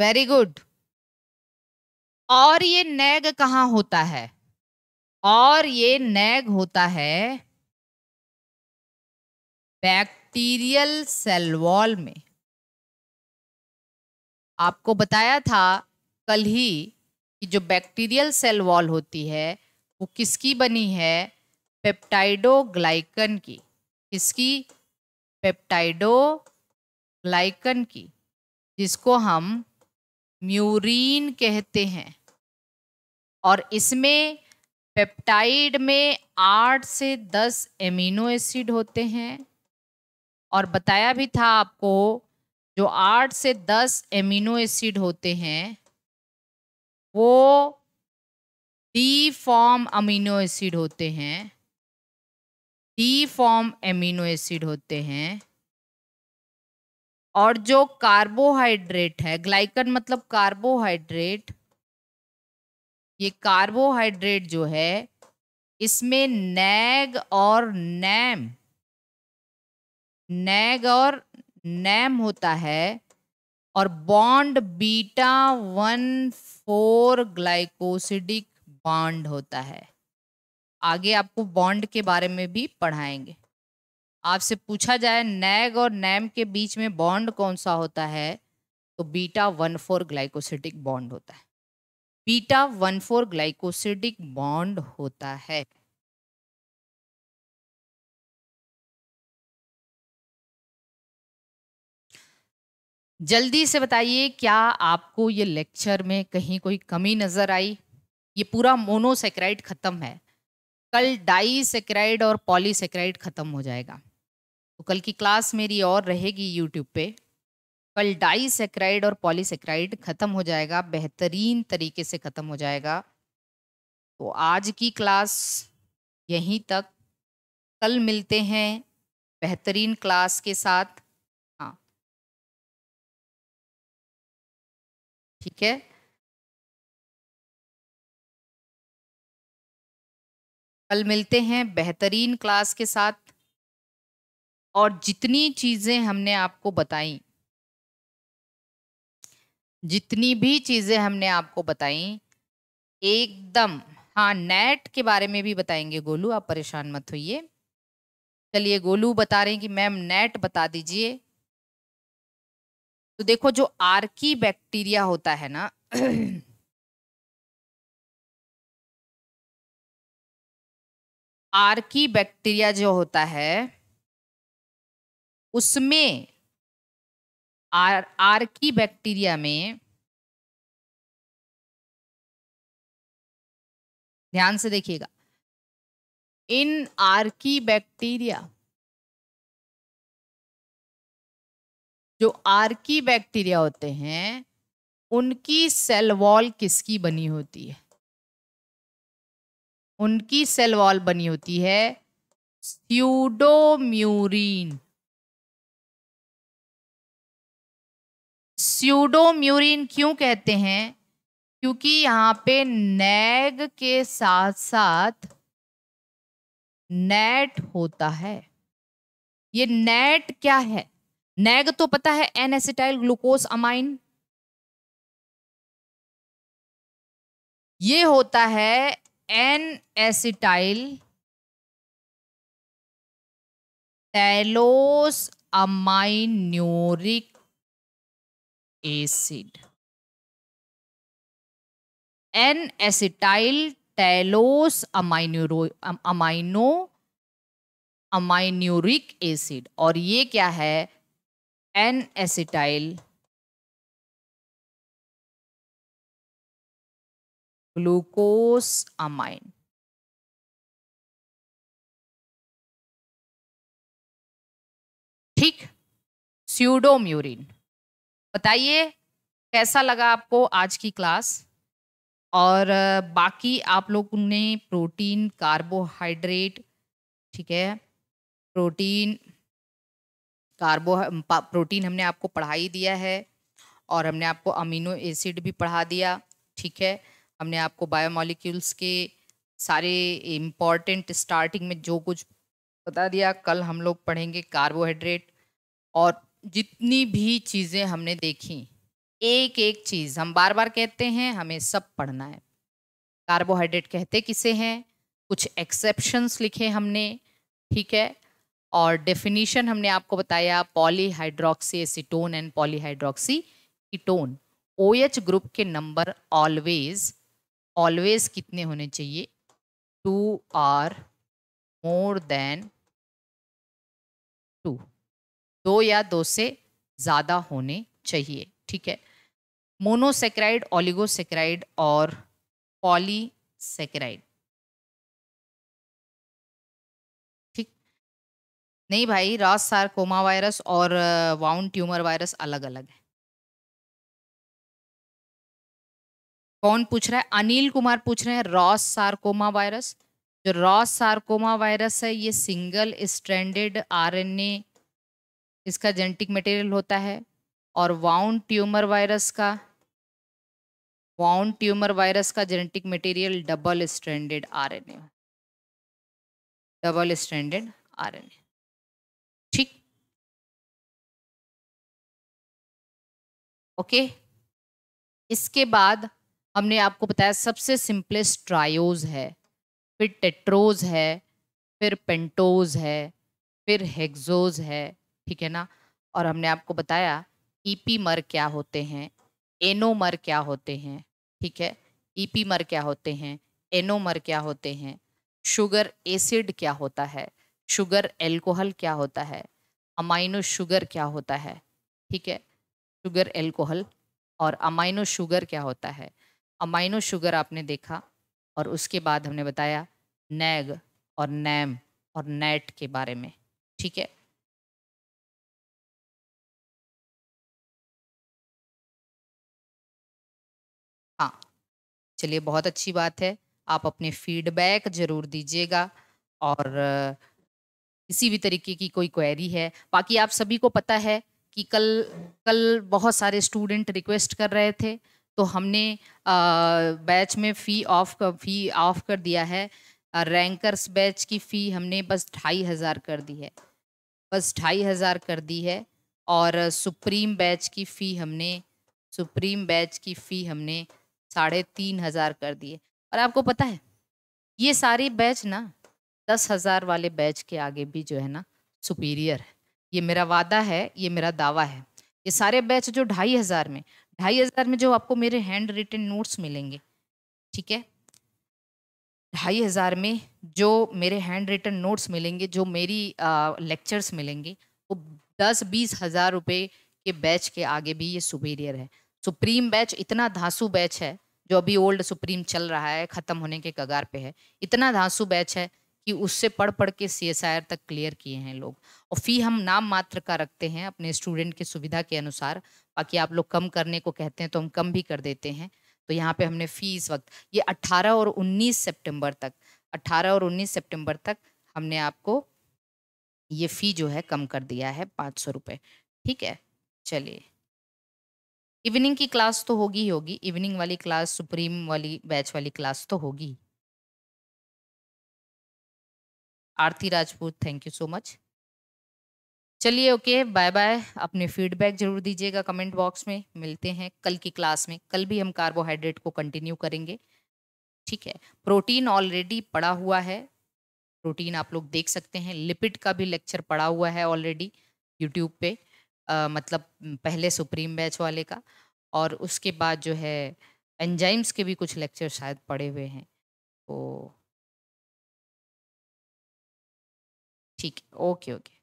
वेरी गुड और ये नेग कहाँ होता है और ये नेग होता है बैक्टीरियल सेल वॉल में आपको बताया था कल ही कि जो बैक्टीरियल सेल वॉल होती है वो किसकी बनी है पेप्टाइडोग्लाइकन की किसकी पेप्टाइडोग्लाइकन की जिसको हम म्यूरिन कहते हैं और इसमें पेप्टाइड में आठ से दस एमिनो एसिड होते हैं और बताया भी था आपको जो आठ से दस एमिनो एसिड होते हैं वो डी फॉर्म अमीनो एसिड होते हैं डी फॉर्म एमिनो एसिड होते हैं और जो कार्बोहाइड्रेट है ग्लाइकन मतलब कार्बोहाइड्रेट ये कार्बोहाइड्रेट जो है इसमें नैग और नैम नैग और नैम होता है और bond beta one four glycosidic bond होता है आगे आपको बॉन्ड के बारे में भी पढ़ाएंगे आपसे पूछा जाए नैग और नैम के बीच में बॉन्ड कौन सा होता है तो beta one four glycosidic bond होता है beta one four glycosidic bond होता है जल्दी से बताइए क्या आपको ये लेक्चर में कहीं कोई कमी नज़र आई ये पूरा मोनोसेक्राइड ख़त्म है कल डाईसेक्राइड और पॉलीसेक्राइड ख़त्म हो जाएगा तो कल की क्लास मेरी और रहेगी यूट्यूब पे कल सेक्राइड और पॉलीसेक्राइड ख़त्म हो जाएगा बेहतरीन तरीके से ख़त्म हो जाएगा तो आज की क्लास यहीं तक कल मिलते हैं बेहतरीन क्लास के साथ हाँ ठीक है कल मिलते हैं बेहतरीन क्लास के साथ और जितनी चीज़ें हमने आपको बताई जितनी भी चीज़ें हमने आपको बताई एकदम हाँ नेट के बारे में भी बताएंगे गोलू आप परेशान मत होइए चलिए गोलू बता रहे हैं कि मैम नेट बता दीजिए तो देखो जो आर्की बैक्टीरिया होता है ना आर्की बैक्टीरिया जो होता है उसमें आर आर की बैक्टीरिया में ध्यान से देखिएगा इन की बैक्टीरिया जो आर्की बैक्टीरिया होते हैं उनकी सेल वॉल किसकी बनी होती है उनकी सेल वॉल बनी होती है स्यूडोम्यूरिन स्यूडोम्यूरिन क्यों कहते हैं क्योंकि यहाँ पे नैग के साथ साथ नेट होता है ये नेट क्या है नैग तो पता है एन एसिटाइल ग्लूकोज अमाइन ये होता है N acetyl talos aminuronic acid N acetyl talos aminuro amino aminuronic acid और ये क्या है एन एसिटाइल ग्लूकोस अमाइन ठीक स्यूडोम्यूरिन बताइए कैसा लगा आपको आज की क्लास और बाकी आप लोग ने प्रोटीन कार्बोहाइड्रेट ठीक है प्रोटीन कार्बो प्रोटीन हमने आपको पढ़ाई दिया है और हमने आपको अमीनो एसिड भी पढ़ा दिया ठीक है हमने आपको बायोमोलिक्यूल्स के सारे इम्पॉर्टेंट स्टार्टिंग में जो कुछ बता दिया कल हम लोग पढ़ेंगे कार्बोहाइड्रेट और जितनी भी चीज़ें हमने देखी एक एक चीज़ हम बार बार कहते हैं हमें सब पढ़ना है कार्बोहाइड्रेट कहते किसे हैं कुछ एक्सेप्शंस लिखे हमने ठीक है और डेफिनेशन हमने आपको बताया polyhydroxy acetone and polyhydroxy ketone O H group के नंबर ऑलवेज ऑलवेज कितने होने चाहिए two or more than two दो या दो से ज़्यादा होने चाहिए ठीक है मोनोसेक्राइड ऑलिगोसेक्राइड और पॉलीसेक्राइड ठीक नहीं भाई रास सार्कोमा वायरस और वाउंड ट्यूमर वायरस अलग अलग है कौन पूछ रहा है अनिल कुमार पूछ रहे हैं रॉस सार्कोमा वायरस जो रॉस सार्कोमा वायरस है ये सिंगल स्ट्रैंडेड आरएनए इसका जेनेटिक मटेरियल होता है और वाउन ट्यूमर वायरस का वाउन ट्यूमर वायरस का genetic material double stranded RNA double stranded RNA ठीक ओके इसके बाद हमने आपको बताया सबसे सिंपलेस्ट ट्रायोज है फिर टेट्रोज है फिर पेंटोज है फिर हेग्जोज है ठीक है ना और हमने आपको बताया ईपी e मर क्या होते हैं एनोमर क्या होते हैं ठीक है ईपी e मर क्या होते हैं एनोमर क्या होते हैं शुगर एसिड क्या होता है शुगर एल्कोहल क्या होता है अमाइनो शुगर क्या होता है ठीक है शुगर एल्कोहल और अमाइनो शुगर क्या होता है अमाइनो शुगर आपने देखा और उसके बाद हमने बताया नैग और नैम और नेट के बारे में ठीक है चलिए बहुत अच्छी बात है आप अपने फीडबैक जरूर दीजिएगा और किसी भी तरीके की कोई क्वेरी है बाकी आप सभी को पता है कि कल कल बहुत सारे स्टूडेंट रिक्वेस्ट कर रहे थे तो हमने बैच में फ़ी ऑफ कर फी ऑफ कर दिया है रैंकर्स बैच की फ़ी हमने बस ढाई हज़ार कर दी है बस ढाई हज़ार कर दी है और सुप्रीम बैच की फ़ी हमने सुप्रीम बैच की फ़ी हमने साढ़े तीन हजार कर दिए और आपको पता है ये सारी बैच ना दस हजार वाले बैच के आगे भी जो है ना सुपीरियर है ये मेरा वादा है ये मेरा दावा है ये सारे बैच जो ढाई हज़ार में ढाई हज़ार में जो आपको मेरे हैंड रिटन नोट्स मिलेंगे ठीक है ढाई हज़ार में जो मेरे हैंड रिटन नोट्स मिलेंगे जो मेरी लेक्चर्स मिलेंगे वो दस बीस हज़ार रुपये के बैच के आगे भी ये सुपीरियर है सुप्रीम बैच इतना धांसू बैच है जो अभी ओल्ड सुप्रीम चल रहा है ख़त्म होने के कगार पे है इतना धांसू बैच है कि उससे पढ़ पढ़ के सी तक क्लियर किए हैं लोग और फ़ी हम नाम मात्र का रखते हैं अपने स्टूडेंट की सुविधा के अनुसार बाकी आप लोग कम करने को कहते हैं तो हम कम भी कर देते हैं तो यहाँ पे हमने फ़ी इस वक्त ये 18 और 19 सितंबर तक 18 और 19 सितंबर तक हमने आपको ये फ़ी जो है कम कर दिया है पाँच सौ रुपये ठीक है चलिए इवनिंग की क्लास तो होगी ही होगी इवनिंग वाली क्लास सुप्रीम वाली बैच वाली क्लास तो होगी Aarti Rajput thank you so much चलिए ओके बाय बाय अपने फीडबैक जरूर दीजिएगा कमेंट बॉक्स में मिलते हैं कल की क्लास में कल भी हम कार्बोहाइड्रेट को कंटिन्यू करेंगे ठीक है प्रोटीन ऑलरेडी पड़ा हुआ है प्रोटीन आप लोग देख सकते हैं लिपिड का भी लेक्चर पड़ा हुआ है ऑलरेडी यूट्यूब पे आ, मतलब पहले सुप्रीम बैच वाले का और उसके बाद जो है एंजाइम्स के भी कुछ लेक्चर शायद पड़े हुए हैं तो ठीक है ओके ओके